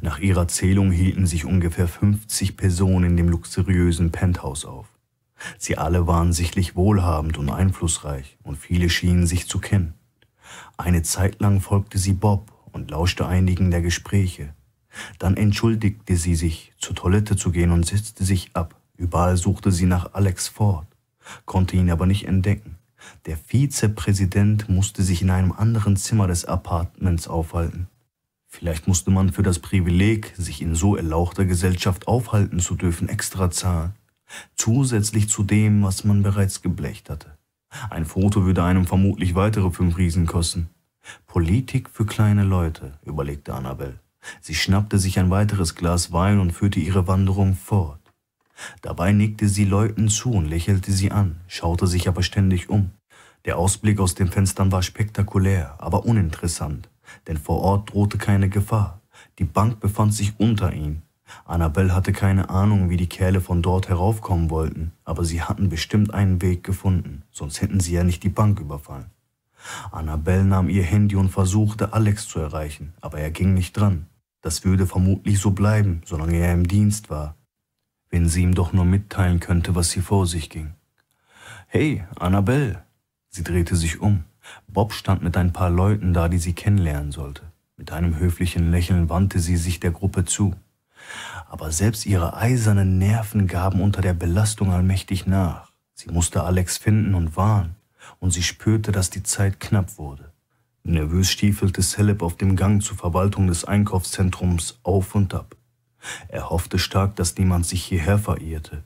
Nach ihrer Zählung hielten sich ungefähr 50 Personen in dem luxuriösen Penthouse auf. Sie alle waren sichtlich wohlhabend und einflussreich und viele schienen sich zu kennen. Eine Zeit lang folgte sie Bob und lauschte einigen der Gespräche. Dann entschuldigte sie sich, zur Toilette zu gehen und setzte sich ab. Überall suchte sie nach Alex Ford, konnte ihn aber nicht entdecken. Der Vizepräsident musste sich in einem anderen Zimmer des Apartments aufhalten. Vielleicht musste man für das Privileg, sich in so erlauchter Gesellschaft aufhalten zu dürfen, extra zahlen. Zusätzlich zu dem, was man bereits geblecht hatte. Ein Foto würde einem vermutlich weitere fünf Riesen kosten. Politik für kleine Leute, überlegte Annabel. Sie schnappte sich ein weiteres Glas Wein und führte ihre Wanderung fort. Dabei nickte sie Leuten zu und lächelte sie an, schaute sich aber ständig um. Der Ausblick aus den Fenstern war spektakulär, aber uninteressant, denn vor Ort drohte keine Gefahr. Die Bank befand sich unter ihm. Annabelle hatte keine Ahnung, wie die Kerle von dort heraufkommen wollten, aber sie hatten bestimmt einen Weg gefunden, sonst hätten sie ja nicht die Bank überfallen. Annabelle nahm ihr Handy und versuchte, Alex zu erreichen, aber er ging nicht dran. Das würde vermutlich so bleiben, solange er im Dienst war. Wenn sie ihm doch nur mitteilen könnte, was hier vor sich ging. Hey, Annabelle! Sie drehte sich um. Bob stand mit ein paar Leuten da, die sie kennenlernen sollte. Mit einem höflichen Lächeln wandte sie sich der Gruppe zu. Aber selbst ihre eisernen Nerven gaben unter der Belastung allmächtig nach. Sie musste Alex finden und warnen, und sie spürte, dass die Zeit knapp wurde. Nervös stiefelte Celeb auf dem Gang zur Verwaltung des Einkaufszentrums auf und ab. Er hoffte stark, dass niemand sich hierher verirrte.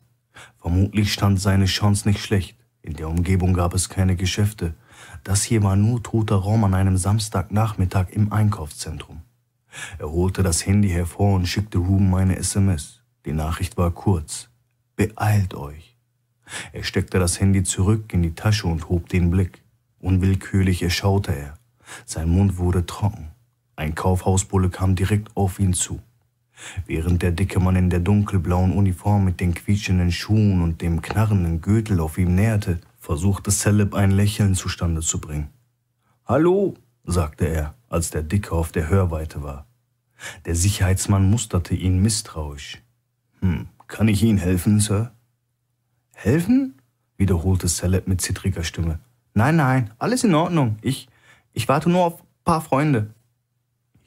Vermutlich stand seine Chance nicht schlecht. In der Umgebung gab es keine Geschäfte. Das hier war nur toter Raum an einem Samstagnachmittag im Einkaufszentrum. Er holte das Handy hervor und schickte Ruben eine SMS. Die Nachricht war kurz. Beeilt euch. Er steckte das Handy zurück in die Tasche und hob den Blick. Unwillkürlich erschaute er. Sein Mund wurde trocken. Ein Kaufhausbulle kam direkt auf ihn zu. Während der dicke Mann in der dunkelblauen Uniform mit den quietschenden Schuhen und dem knarrenden Gürtel auf ihm näherte, versuchte Celeb ein Lächeln zustande zu bringen. Hallo, sagte er, als der Dicke auf der Hörweite war. Der Sicherheitsmann musterte ihn misstrauisch. Hm, kann ich Ihnen helfen, Sir? Helfen? wiederholte Celeb mit zittriger Stimme. Nein, nein, alles in Ordnung. Ich, ich warte nur auf ein paar Freunde.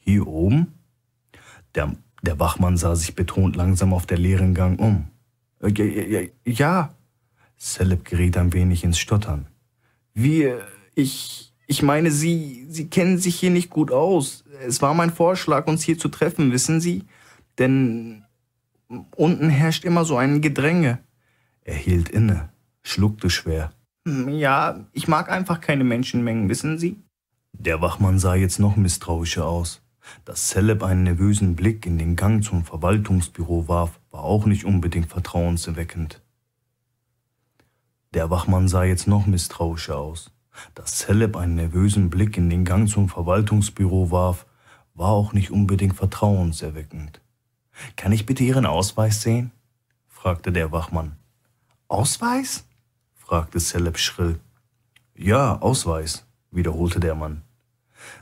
Hier oben? Der, der Wachmann sah sich betont langsam auf der leeren Gang um. Äh, ja, ja, ja. Celeb geriet ein wenig ins Stottern. Wir, ich, ich meine, Sie, Sie kennen sich hier nicht gut aus. Es war mein Vorschlag, uns hier zu treffen, wissen Sie? Denn unten herrscht immer so ein Gedränge. Er hielt inne, schluckte schwer. Hm, ja, ich mag einfach keine Menschenmengen, wissen Sie? Der Wachmann sah jetzt noch misstrauischer aus. Dass Celeb einen nervösen Blick in den Gang zum Verwaltungsbüro warf, war auch nicht unbedingt vertrauenserweckend. Der Wachmann sah jetzt noch misstrauischer aus. Dass Celeb einen nervösen Blick in den Gang zum Verwaltungsbüro warf, war auch nicht unbedingt vertrauenserweckend. Kann ich bitte Ihren Ausweis sehen? fragte der Wachmann. Ausweis? fragte Celeb schrill. Ja, Ausweis, wiederholte der Mann.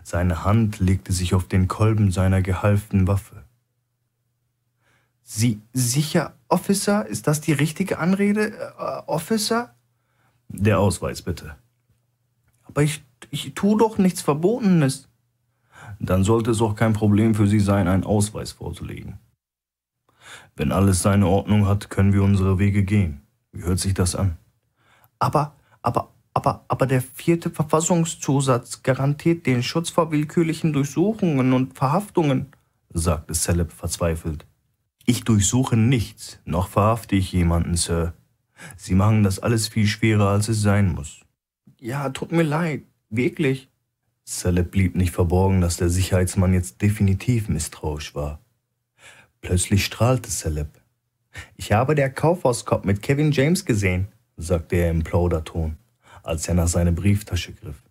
Seine Hand legte sich auf den Kolben seiner gehalften Waffe. Sie sicher, Officer? Ist das die richtige Anrede, äh, Officer? Der Ausweis bitte. Aber ich, ich tue doch nichts Verbotenes. Dann sollte es auch kein Problem für Sie sein, einen Ausweis vorzulegen. Wenn alles seine Ordnung hat, können wir unsere Wege gehen. Wie hört sich das an? Aber, aber, aber, aber der vierte Verfassungszusatz garantiert den Schutz vor willkürlichen Durchsuchungen und Verhaftungen, sagte Celeb verzweifelt. Ich durchsuche nichts, noch verhafte ich jemanden, Sir. Sie machen das alles viel schwerer, als es sein muss. Ja, tut mir leid, wirklich. Celeb blieb nicht verborgen, dass der Sicherheitsmann jetzt definitiv misstrauisch war. Plötzlich strahlte Celeb. Ich habe der Kaufhauskopf mit Kevin James gesehen, sagte er im Plauderton als er nach seiner Brieftasche griff.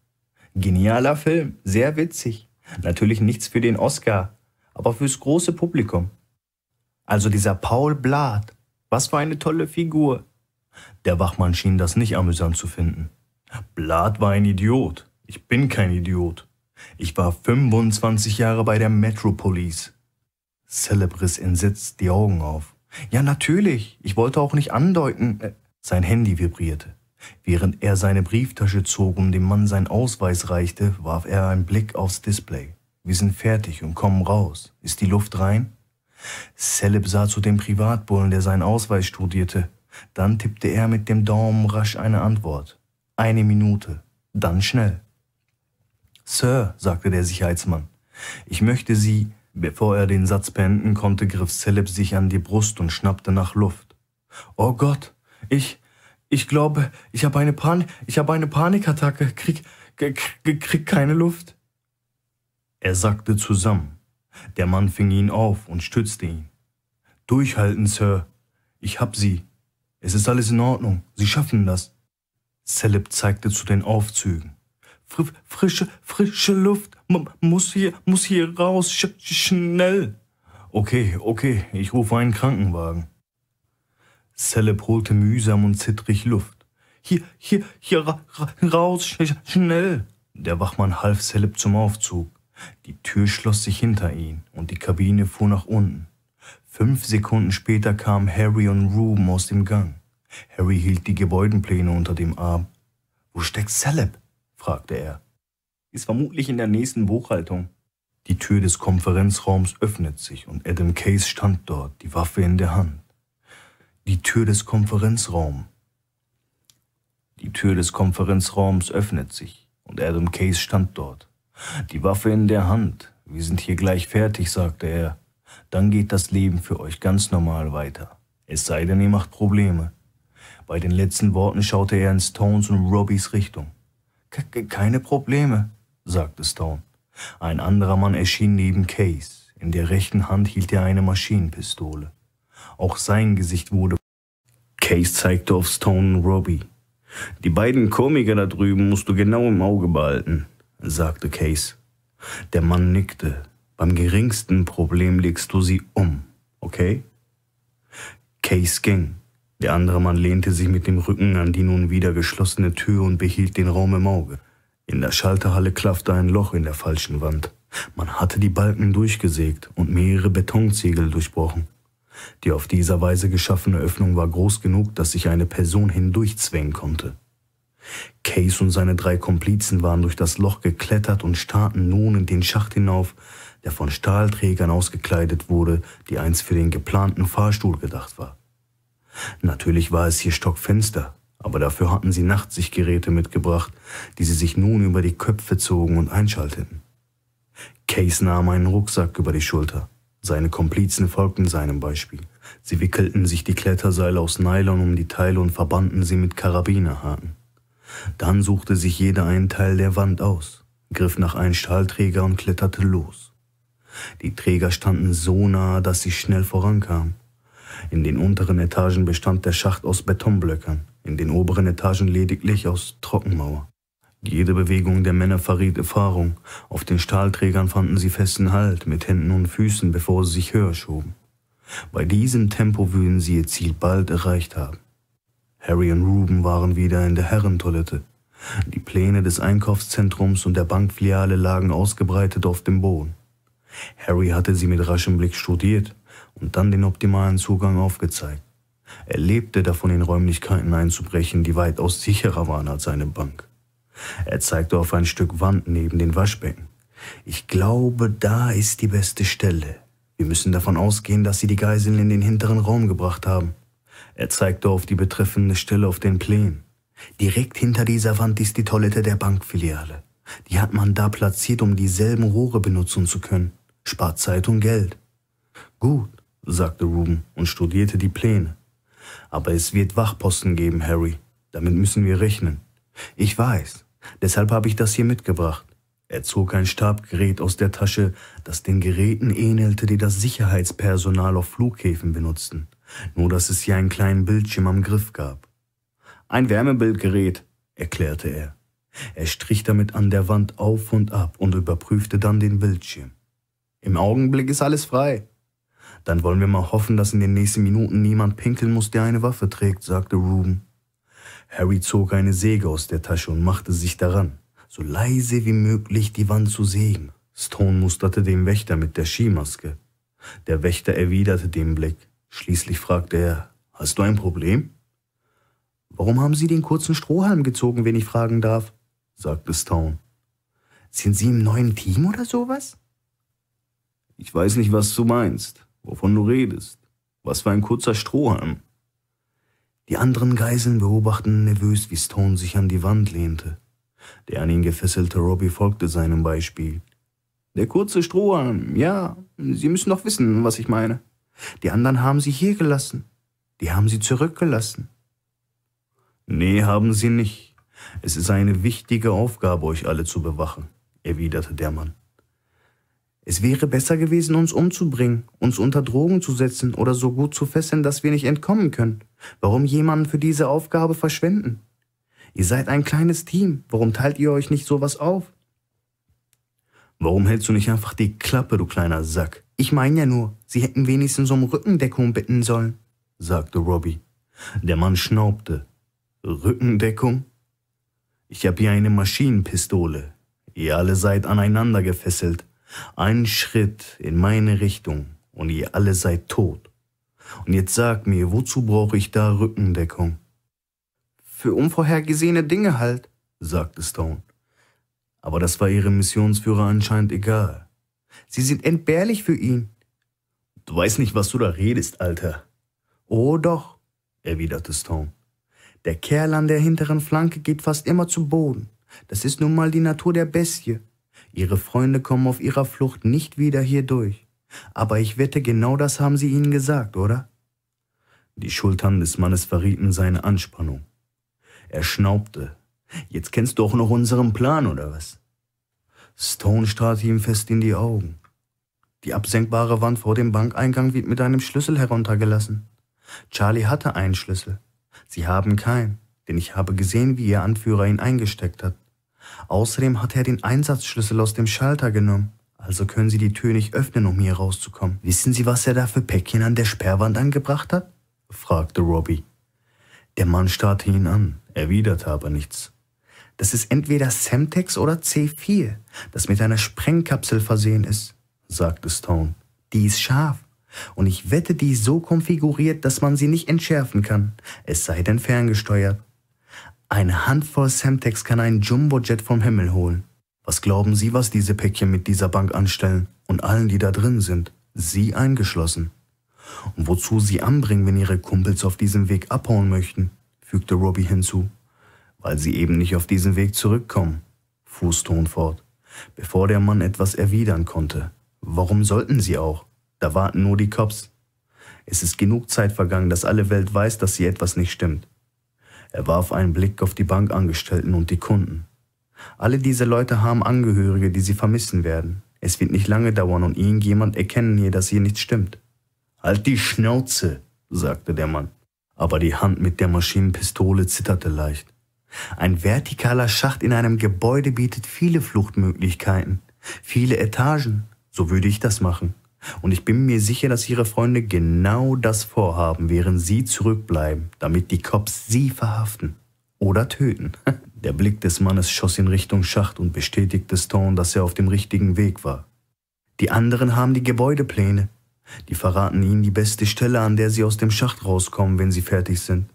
Genialer Film, sehr witzig. Natürlich nichts für den Oscar, aber fürs große Publikum. Also dieser Paul Blatt, was für eine tolle Figur. Der Wachmann schien das nicht amüsant zu finden. Blatt war ein Idiot. Ich bin kein Idiot. Ich war 25 Jahre bei der Metropolis. Celebris entsetzt die Augen auf. Ja, natürlich. Ich wollte auch nicht andeuten. Äh, sein Handy vibrierte. Während er seine Brieftasche zog und dem Mann seinen Ausweis reichte, warf er einen Blick aufs Display. Wir sind fertig und kommen raus. Ist die Luft rein? Celeb sah zu dem Privatbullen, der seinen Ausweis studierte. Dann tippte er mit dem Daumen rasch eine Antwort. Eine Minute. Dann schnell. Sir, sagte der Sicherheitsmann, ich möchte Sie. Bevor er den Satz beenden konnte, griff Celeb sich an die Brust und schnappte nach Luft. Oh Gott, ich, ich glaube, ich habe eine, Pan ich habe eine Panikattacke, krieg, krieg, krieg keine Luft. Er sackte zusammen. Der Mann fing ihn auf und stützte ihn. Durchhalten, Sir. Ich hab sie. Es ist alles in Ordnung. Sie schaffen das. Celeb zeigte zu den Aufzügen. Fr frische, frische Luft. M muss hier, muss hier raus. Sch schnell. Okay, okay. Ich rufe einen Krankenwagen. Celeb holte mühsam und zittrig Luft. Hier, hier, hier ra raus, sch schnell! Der Wachmann half Celeb zum Aufzug. Die Tür schloss sich hinter ihn und die Kabine fuhr nach unten. Fünf Sekunden später kamen Harry und Ruben aus dem Gang. Harry hielt die Gebäudenpläne unter dem Arm. Wo steckt Celeb? fragte er. Ist vermutlich in der nächsten Buchhaltung. Die Tür des Konferenzraums öffnet sich und Adam Case stand dort, die Waffe in der Hand die Tür des Konferenzraums. Die Tür des Konferenzraums öffnet sich und Adam Case stand dort. Die Waffe in der Hand. Wir sind hier gleich fertig, sagte er. Dann geht das Leben für euch ganz normal weiter. Es sei denn, ihr macht Probleme. Bei den letzten Worten schaute er in Stones und Robbys Richtung. Keine Probleme, sagte Stone. Ein anderer Mann erschien neben Case. In der rechten Hand hielt er eine Maschinenpistole. Auch sein Gesicht wurde. Case zeigte auf Stone und Robbie. Die beiden Komiker da drüben musst du genau im Auge behalten, sagte Case. Der Mann nickte. Beim geringsten Problem legst du sie um, okay? Case ging. Der andere Mann lehnte sich mit dem Rücken an die nun wieder geschlossene Tür und behielt den Raum im Auge. In der Schalterhalle klaffte ein Loch in der falschen Wand. Man hatte die Balken durchgesägt und mehrere Betonziegel durchbrochen. Die auf dieser Weise geschaffene Öffnung war groß genug, dass sich eine Person hindurchzwängen konnte. Case und seine drei Komplizen waren durch das Loch geklettert und starrten nun in den Schacht hinauf, der von Stahlträgern ausgekleidet wurde, die einst für den geplanten Fahrstuhl gedacht war. Natürlich war es hier Stockfenster, aber dafür hatten sie Nachtsichtgeräte mitgebracht, die sie sich nun über die Köpfe zogen und einschalteten. Case nahm einen Rucksack über die Schulter. Seine Komplizen folgten seinem Beispiel. Sie wickelten sich die Kletterseile aus Nylon um die Teile und verbanden sie mit Karabinerhaken. Dann suchte sich jeder einen Teil der Wand aus, griff nach einem Stahlträger und kletterte los. Die Träger standen so nah, dass sie schnell vorankamen. In den unteren Etagen bestand der Schacht aus Betonblöckern, in den oberen Etagen lediglich aus Trockenmauer. Jede Bewegung der Männer verriet Erfahrung. Auf den Stahlträgern fanden sie festen Halt mit Händen und Füßen, bevor sie sich höher schoben. Bei diesem Tempo würden sie ihr Ziel bald erreicht haben. Harry und Ruben waren wieder in der Herrentoilette. Die Pläne des Einkaufszentrums und der Bankfiliale lagen ausgebreitet auf dem Boden. Harry hatte sie mit raschem Blick studiert und dann den optimalen Zugang aufgezeigt. Er lebte davon, in Räumlichkeiten einzubrechen, die weitaus sicherer waren als eine Bank. Er zeigte auf ein Stück Wand neben den Waschbecken. Ich glaube, da ist die beste Stelle. Wir müssen davon ausgehen, dass sie die Geiseln in den hinteren Raum gebracht haben. Er zeigte auf die betreffende Stelle auf den Plänen. Direkt hinter dieser Wand ist die Toilette der Bankfiliale. Die hat man da platziert, um dieselben Rohre benutzen zu können. Spart Zeit und Geld. Gut, sagte Ruben und studierte die Pläne. Aber es wird Wachposten geben, Harry. Damit müssen wir rechnen. Ich weiß, Deshalb habe ich das hier mitgebracht. Er zog ein Stabgerät aus der Tasche, das den Geräten ähnelte, die das Sicherheitspersonal auf Flughäfen benutzten, nur dass es hier einen kleinen Bildschirm am Griff gab. Ein Wärmebildgerät, erklärte er. Er strich damit an der Wand auf und ab und überprüfte dann den Bildschirm. Im Augenblick ist alles frei. Dann wollen wir mal hoffen, dass in den nächsten Minuten niemand pinkeln muss, der eine Waffe trägt, sagte Ruben. Harry zog eine Säge aus der Tasche und machte sich daran, so leise wie möglich die Wand zu sägen. Stone musterte den Wächter mit der Skimaske. Der Wächter erwiderte den Blick. Schließlich fragte er, Hast du ein Problem? Warum haben Sie den kurzen Strohhalm gezogen, wenn ich fragen darf? sagte Stone. Sind Sie im neuen Team oder sowas? Ich weiß nicht, was du meinst, wovon du redest. Was für ein kurzer Strohhalm. Die anderen Geiseln beobachten nervös, wie Stone sich an die Wand lehnte. Der an ihn gefesselte Robbie folgte seinem Beispiel. Der kurze Strohhalm, ja, Sie müssen doch wissen, was ich meine. Die anderen haben Sie hier gelassen. Die haben Sie zurückgelassen. Nee, haben Sie nicht. Es ist eine wichtige Aufgabe, euch alle zu bewachen, erwiderte der Mann. Es wäre besser gewesen, uns umzubringen, uns unter Drogen zu setzen oder so gut zu fesseln, dass wir nicht entkommen können. Warum jemanden für diese Aufgabe verschwenden? Ihr seid ein kleines Team. Warum teilt ihr euch nicht sowas auf? Warum hältst du nicht einfach die Klappe, du kleiner Sack? Ich meine ja nur, sie hätten wenigstens um Rückendeckung bitten sollen, sagte Robbie. Der Mann schnaubte. Rückendeckung? Ich hab hier eine Maschinenpistole. Ihr alle seid aneinander gefesselt. Einen Schritt in meine Richtung und ihr alle seid tot. Und jetzt sag mir, wozu brauche ich da Rückendeckung? Für unvorhergesehene Dinge halt, sagte Stone. Aber das war ihrem Missionsführer anscheinend egal. Sie sind entbehrlich für ihn. Du weißt nicht, was du da redest, Alter. Oh doch, erwiderte Stone. Der Kerl an der hinteren Flanke geht fast immer zu Boden. Das ist nun mal die Natur der Bestie. Ihre Freunde kommen auf ihrer Flucht nicht wieder hier durch. Aber ich wette, genau das haben sie ihnen gesagt, oder? Die Schultern des Mannes verrieten seine Anspannung. Er schnaubte. Jetzt kennst du auch noch unseren Plan, oder was? Stone starrte ihm fest in die Augen. Die absenkbare Wand vor dem Bankeingang wird mit einem Schlüssel heruntergelassen. Charlie hatte einen Schlüssel. Sie haben keinen, denn ich habe gesehen, wie ihr Anführer ihn eingesteckt hat. Außerdem hat er den Einsatzschlüssel aus dem Schalter genommen. Also können Sie die Tür nicht öffnen, um hier rauszukommen. Wissen Sie, was er da für Päckchen an der Sperrwand angebracht hat? fragte Robbie. Der Mann starrte ihn an, erwiderte aber nichts. Das ist entweder Semtex oder C4, das mit einer Sprengkapsel versehen ist, sagte Stone. Die ist scharf. Und ich wette, die ist so konfiguriert, dass man sie nicht entschärfen kann, es sei denn ferngesteuert. Eine Handvoll Semtex kann einen Jumbojet vom Himmel holen. Was glauben Sie, was diese Päckchen mit dieser Bank anstellen und allen, die da drin sind, Sie eingeschlossen? Und wozu sie anbringen, wenn ihre Kumpels auf diesem Weg abhauen möchten, fügte Robbie hinzu, weil sie eben nicht auf diesem Weg zurückkommen, fuhr Stone fort, bevor der Mann etwas erwidern konnte. Warum sollten sie auch? Da warten nur die Cops. Es ist genug Zeit vergangen, dass alle Welt weiß, dass hier etwas nicht stimmt. Er warf einen Blick auf die Bankangestellten und die Kunden. Alle diese Leute haben Angehörige, die sie vermissen werden. Es wird nicht lange dauern und irgendjemand erkennen hier, dass hier nichts stimmt. Halt die Schnauze, sagte der Mann. Aber die Hand mit der Maschinenpistole zitterte leicht. Ein vertikaler Schacht in einem Gebäude bietet viele Fluchtmöglichkeiten, viele Etagen. So würde ich das machen. Und ich bin mir sicher, dass ihre Freunde genau das vorhaben, während sie zurückbleiben, damit die Cops sie verhaften oder töten. [LAUGHS] Der Blick des Mannes schoss in Richtung Schacht und bestätigte Stone, dass er auf dem richtigen Weg war. Die anderen haben die Gebäudepläne. Die verraten ihnen die beste Stelle, an der sie aus dem Schacht rauskommen, wenn sie fertig sind.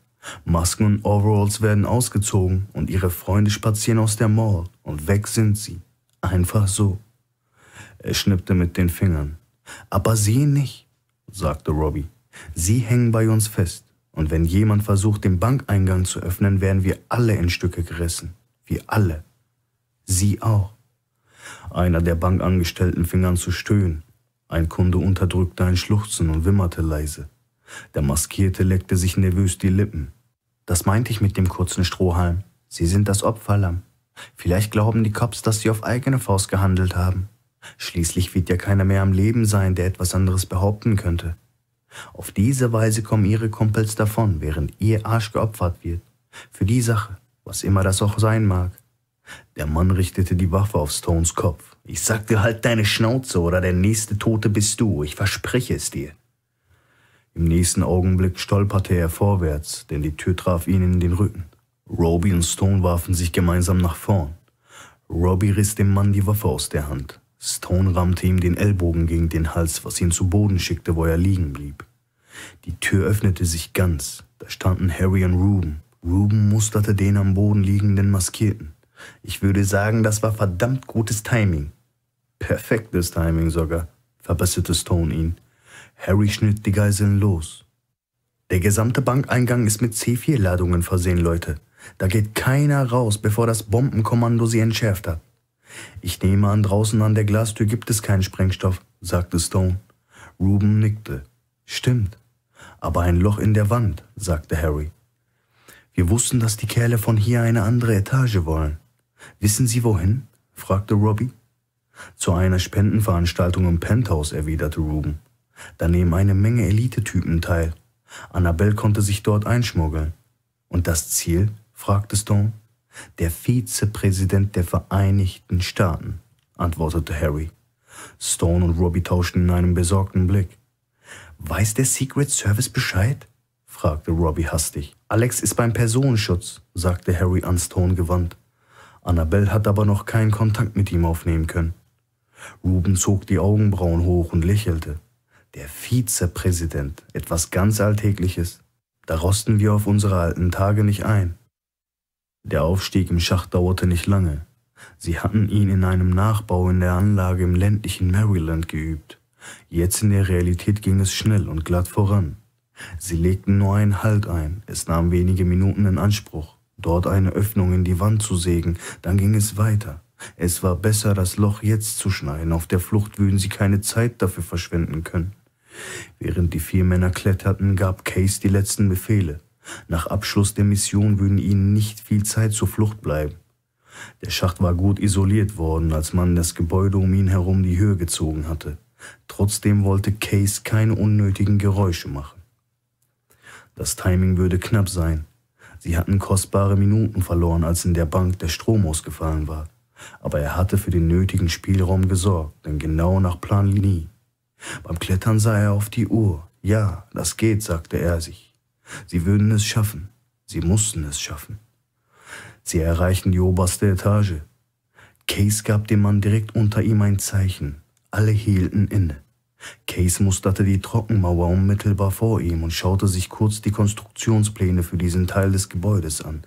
Masken und Overalls werden ausgezogen und ihre Freunde spazieren aus der Mall und weg sind sie. Einfach so. Er schnippte mit den Fingern. Aber sie nicht, sagte Robbie. Sie hängen bei uns fest. Und wenn jemand versucht, den Bankeingang zu öffnen, werden wir alle in Stücke gerissen. Wir alle. Sie auch. Einer der Bankangestellten fing an zu stöhnen. Ein Kunde unterdrückte ein Schluchzen und wimmerte leise. Der Maskierte leckte sich nervös die Lippen. Das meinte ich mit dem kurzen Strohhalm. Sie sind das Opferlamm. Vielleicht glauben die Cops, dass sie auf eigene Faust gehandelt haben. Schließlich wird ja keiner mehr am Leben sein, der etwas anderes behaupten könnte. Auf diese Weise kommen ihre Kumpels davon, während ihr Arsch geopfert wird. Für die Sache, was immer das auch sein mag. Der Mann richtete die Waffe auf Stones Kopf. Ich sagte, halt deine Schnauze oder der nächste Tote bist du, ich verspreche es dir. Im nächsten Augenblick stolperte er vorwärts, denn die Tür traf ihn in den Rücken. Roby und Stone warfen sich gemeinsam nach vorn. Roby riss dem Mann die Waffe aus der Hand. Stone rammte ihm den Ellbogen gegen den Hals, was ihn zu Boden schickte, wo er liegen blieb. Die Tür öffnete sich ganz. Da standen Harry und Ruben. Ruben musterte den am Boden liegenden Maskierten. Ich würde sagen, das war verdammt gutes Timing. Perfektes Timing sogar, verbesserte Stone ihn. Harry schnitt die Geiseln los. Der gesamte Bankeingang ist mit C4-Ladungen versehen, Leute. Da geht keiner raus, bevor das Bombenkommando sie entschärft hat. Ich nehme an, draußen an der Glastür gibt es keinen Sprengstoff, sagte Stone. Ruben nickte. Stimmt. Aber ein Loch in der Wand, sagte Harry. Wir wussten, dass die Kerle von hier eine andere Etage wollen. Wissen Sie wohin? fragte Robbie. Zu einer Spendenveranstaltung im Penthouse, erwiderte Ruben. Da nehmen eine Menge Elitetypen teil. Annabelle konnte sich dort einschmuggeln. Und das Ziel? fragte Stone. Der Vizepräsident der Vereinigten Staaten, antwortete Harry. Stone und Robbie tauschten einen besorgten Blick. Weiß der Secret Service Bescheid? fragte Robbie hastig. Alex ist beim Personenschutz, sagte Harry an Stone gewandt. Annabelle hat aber noch keinen Kontakt mit ihm aufnehmen können. Ruben zog die Augenbrauen hoch und lächelte. Der Vizepräsident, etwas ganz Alltägliches. Da rosten wir auf unsere alten Tage nicht ein. Der Aufstieg im Schacht dauerte nicht lange. Sie hatten ihn in einem Nachbau in der Anlage im ländlichen Maryland geübt. Jetzt in der Realität ging es schnell und glatt voran. Sie legten nur einen Halt ein, es nahm wenige Minuten in Anspruch, dort eine Öffnung in die Wand zu sägen, dann ging es weiter. Es war besser, das Loch jetzt zu schneiden, auf der Flucht würden sie keine Zeit dafür verschwenden können. Während die vier Männer kletterten, gab Case die letzten Befehle. Nach Abschluss der Mission würden ihnen nicht viel Zeit zur Flucht bleiben. Der Schacht war gut isoliert worden, als man das Gebäude um ihn herum die Höhe gezogen hatte. Trotzdem wollte Case keine unnötigen Geräusche machen. Das Timing würde knapp sein. Sie hatten kostbare Minuten verloren, als in der Bank der Strom ausgefallen war. Aber er hatte für den nötigen Spielraum gesorgt, denn genau nach Plan nie. Beim Klettern sah er auf die Uhr. Ja, das geht, sagte er sich. Sie würden es schaffen. Sie mussten es schaffen. Sie erreichten die oberste Etage. Case gab dem Mann direkt unter ihm ein Zeichen. Alle hielten inne. Case musterte die Trockenmauer unmittelbar vor ihm und schaute sich kurz die Konstruktionspläne für diesen Teil des Gebäudes an,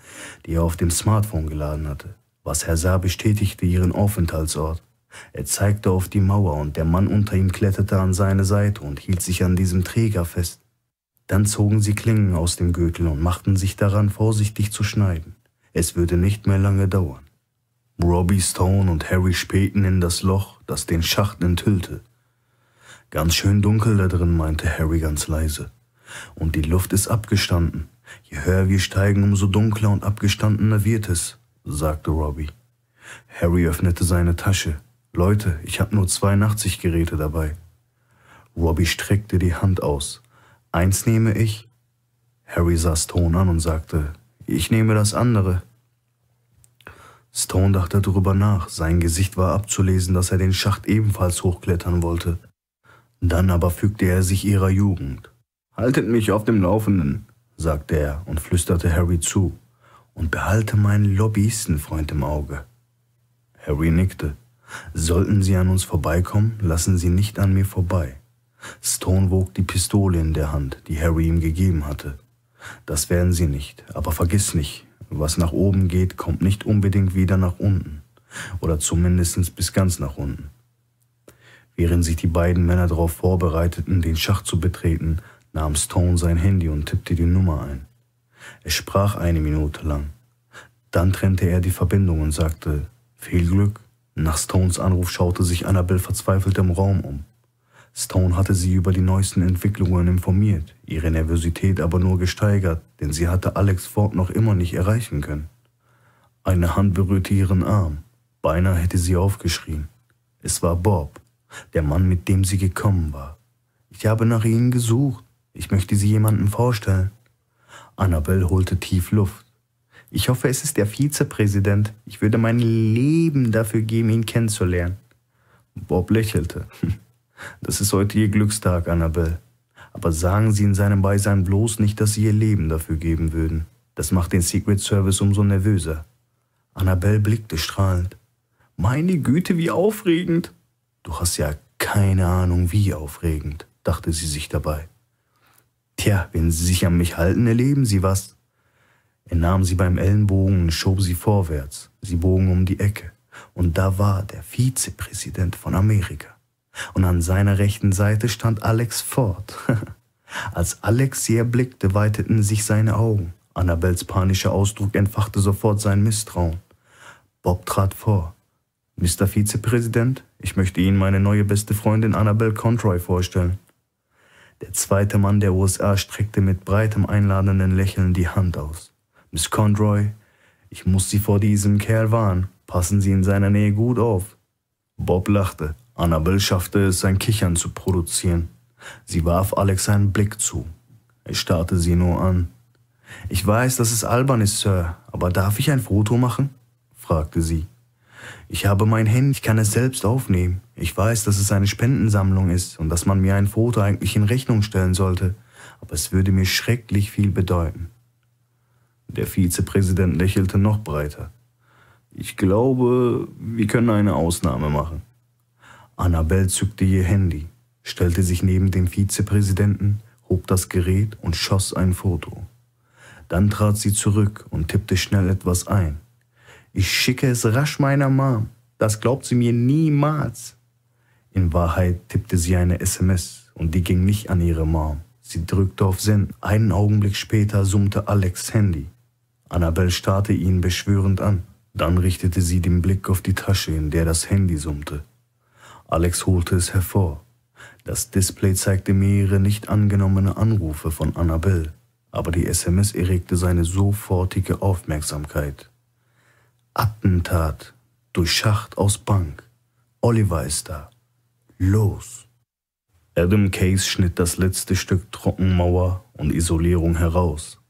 die er auf dem Smartphone geladen hatte. Was er sah, bestätigte ihren Aufenthaltsort. Er zeigte auf die Mauer und der Mann unter ihm kletterte an seine Seite und hielt sich an diesem Träger fest. Dann zogen sie Klingen aus dem Gürtel und machten sich daran, vorsichtig zu schneiden. Es würde nicht mehr lange dauern. Robbie Stone und Harry spähten in das Loch, das den Schacht enthüllte. Ganz schön dunkel da drin, meinte Harry ganz leise. Und die Luft ist abgestanden. Je höher wir steigen, umso dunkler und abgestandener wird es, sagte Robbie. Harry öffnete seine Tasche. Leute, ich habe nur zwei Nachtsichtgeräte dabei. Robbie streckte die Hand aus. Eins nehme ich. Harry sah Stone an und sagte, ich nehme das andere. Stone dachte darüber nach, sein Gesicht war abzulesen, dass er den Schacht ebenfalls hochklettern wollte. Dann aber fügte er sich ihrer Jugend. Haltet mich auf dem Laufenden, sagte er und flüsterte Harry zu, und behalte meinen Lobbyistenfreund im Auge. Harry nickte. Sollten Sie an uns vorbeikommen, lassen Sie nicht an mir vorbei. Stone wog die Pistole in der Hand, die Harry ihm gegeben hatte. Das werden sie nicht, aber vergiss nicht, was nach oben geht, kommt nicht unbedingt wieder nach unten. Oder zumindest bis ganz nach unten. Während sich die beiden Männer darauf vorbereiteten, den Schacht zu betreten, nahm Stone sein Handy und tippte die Nummer ein. Er sprach eine Minute lang. Dann trennte er die Verbindung und sagte, viel Glück. Nach Stones Anruf schaute sich Annabel verzweifelt im Raum um. Stone hatte sie über die neuesten Entwicklungen informiert, ihre Nervosität aber nur gesteigert, denn sie hatte Alex Ford noch immer nicht erreichen können. Eine Hand berührte ihren Arm. Beinahe hätte sie aufgeschrien. Es war Bob, der Mann, mit dem sie gekommen war. Ich habe nach Ihnen gesucht. Ich möchte Sie jemandem vorstellen. Annabelle holte tief Luft. Ich hoffe, es ist der Vizepräsident. Ich würde mein Leben dafür geben, ihn kennenzulernen. Bob lächelte. [LAUGHS] Das ist heute Ihr Glückstag, Annabelle. Aber sagen Sie in seinem Beisein bloß nicht, dass Sie Ihr Leben dafür geben würden. Das macht den Secret Service umso nervöser. Annabelle blickte strahlend. Meine Güte, wie aufregend! Du hast ja keine Ahnung, wie aufregend, dachte sie sich dabei. Tja, wenn Sie sich an mich halten, erleben Sie was. Er nahm sie beim Ellenbogen und schob sie vorwärts. Sie bogen um die Ecke. Und da war der Vizepräsident von Amerika und an seiner rechten Seite stand Alex Ford. [LAUGHS] Als Alex sie erblickte, weiteten sich seine Augen. Annabels panischer Ausdruck entfachte sofort sein Misstrauen. Bob trat vor. Mr. Vizepräsident, ich möchte Ihnen meine neue beste Freundin Annabel Controy vorstellen. Der zweite Mann der USA streckte mit breitem einladenden Lächeln die Hand aus. Miss Conroy, ich muss Sie vor diesem Kerl warnen. Passen Sie in seiner Nähe gut auf. Bob lachte. Annabel schaffte es, ein Kichern zu produzieren. Sie warf Alex einen Blick zu. Ich starrte sie nur an. Ich weiß, dass es albern ist, Sir, aber darf ich ein Foto machen? fragte sie. Ich habe mein Handy, ich kann es selbst aufnehmen. Ich weiß, dass es eine Spendensammlung ist und dass man mir ein Foto eigentlich in Rechnung stellen sollte, aber es würde mir schrecklich viel bedeuten. Der Vizepräsident lächelte noch breiter. Ich glaube, wir können eine Ausnahme machen. Annabelle zückte ihr Handy, stellte sich neben den Vizepräsidenten, hob das Gerät und schoss ein Foto. Dann trat sie zurück und tippte schnell etwas ein. Ich schicke es rasch meiner Mom. Das glaubt sie mir niemals. In Wahrheit tippte sie eine SMS und die ging nicht an ihre Mom. Sie drückte auf Send. Einen Augenblick später summte Alex Handy. Annabelle starrte ihn beschwörend an. Dann richtete sie den Blick auf die Tasche, in der das Handy summte. Alex holte es hervor. Das Display zeigte mehrere nicht angenommene Anrufe von Annabelle, aber die SMS erregte seine sofortige Aufmerksamkeit. Attentat durch Schacht aus Bank. Oliver ist da. Los! Adam Case schnitt das letzte Stück Trockenmauer und Isolierung heraus.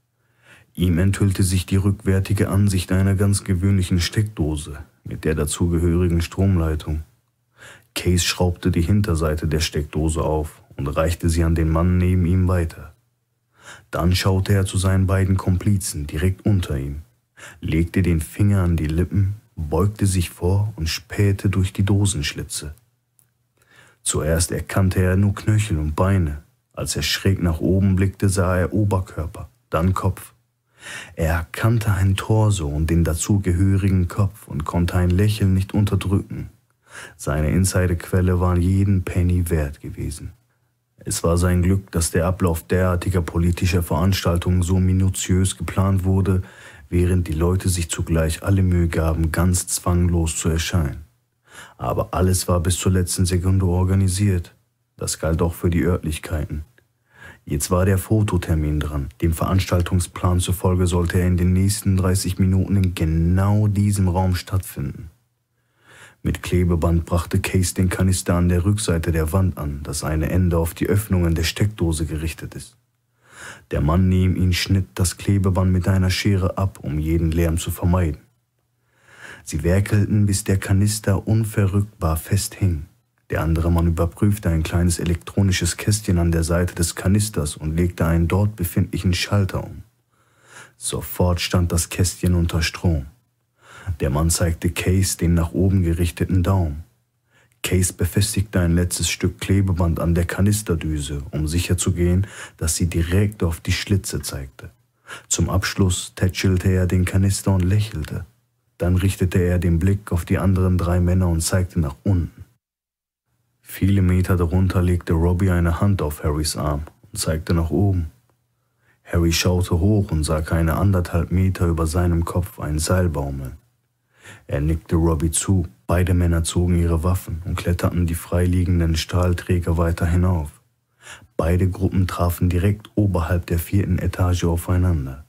Ihm enthüllte sich die rückwärtige Ansicht einer ganz gewöhnlichen Steckdose mit der dazugehörigen Stromleitung. Case schraubte die Hinterseite der Steckdose auf und reichte sie an den Mann neben ihm weiter. Dann schaute er zu seinen beiden Komplizen direkt unter ihm, legte den Finger an die Lippen, beugte sich vor und spähte durch die Dosenschlitze. Zuerst erkannte er nur Knöchel und Beine. Als er schräg nach oben blickte, sah er Oberkörper, dann Kopf. Er erkannte ein Torso und den dazugehörigen Kopf und konnte ein Lächeln nicht unterdrücken. Seine Insiderquelle waren jeden Penny wert gewesen. Es war sein Glück, dass der Ablauf derartiger politischer Veranstaltungen so minutiös geplant wurde, während die Leute sich zugleich alle Mühe gaben, ganz zwanglos zu erscheinen. Aber alles war bis zur letzten Sekunde organisiert. Das galt auch für die Örtlichkeiten. Jetzt war der Fototermin dran. Dem Veranstaltungsplan zufolge sollte er in den nächsten 30 Minuten in genau diesem Raum stattfinden. Mit Klebeband brachte Case den Kanister an der Rückseite der Wand an, das eine Ende auf die Öffnungen der Steckdose gerichtet ist. Der Mann neben ihn schnitt das Klebeband mit einer Schere ab, um jeden Lärm zu vermeiden. Sie werkelten, bis der Kanister unverrückbar fest hing. Der andere Mann überprüfte ein kleines elektronisches Kästchen an der Seite des Kanisters und legte einen dort befindlichen Schalter um. Sofort stand das Kästchen unter Strom. Der Mann zeigte Case den nach oben gerichteten Daumen. Case befestigte ein letztes Stück Klebeband an der Kanisterdüse, um sicherzugehen, dass sie direkt auf die Schlitze zeigte. Zum Abschluss tätschelte er den Kanister und lächelte. Dann richtete er den Blick auf die anderen drei Männer und zeigte nach unten. Viele Meter darunter legte Robbie eine Hand auf Harrys Arm und zeigte nach oben. Harry schaute hoch und sah keine anderthalb Meter über seinem Kopf ein Seil baumeln. Er nickte Robbie zu. Beide Männer zogen ihre Waffen und kletterten die freiliegenden Stahlträger weiter hinauf. Beide Gruppen trafen direkt oberhalb der vierten Etage aufeinander.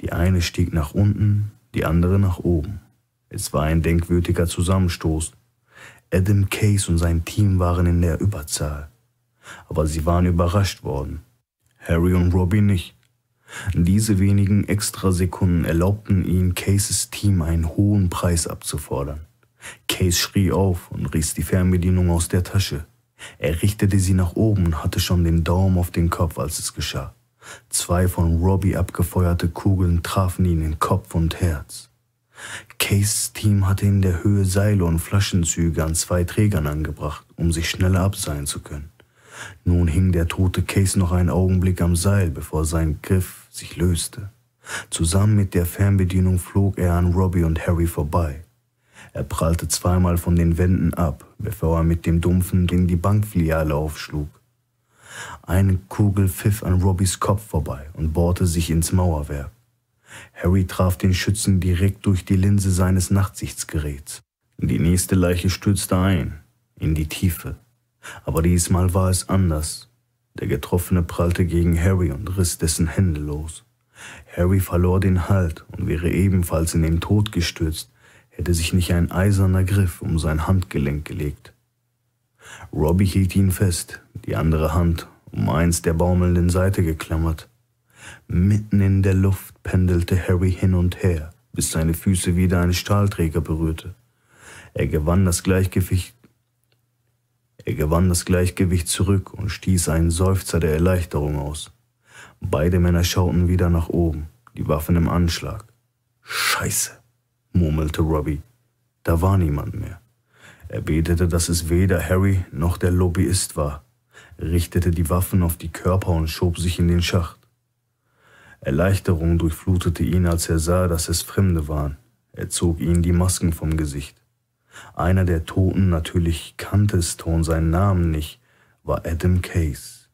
Die eine stieg nach unten, die andere nach oben. Es war ein denkwürdiger Zusammenstoß. Adam Case und sein Team waren in der Überzahl. Aber sie waren überrascht worden. Harry und Robbie nicht. Diese wenigen Extrasekunden erlaubten ihm Cases Team einen hohen Preis abzufordern. Case schrie auf und riss die Fernbedienung aus der Tasche. Er richtete sie nach oben und hatte schon den Daumen auf den Kopf, als es geschah. Zwei von Robbie abgefeuerte Kugeln trafen ihn in Kopf und Herz. Cases Team hatte in der Höhe Seile und Flaschenzüge an zwei Trägern angebracht, um sich schneller abseilen zu können. Nun hing der tote Case noch einen Augenblick am Seil, bevor sein Griff sich löste. Zusammen mit der Fernbedienung flog er an Robbie und Harry vorbei. Er prallte zweimal von den Wänden ab, bevor er mit dem dumpfen Ding die Bankfiliale aufschlug. Eine Kugel pfiff an Robbys Kopf vorbei und bohrte sich ins Mauerwerk. Harry traf den Schützen direkt durch die Linse seines Nachtsichtgeräts. Die nächste Leiche stürzte ein, in die Tiefe. Aber diesmal war es anders. Der Getroffene prallte gegen Harry und riss dessen Hände los. Harry verlor den Halt und wäre ebenfalls in den Tod gestürzt, hätte sich nicht ein eiserner Griff um sein Handgelenk gelegt. Robbie hielt ihn fest, die andere Hand um eins der baumelnden Seite geklammert. Mitten in der Luft pendelte Harry hin und her, bis seine Füße wieder einen Stahlträger berührte. Er gewann das Gleichgewicht er gewann das Gleichgewicht zurück und stieß einen Seufzer der Erleichterung aus. Beide Männer schauten wieder nach oben, die Waffen im Anschlag. Scheiße, murmelte Robbie. Da war niemand mehr. Er betete, dass es weder Harry noch der Lobbyist war, richtete die Waffen auf die Körper und schob sich in den Schacht. Erleichterung durchflutete ihn, als er sah, dass es Fremde waren. Er zog ihnen die Masken vom Gesicht. Einer der Toten, natürlich kannte Stone seinen Namen nicht, war Adam Case.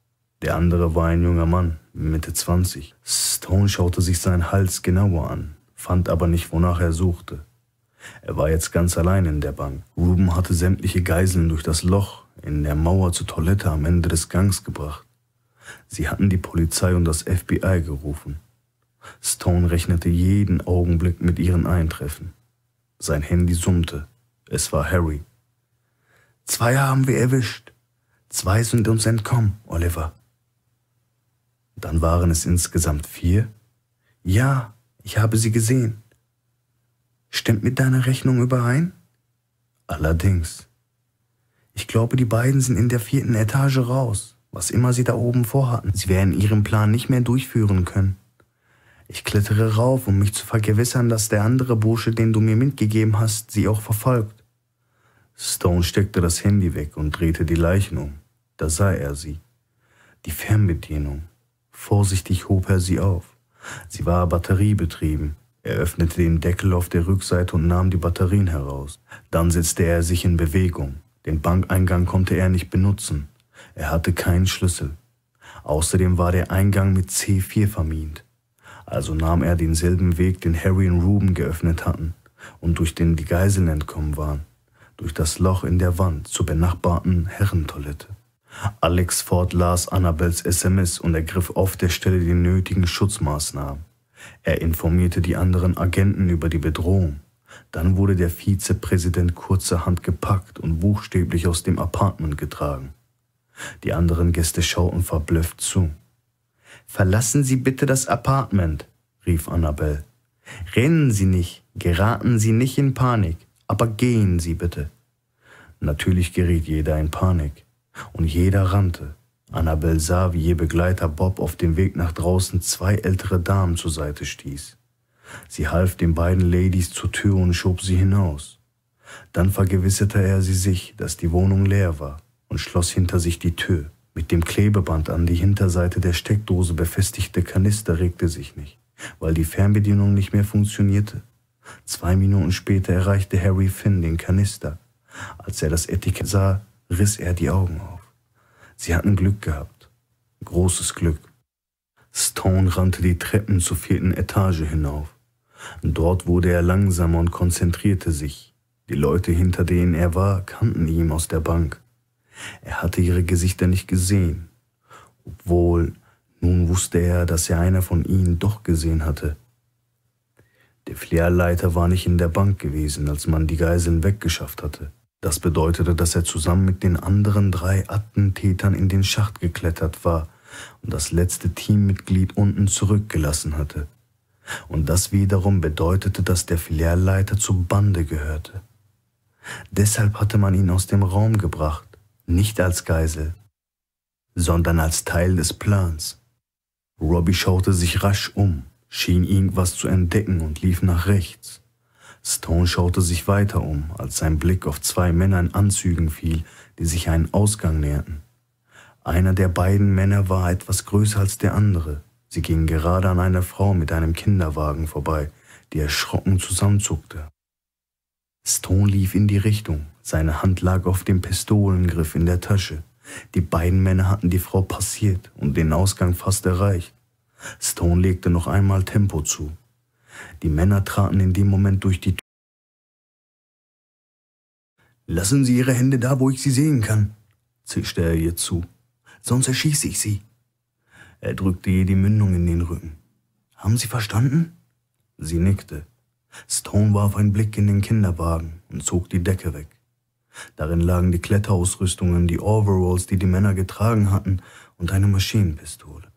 Der andere war ein junger Mann, Mitte 20. Stone schaute sich seinen Hals genauer an, fand aber nicht, wonach er suchte. Er war jetzt ganz allein in der Bank. Ruben hatte sämtliche Geiseln durch das Loch in der Mauer zur Toilette am Ende des Gangs gebracht. Sie hatten die Polizei und das FBI gerufen. Stone rechnete jeden Augenblick mit ihren Eintreffen. Sein Handy summte. Es war Harry. Zwei haben wir erwischt. Zwei sind uns entkommen, Oliver. Dann waren es insgesamt vier? Ja, ich habe sie gesehen. Stimmt mit deiner Rechnung überein? Allerdings. Ich glaube, die beiden sind in der vierten Etage raus. Was immer sie da oben vorhatten, sie werden ihren Plan nicht mehr durchführen können. Ich klettere rauf, um mich zu vergewissern, dass der andere Bursche, den du mir mitgegeben hast, sie auch verfolgt. Stone steckte das Handy weg und drehte die Leichen um. Da sah er sie. Die Fernbedienung. Vorsichtig hob er sie auf. Sie war batteriebetrieben. Er öffnete den Deckel auf der Rückseite und nahm die Batterien heraus. Dann setzte er sich in Bewegung. Den Bankeingang konnte er nicht benutzen. Er hatte keinen Schlüssel. Außerdem war der Eingang mit C4 vermint. Also nahm er denselben Weg, den Harry und Ruben geöffnet hatten und durch den die Geiseln entkommen waren durch das Loch in der Wand zur benachbarten Herrentoilette. Alex Ford las Annabels SMS und ergriff auf der Stelle die nötigen Schutzmaßnahmen. Er informierte die anderen Agenten über die Bedrohung. Dann wurde der Vizepräsident kurzerhand gepackt und buchstäblich aus dem Apartment getragen. Die anderen Gäste schauten verblüfft zu. Verlassen Sie bitte das Apartment, rief Annabel. Rennen Sie nicht, geraten Sie nicht in Panik aber gehen Sie bitte. Natürlich geriet jeder in Panik und jeder rannte. Annabel sah, wie ihr Begleiter Bob auf dem Weg nach draußen zwei ältere Damen zur Seite stieß. Sie half den beiden Ladies zur Tür und schob sie hinaus. Dann vergewisserte er sie sich, dass die Wohnung leer war und schloss hinter sich die Tür. Mit dem Klebeband an die Hinterseite der Steckdose befestigte Kanister regte sich nicht, weil die Fernbedienung nicht mehr funktionierte. Zwei Minuten später erreichte Harry Finn den Kanister. Als er das Etikett sah, riss er die Augen auf. Sie hatten Glück gehabt. Großes Glück. Stone rannte die Treppen zur vierten Etage hinauf. Dort wurde er langsamer und konzentrierte sich. Die Leute, hinter denen er war, kannten ihn aus der Bank. Er hatte ihre Gesichter nicht gesehen. Obwohl, nun wusste er, dass er einer von ihnen doch gesehen hatte. Der Filialleiter war nicht in der Bank gewesen, als man die Geiseln weggeschafft hatte. Das bedeutete, dass er zusammen mit den anderen drei Attentätern in den Schacht geklettert war und das letzte Teammitglied unten zurückgelassen hatte. Und das wiederum bedeutete, dass der Filialleiter zur Bande gehörte. Deshalb hatte man ihn aus dem Raum gebracht, nicht als Geisel, sondern als Teil des Plans. Robbie schaute sich rasch um schien irgendwas zu entdecken und lief nach rechts. Stone schaute sich weiter um, als sein Blick auf zwei Männer in Anzügen fiel, die sich einen Ausgang näherten. Einer der beiden Männer war etwas größer als der andere. Sie gingen gerade an einer Frau mit einem Kinderwagen vorbei, die erschrocken zusammenzuckte. Stone lief in die Richtung, seine Hand lag auf dem Pistolengriff in der Tasche. Die beiden Männer hatten die Frau passiert und den Ausgang fast erreicht. Stone legte noch einmal Tempo zu. Die Männer traten in dem Moment durch die Tür. Lassen Sie Ihre Hände da, wo ich sie sehen kann, zischte er ihr zu. Sonst erschieße ich Sie. Er drückte ihr die Mündung in den Rücken. Haben Sie verstanden? Sie nickte. Stone warf einen Blick in den Kinderwagen und zog die Decke weg. Darin lagen die Kletterausrüstungen, die Overalls, die die Männer getragen hatten, und eine Maschinenpistole.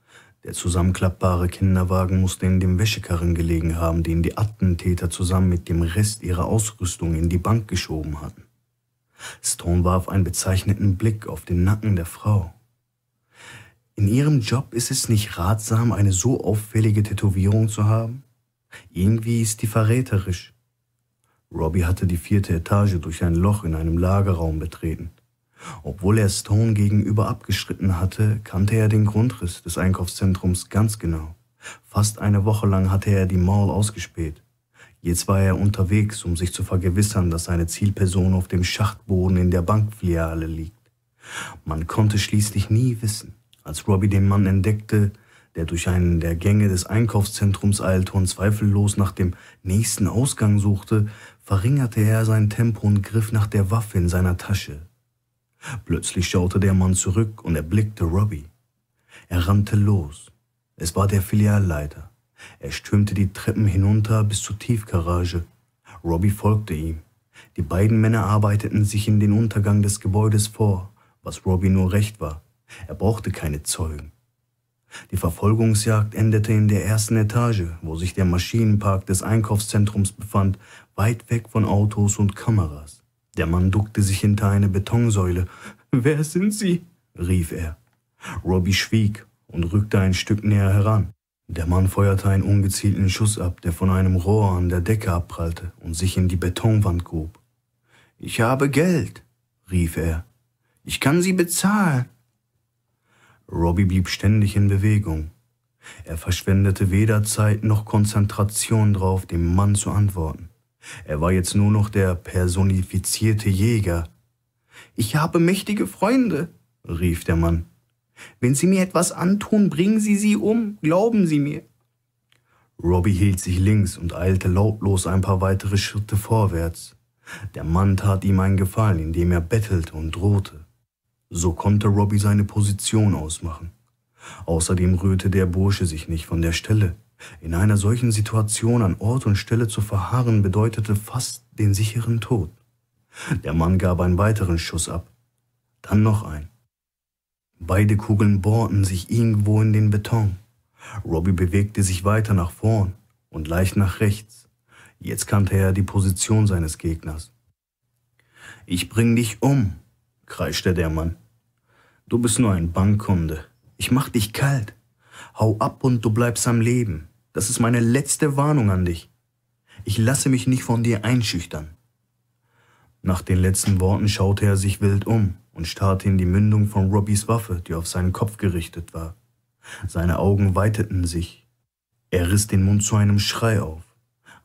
Der zusammenklappbare Kinderwagen musste in dem Wäschekarren gelegen haben, den die Attentäter zusammen mit dem Rest ihrer Ausrüstung in die Bank geschoben hatten. Stone warf einen bezeichneten Blick auf den Nacken der Frau. In ihrem Job ist es nicht ratsam, eine so auffällige Tätowierung zu haben? Irgendwie ist die verräterisch. Robbie hatte die vierte Etage durch ein Loch in einem Lagerraum betreten. Obwohl er Stone gegenüber abgeschritten hatte, kannte er den Grundriss des Einkaufszentrums ganz genau. Fast eine Woche lang hatte er die Mall ausgespäht. Jetzt war er unterwegs, um sich zu vergewissern, dass seine Zielperson auf dem Schachtboden in der Bankfiliale liegt. Man konnte schließlich nie wissen. Als Robbie den Mann entdeckte, der durch einen der Gänge des Einkaufszentrums eilte und zweifellos nach dem nächsten Ausgang suchte, verringerte er sein Tempo und griff nach der Waffe in seiner Tasche. Plötzlich schaute der Mann zurück und erblickte Robbie. Er rannte los. Es war der Filialleiter. Er stürmte die Treppen hinunter bis zur Tiefgarage. Robbie folgte ihm. Die beiden Männer arbeiteten sich in den Untergang des Gebäudes vor, was Robbie nur recht war. Er brauchte keine Zeugen. Die Verfolgungsjagd endete in der ersten Etage, wo sich der Maschinenpark des Einkaufszentrums befand, weit weg von Autos und Kameras. Der Mann duckte sich hinter eine Betonsäule. Wer sind Sie? rief er. Robbie schwieg und rückte ein Stück näher heran. Der Mann feuerte einen ungezielten Schuss ab, der von einem Rohr an der Decke abprallte und sich in die Betonwand grub. Ich habe Geld, rief er. Ich kann Sie bezahlen. Robbie blieb ständig in Bewegung. Er verschwendete weder Zeit noch Konzentration drauf, dem Mann zu antworten. Er war jetzt nur noch der personifizierte Jäger. Ich habe mächtige Freunde, rief der Mann. Wenn Sie mir etwas antun, bringen Sie sie um, glauben Sie mir. Robbie hielt sich links und eilte lautlos ein paar weitere Schritte vorwärts. Der Mann tat ihm einen Gefallen, indem er bettelte und drohte. So konnte Robbie seine Position ausmachen. Außerdem rührte der Bursche sich nicht von der Stelle. In einer solchen Situation an Ort und Stelle zu verharren bedeutete fast den sicheren Tod. Der Mann gab einen weiteren Schuss ab, dann noch ein. Beide Kugeln bohrten sich irgendwo in den Beton. Robbie bewegte sich weiter nach vorn und leicht nach rechts. Jetzt kannte er die Position seines Gegners. Ich bring dich um, kreischte der Mann. Du bist nur ein Bankkunde. Ich mach dich kalt. Hau ab und du bleibst am Leben. Das ist meine letzte Warnung an dich. Ich lasse mich nicht von dir einschüchtern. Nach den letzten Worten schaute er sich wild um und starrte in die Mündung von Robbys Waffe, die auf seinen Kopf gerichtet war. Seine Augen weiteten sich. Er riss den Mund zu einem Schrei auf,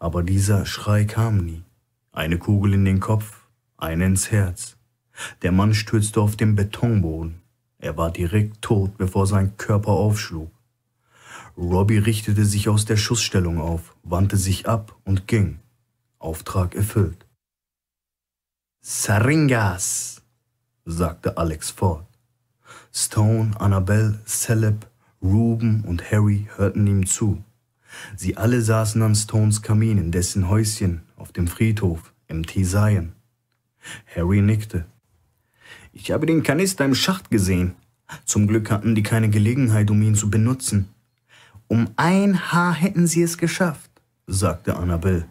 aber dieser Schrei kam nie. Eine Kugel in den Kopf, eine ins Herz. Der Mann stürzte auf den Betonboden. Er war direkt tot, bevor sein Körper aufschlug. Robbie richtete sich aus der Schussstellung auf, wandte sich ab und ging. Auftrag erfüllt. Saringas, sagte Alex fort. Stone, Annabelle, Celeb, Ruben und Harry hörten ihm zu. Sie alle saßen an Stones Kamin in dessen Häuschen auf dem Friedhof im Tesaien. Harry nickte. Ich habe den Kanister im Schacht gesehen. Zum Glück hatten die keine Gelegenheit, um ihn zu benutzen. Um ein Haar hätten sie es geschafft, sagte Annabel.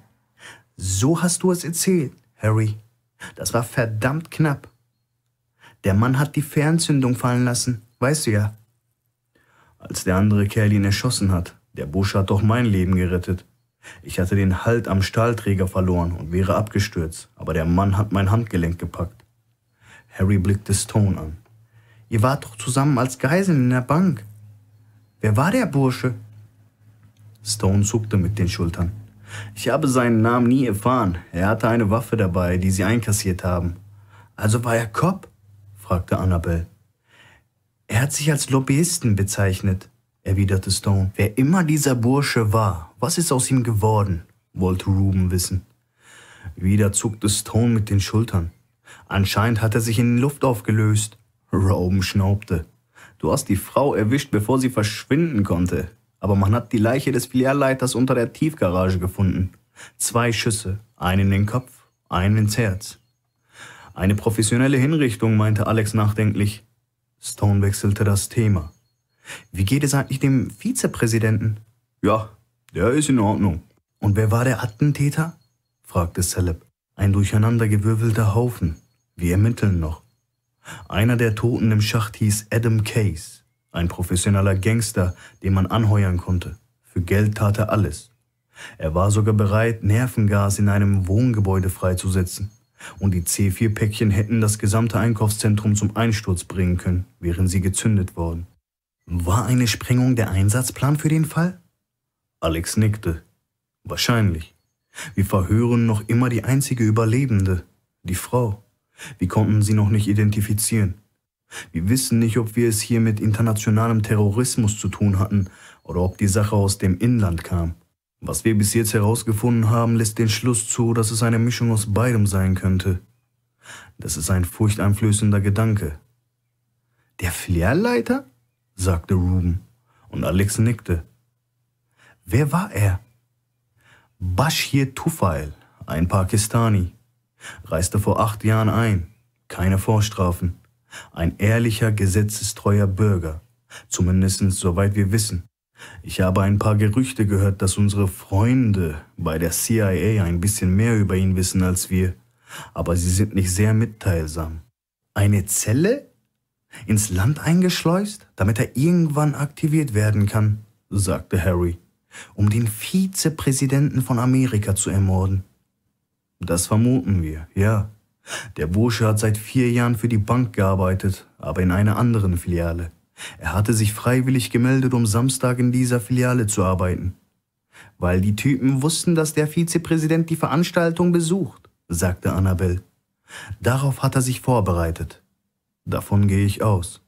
So hast du es erzählt, Harry. Das war verdammt knapp. Der Mann hat die Fernzündung fallen lassen, weißt du ja. Als der andere Kerl ihn erschossen hat, der Bursche hat doch mein Leben gerettet. Ich hatte den Halt am Stahlträger verloren und wäre abgestürzt, aber der Mann hat mein Handgelenk gepackt. Harry blickte Stone an. Ihr wart doch zusammen als Geiseln in der Bank. Wer war der Bursche? Stone zuckte mit den Schultern. Ich habe seinen Namen nie erfahren. Er hatte eine Waffe dabei, die sie einkassiert haben. Also war er Cop? fragte Annabel. Er hat sich als Lobbyisten bezeichnet, erwiderte Stone. Wer immer dieser Bursche war, was ist aus ihm geworden? wollte Ruben wissen. Wieder zuckte Stone mit den Schultern. Anscheinend hat er sich in Luft aufgelöst. Ruben schnaubte. Du hast die Frau erwischt, bevor sie verschwinden konnte aber man hat die Leiche des Filialleiters unter der Tiefgarage gefunden. Zwei Schüsse, einen in den Kopf, einen ins Herz. Eine professionelle Hinrichtung, meinte Alex nachdenklich. Stone wechselte das Thema. Wie geht es eigentlich dem Vizepräsidenten? Ja, der ist in Ordnung. Und wer war der Attentäter? fragte Celeb. Ein durcheinandergewürfelter Haufen. Wir ermitteln noch. Einer der Toten im Schacht hieß Adam Case. Ein professioneller Gangster, den man anheuern konnte. Für Geld tat er alles. Er war sogar bereit, Nervengas in einem Wohngebäude freizusetzen. Und die C4-Päckchen hätten das gesamte Einkaufszentrum zum Einsturz bringen können, wären sie gezündet worden. War eine Sprengung der Einsatzplan für den Fall? Alex nickte. Wahrscheinlich. Wir verhören noch immer die einzige Überlebende, die Frau. Wir konnten sie noch nicht identifizieren. Wir wissen nicht, ob wir es hier mit internationalem Terrorismus zu tun hatten oder ob die Sache aus dem Inland kam. Was wir bis jetzt herausgefunden haben, lässt den Schluss zu, dass es eine Mischung aus beidem sein könnte. Das ist ein furchteinflößender Gedanke. Der Flairleiter? sagte Ruben, und Alex nickte. Wer war er? Bashir Tufail, ein Pakistani, reiste vor acht Jahren ein, keine Vorstrafen. Ein ehrlicher, gesetzestreuer Bürger. Zumindest soweit wir wissen. Ich habe ein paar Gerüchte gehört, dass unsere Freunde bei der CIA ein bisschen mehr über ihn wissen als wir. Aber sie sind nicht sehr mitteilsam. Eine Zelle? Ins Land eingeschleust, damit er irgendwann aktiviert werden kann, sagte Harry, um den Vizepräsidenten von Amerika zu ermorden. Das vermuten wir, ja. Der Bursche hat seit vier Jahren für die Bank gearbeitet, aber in einer anderen Filiale. Er hatte sich freiwillig gemeldet, um Samstag in dieser Filiale zu arbeiten. Weil die Typen wussten, dass der Vizepräsident die Veranstaltung besucht, sagte Annabel. Darauf hat er sich vorbereitet. Davon gehe ich aus.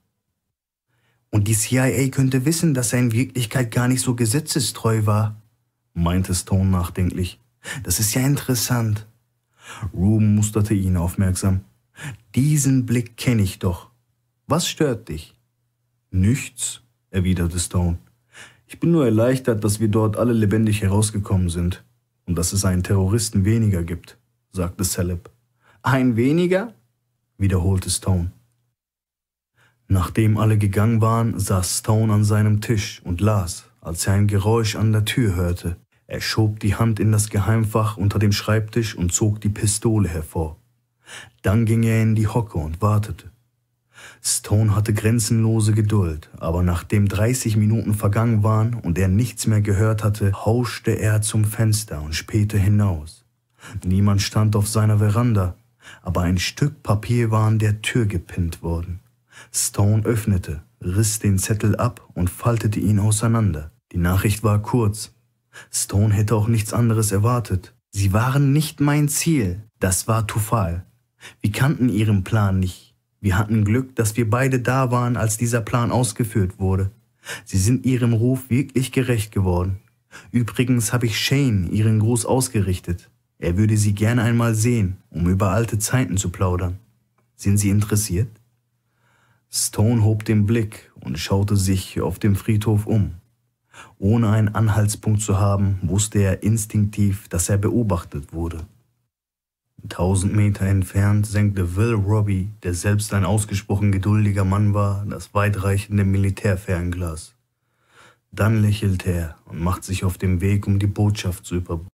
Und die CIA könnte wissen, dass er in Wirklichkeit gar nicht so gesetzestreu war, meinte Stone nachdenklich. Das ist ja interessant. Rue musterte ihn aufmerksam. Diesen Blick kenne ich doch. Was stört dich? Nichts, erwiderte Stone. Ich bin nur erleichtert, dass wir dort alle lebendig herausgekommen sind und dass es einen Terroristen weniger gibt, sagte Celeb. Ein weniger? wiederholte Stone. Nachdem alle gegangen waren, saß Stone an seinem Tisch und las, als er ein Geräusch an der Tür hörte. Er schob die Hand in das Geheimfach unter dem Schreibtisch und zog die Pistole hervor. Dann ging er in die Hocke und wartete. Stone hatte grenzenlose Geduld, aber nachdem 30 Minuten vergangen waren und er nichts mehr gehört hatte, hauschte er zum Fenster und spähte hinaus. Niemand stand auf seiner Veranda, aber ein Stück Papier war an der Tür gepinnt worden. Stone öffnete, riss den Zettel ab und faltete ihn auseinander. Die Nachricht war kurz, Stone hätte auch nichts anderes erwartet. Sie waren nicht mein Ziel. Das war Tufal. Wir kannten ihren Plan nicht. Wir hatten Glück, dass wir beide da waren, als dieser Plan ausgeführt wurde. Sie sind ihrem Ruf wirklich gerecht geworden. Übrigens habe ich Shane ihren Gruß ausgerichtet. Er würde sie gerne einmal sehen, um über alte Zeiten zu plaudern. Sind Sie interessiert? Stone hob den Blick und schaute sich auf dem Friedhof um. Ohne einen Anhaltspunkt zu haben, wusste er instinktiv, dass er beobachtet wurde. Tausend Meter entfernt senkte Will Robbie, der selbst ein ausgesprochen geduldiger Mann war, das weitreichende Militärfernglas. Dann lächelte er und machte sich auf den Weg, um die Botschaft zu überbringen.